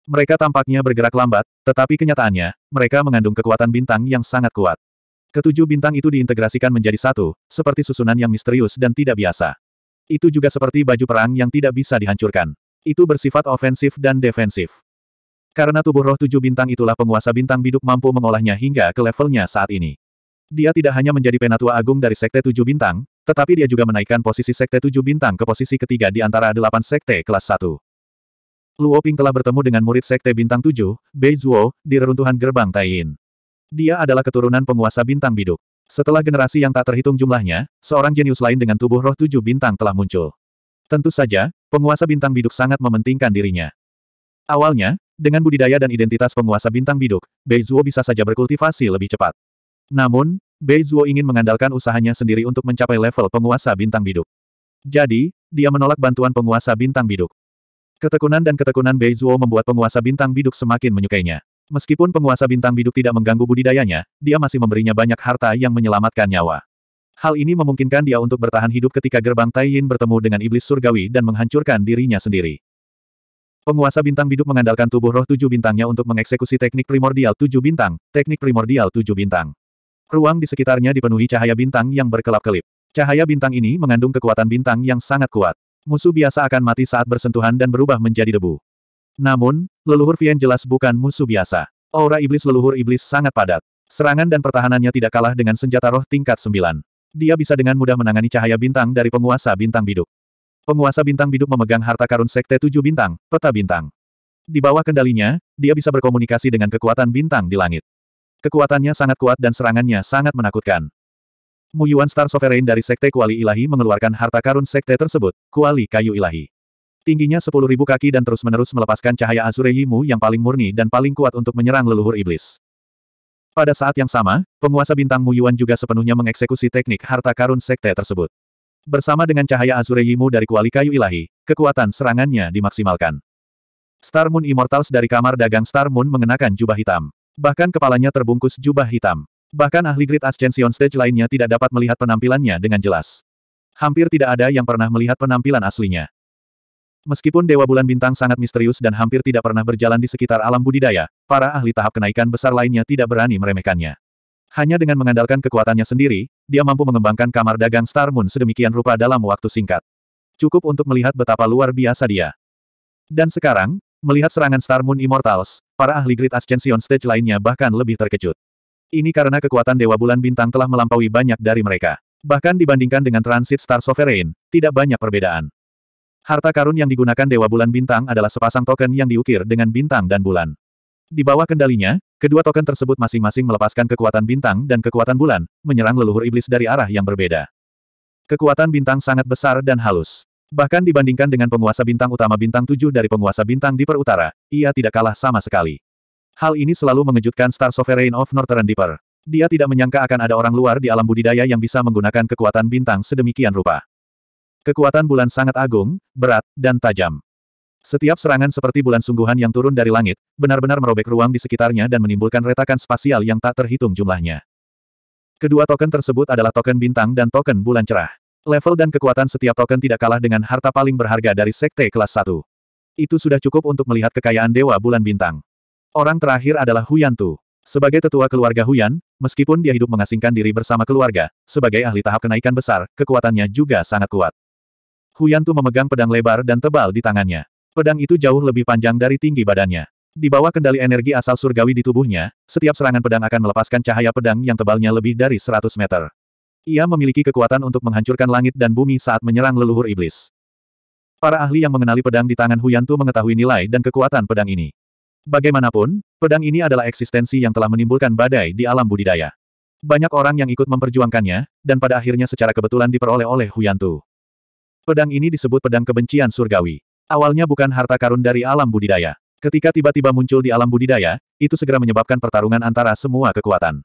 Mereka tampaknya bergerak lambat, tetapi kenyataannya, mereka mengandung kekuatan bintang yang sangat kuat. Ketujuh bintang itu diintegrasikan menjadi satu, seperti susunan yang misterius dan tidak biasa. Itu juga seperti baju perang yang tidak bisa dihancurkan. Itu bersifat ofensif dan defensif. Karena tubuh roh tujuh bintang itulah penguasa bintang biduk mampu mengolahnya hingga ke levelnya saat ini. Dia tidak hanya menjadi penatua agung dari Sekte Tujuh Bintang, tetapi dia juga menaikkan posisi Sekte Tujuh Bintang ke posisi ketiga di antara delapan Sekte kelas satu. Luo Ping telah bertemu dengan murid Sekte Bintang Tujuh, Bei Zuo, di reruntuhan gerbang Taiyin. Dia adalah keturunan penguasa Bintang Biduk. Setelah generasi yang tak terhitung jumlahnya, seorang jenius lain dengan tubuh roh tujuh bintang telah muncul. Tentu saja, penguasa bintang biduk sangat mementingkan dirinya. Awalnya, dengan budidaya dan identitas penguasa bintang biduk, Bei Zuo bisa saja berkultivasi lebih cepat. Namun, Bei Zuo ingin mengandalkan usahanya sendiri untuk mencapai level penguasa bintang biduk. Jadi, dia menolak bantuan penguasa bintang biduk. Ketekunan dan ketekunan Bei Zuo membuat penguasa bintang biduk semakin menyukainya. Meskipun penguasa bintang biduk tidak mengganggu budidayanya, dia masih memberinya banyak harta yang menyelamatkan nyawa. Hal ini memungkinkan dia untuk bertahan hidup ketika gerbang Taiyin bertemu dengan iblis surgawi dan menghancurkan dirinya sendiri. Penguasa bintang biduk mengandalkan tubuh roh tujuh bintangnya untuk mengeksekusi teknik primordial tujuh bintang, teknik primordial tujuh bintang. Ruang di sekitarnya dipenuhi cahaya bintang yang berkelap-kelip. Cahaya bintang ini mengandung kekuatan bintang yang sangat kuat. Musuh biasa akan mati saat bersentuhan dan berubah menjadi debu. Namun, leluhur Vien jelas bukan musuh biasa. Aura iblis leluhur iblis sangat padat. Serangan dan pertahanannya tidak kalah dengan senjata roh tingkat sembilan. Dia bisa dengan mudah menangani cahaya bintang dari penguasa bintang biduk. Penguasa bintang biduk memegang harta karun sekte tujuh bintang, peta bintang. Di bawah kendalinya, dia bisa berkomunikasi dengan kekuatan bintang di langit. Kekuatannya sangat kuat dan serangannya sangat menakutkan. Mu Yuan Star Sovereign dari Sekte Kuali Ilahi mengeluarkan harta karun Sekte tersebut, Kuali Kayu Ilahi. Tingginya sepuluh ribu kaki dan terus-menerus melepaskan cahaya Azure Yimu yang paling murni dan paling kuat untuk menyerang leluhur iblis. Pada saat yang sama, penguasa bintang Mu Yuan juga sepenuhnya mengeksekusi teknik harta karun sekte tersebut. Bersama dengan cahaya Azure Yimu dari kuali kayu ilahi, kekuatan serangannya dimaksimalkan. Star Moon Immortals dari kamar dagang Star Moon mengenakan jubah hitam. Bahkan kepalanya terbungkus jubah hitam. Bahkan ahli Great Ascension Stage lainnya tidak dapat melihat penampilannya dengan jelas. Hampir tidak ada yang pernah melihat penampilan aslinya. Meskipun Dewa Bulan Bintang sangat misterius dan hampir tidak pernah berjalan di sekitar alam budidaya, para ahli tahap kenaikan besar lainnya tidak berani meremehkannya. Hanya dengan mengandalkan kekuatannya sendiri, dia mampu mengembangkan kamar dagang Star Moon sedemikian rupa dalam waktu singkat. Cukup untuk melihat betapa luar biasa dia. Dan sekarang, melihat serangan Star Moon Immortals, para ahli Great Ascension Stage lainnya bahkan lebih terkejut. Ini karena kekuatan Dewa Bulan Bintang telah melampaui banyak dari mereka. Bahkan dibandingkan dengan Transit Star Sovereign, tidak banyak perbedaan. Harta karun yang digunakan Dewa Bulan Bintang adalah sepasang token yang diukir dengan bintang dan bulan. Di bawah kendalinya, kedua token tersebut masing-masing melepaskan kekuatan bintang dan kekuatan bulan, menyerang leluhur iblis dari arah yang berbeda. Kekuatan bintang sangat besar dan halus. Bahkan dibandingkan dengan penguasa bintang utama bintang tujuh dari penguasa bintang di perutara, ia tidak kalah sama sekali. Hal ini selalu mengejutkan Star Sovereign of Northern Deeper. Dia tidak menyangka akan ada orang luar di alam budidaya yang bisa menggunakan kekuatan bintang sedemikian rupa. Kekuatan bulan sangat agung, berat, dan tajam. Setiap serangan seperti bulan sungguhan yang turun dari langit, benar-benar merobek ruang di sekitarnya dan menimbulkan retakan spasial yang tak terhitung jumlahnya. Kedua token tersebut adalah token bintang dan token bulan cerah. Level dan kekuatan setiap token tidak kalah dengan harta paling berharga dari sekte kelas 1. Itu sudah cukup untuk melihat kekayaan Dewa Bulan Bintang. Orang terakhir adalah Huyan Tu. Sebagai tetua keluarga Huyan, meskipun dia hidup mengasingkan diri bersama keluarga, sebagai ahli tahap kenaikan besar, kekuatannya juga sangat kuat. Huyan Tu memegang pedang lebar dan tebal di tangannya. Pedang itu jauh lebih panjang dari tinggi badannya. Di bawah kendali energi asal surgawi di tubuhnya, setiap serangan pedang akan melepaskan cahaya pedang yang tebalnya lebih dari 100 meter. Ia memiliki kekuatan untuk menghancurkan langit dan bumi saat menyerang leluhur iblis. Para ahli yang mengenali pedang di tangan Huyantu mengetahui nilai dan kekuatan pedang ini. Bagaimanapun, pedang ini adalah eksistensi yang telah menimbulkan badai di alam budidaya. Banyak orang yang ikut memperjuangkannya, dan pada akhirnya secara kebetulan diperoleh oleh Huyantu. Pedang ini disebut pedang kebencian surgawi. Awalnya bukan harta karun dari alam budidaya. Ketika tiba-tiba muncul di alam budidaya, itu segera menyebabkan pertarungan antara semua kekuatan.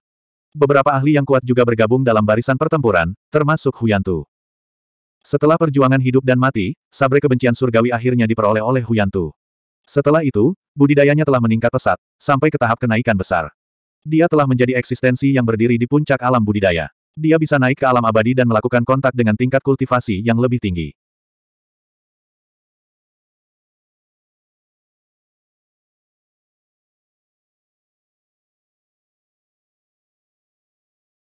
Beberapa ahli yang kuat juga bergabung dalam barisan pertempuran, termasuk Huyantu. Setelah perjuangan hidup dan mati, sabre kebencian surgawi akhirnya diperoleh oleh Huyantu. Setelah itu, budidayanya telah meningkat pesat, sampai ke tahap kenaikan besar. Dia telah menjadi eksistensi yang berdiri di puncak alam budidaya. Dia bisa naik ke alam abadi dan melakukan kontak dengan tingkat kultivasi yang lebih tinggi.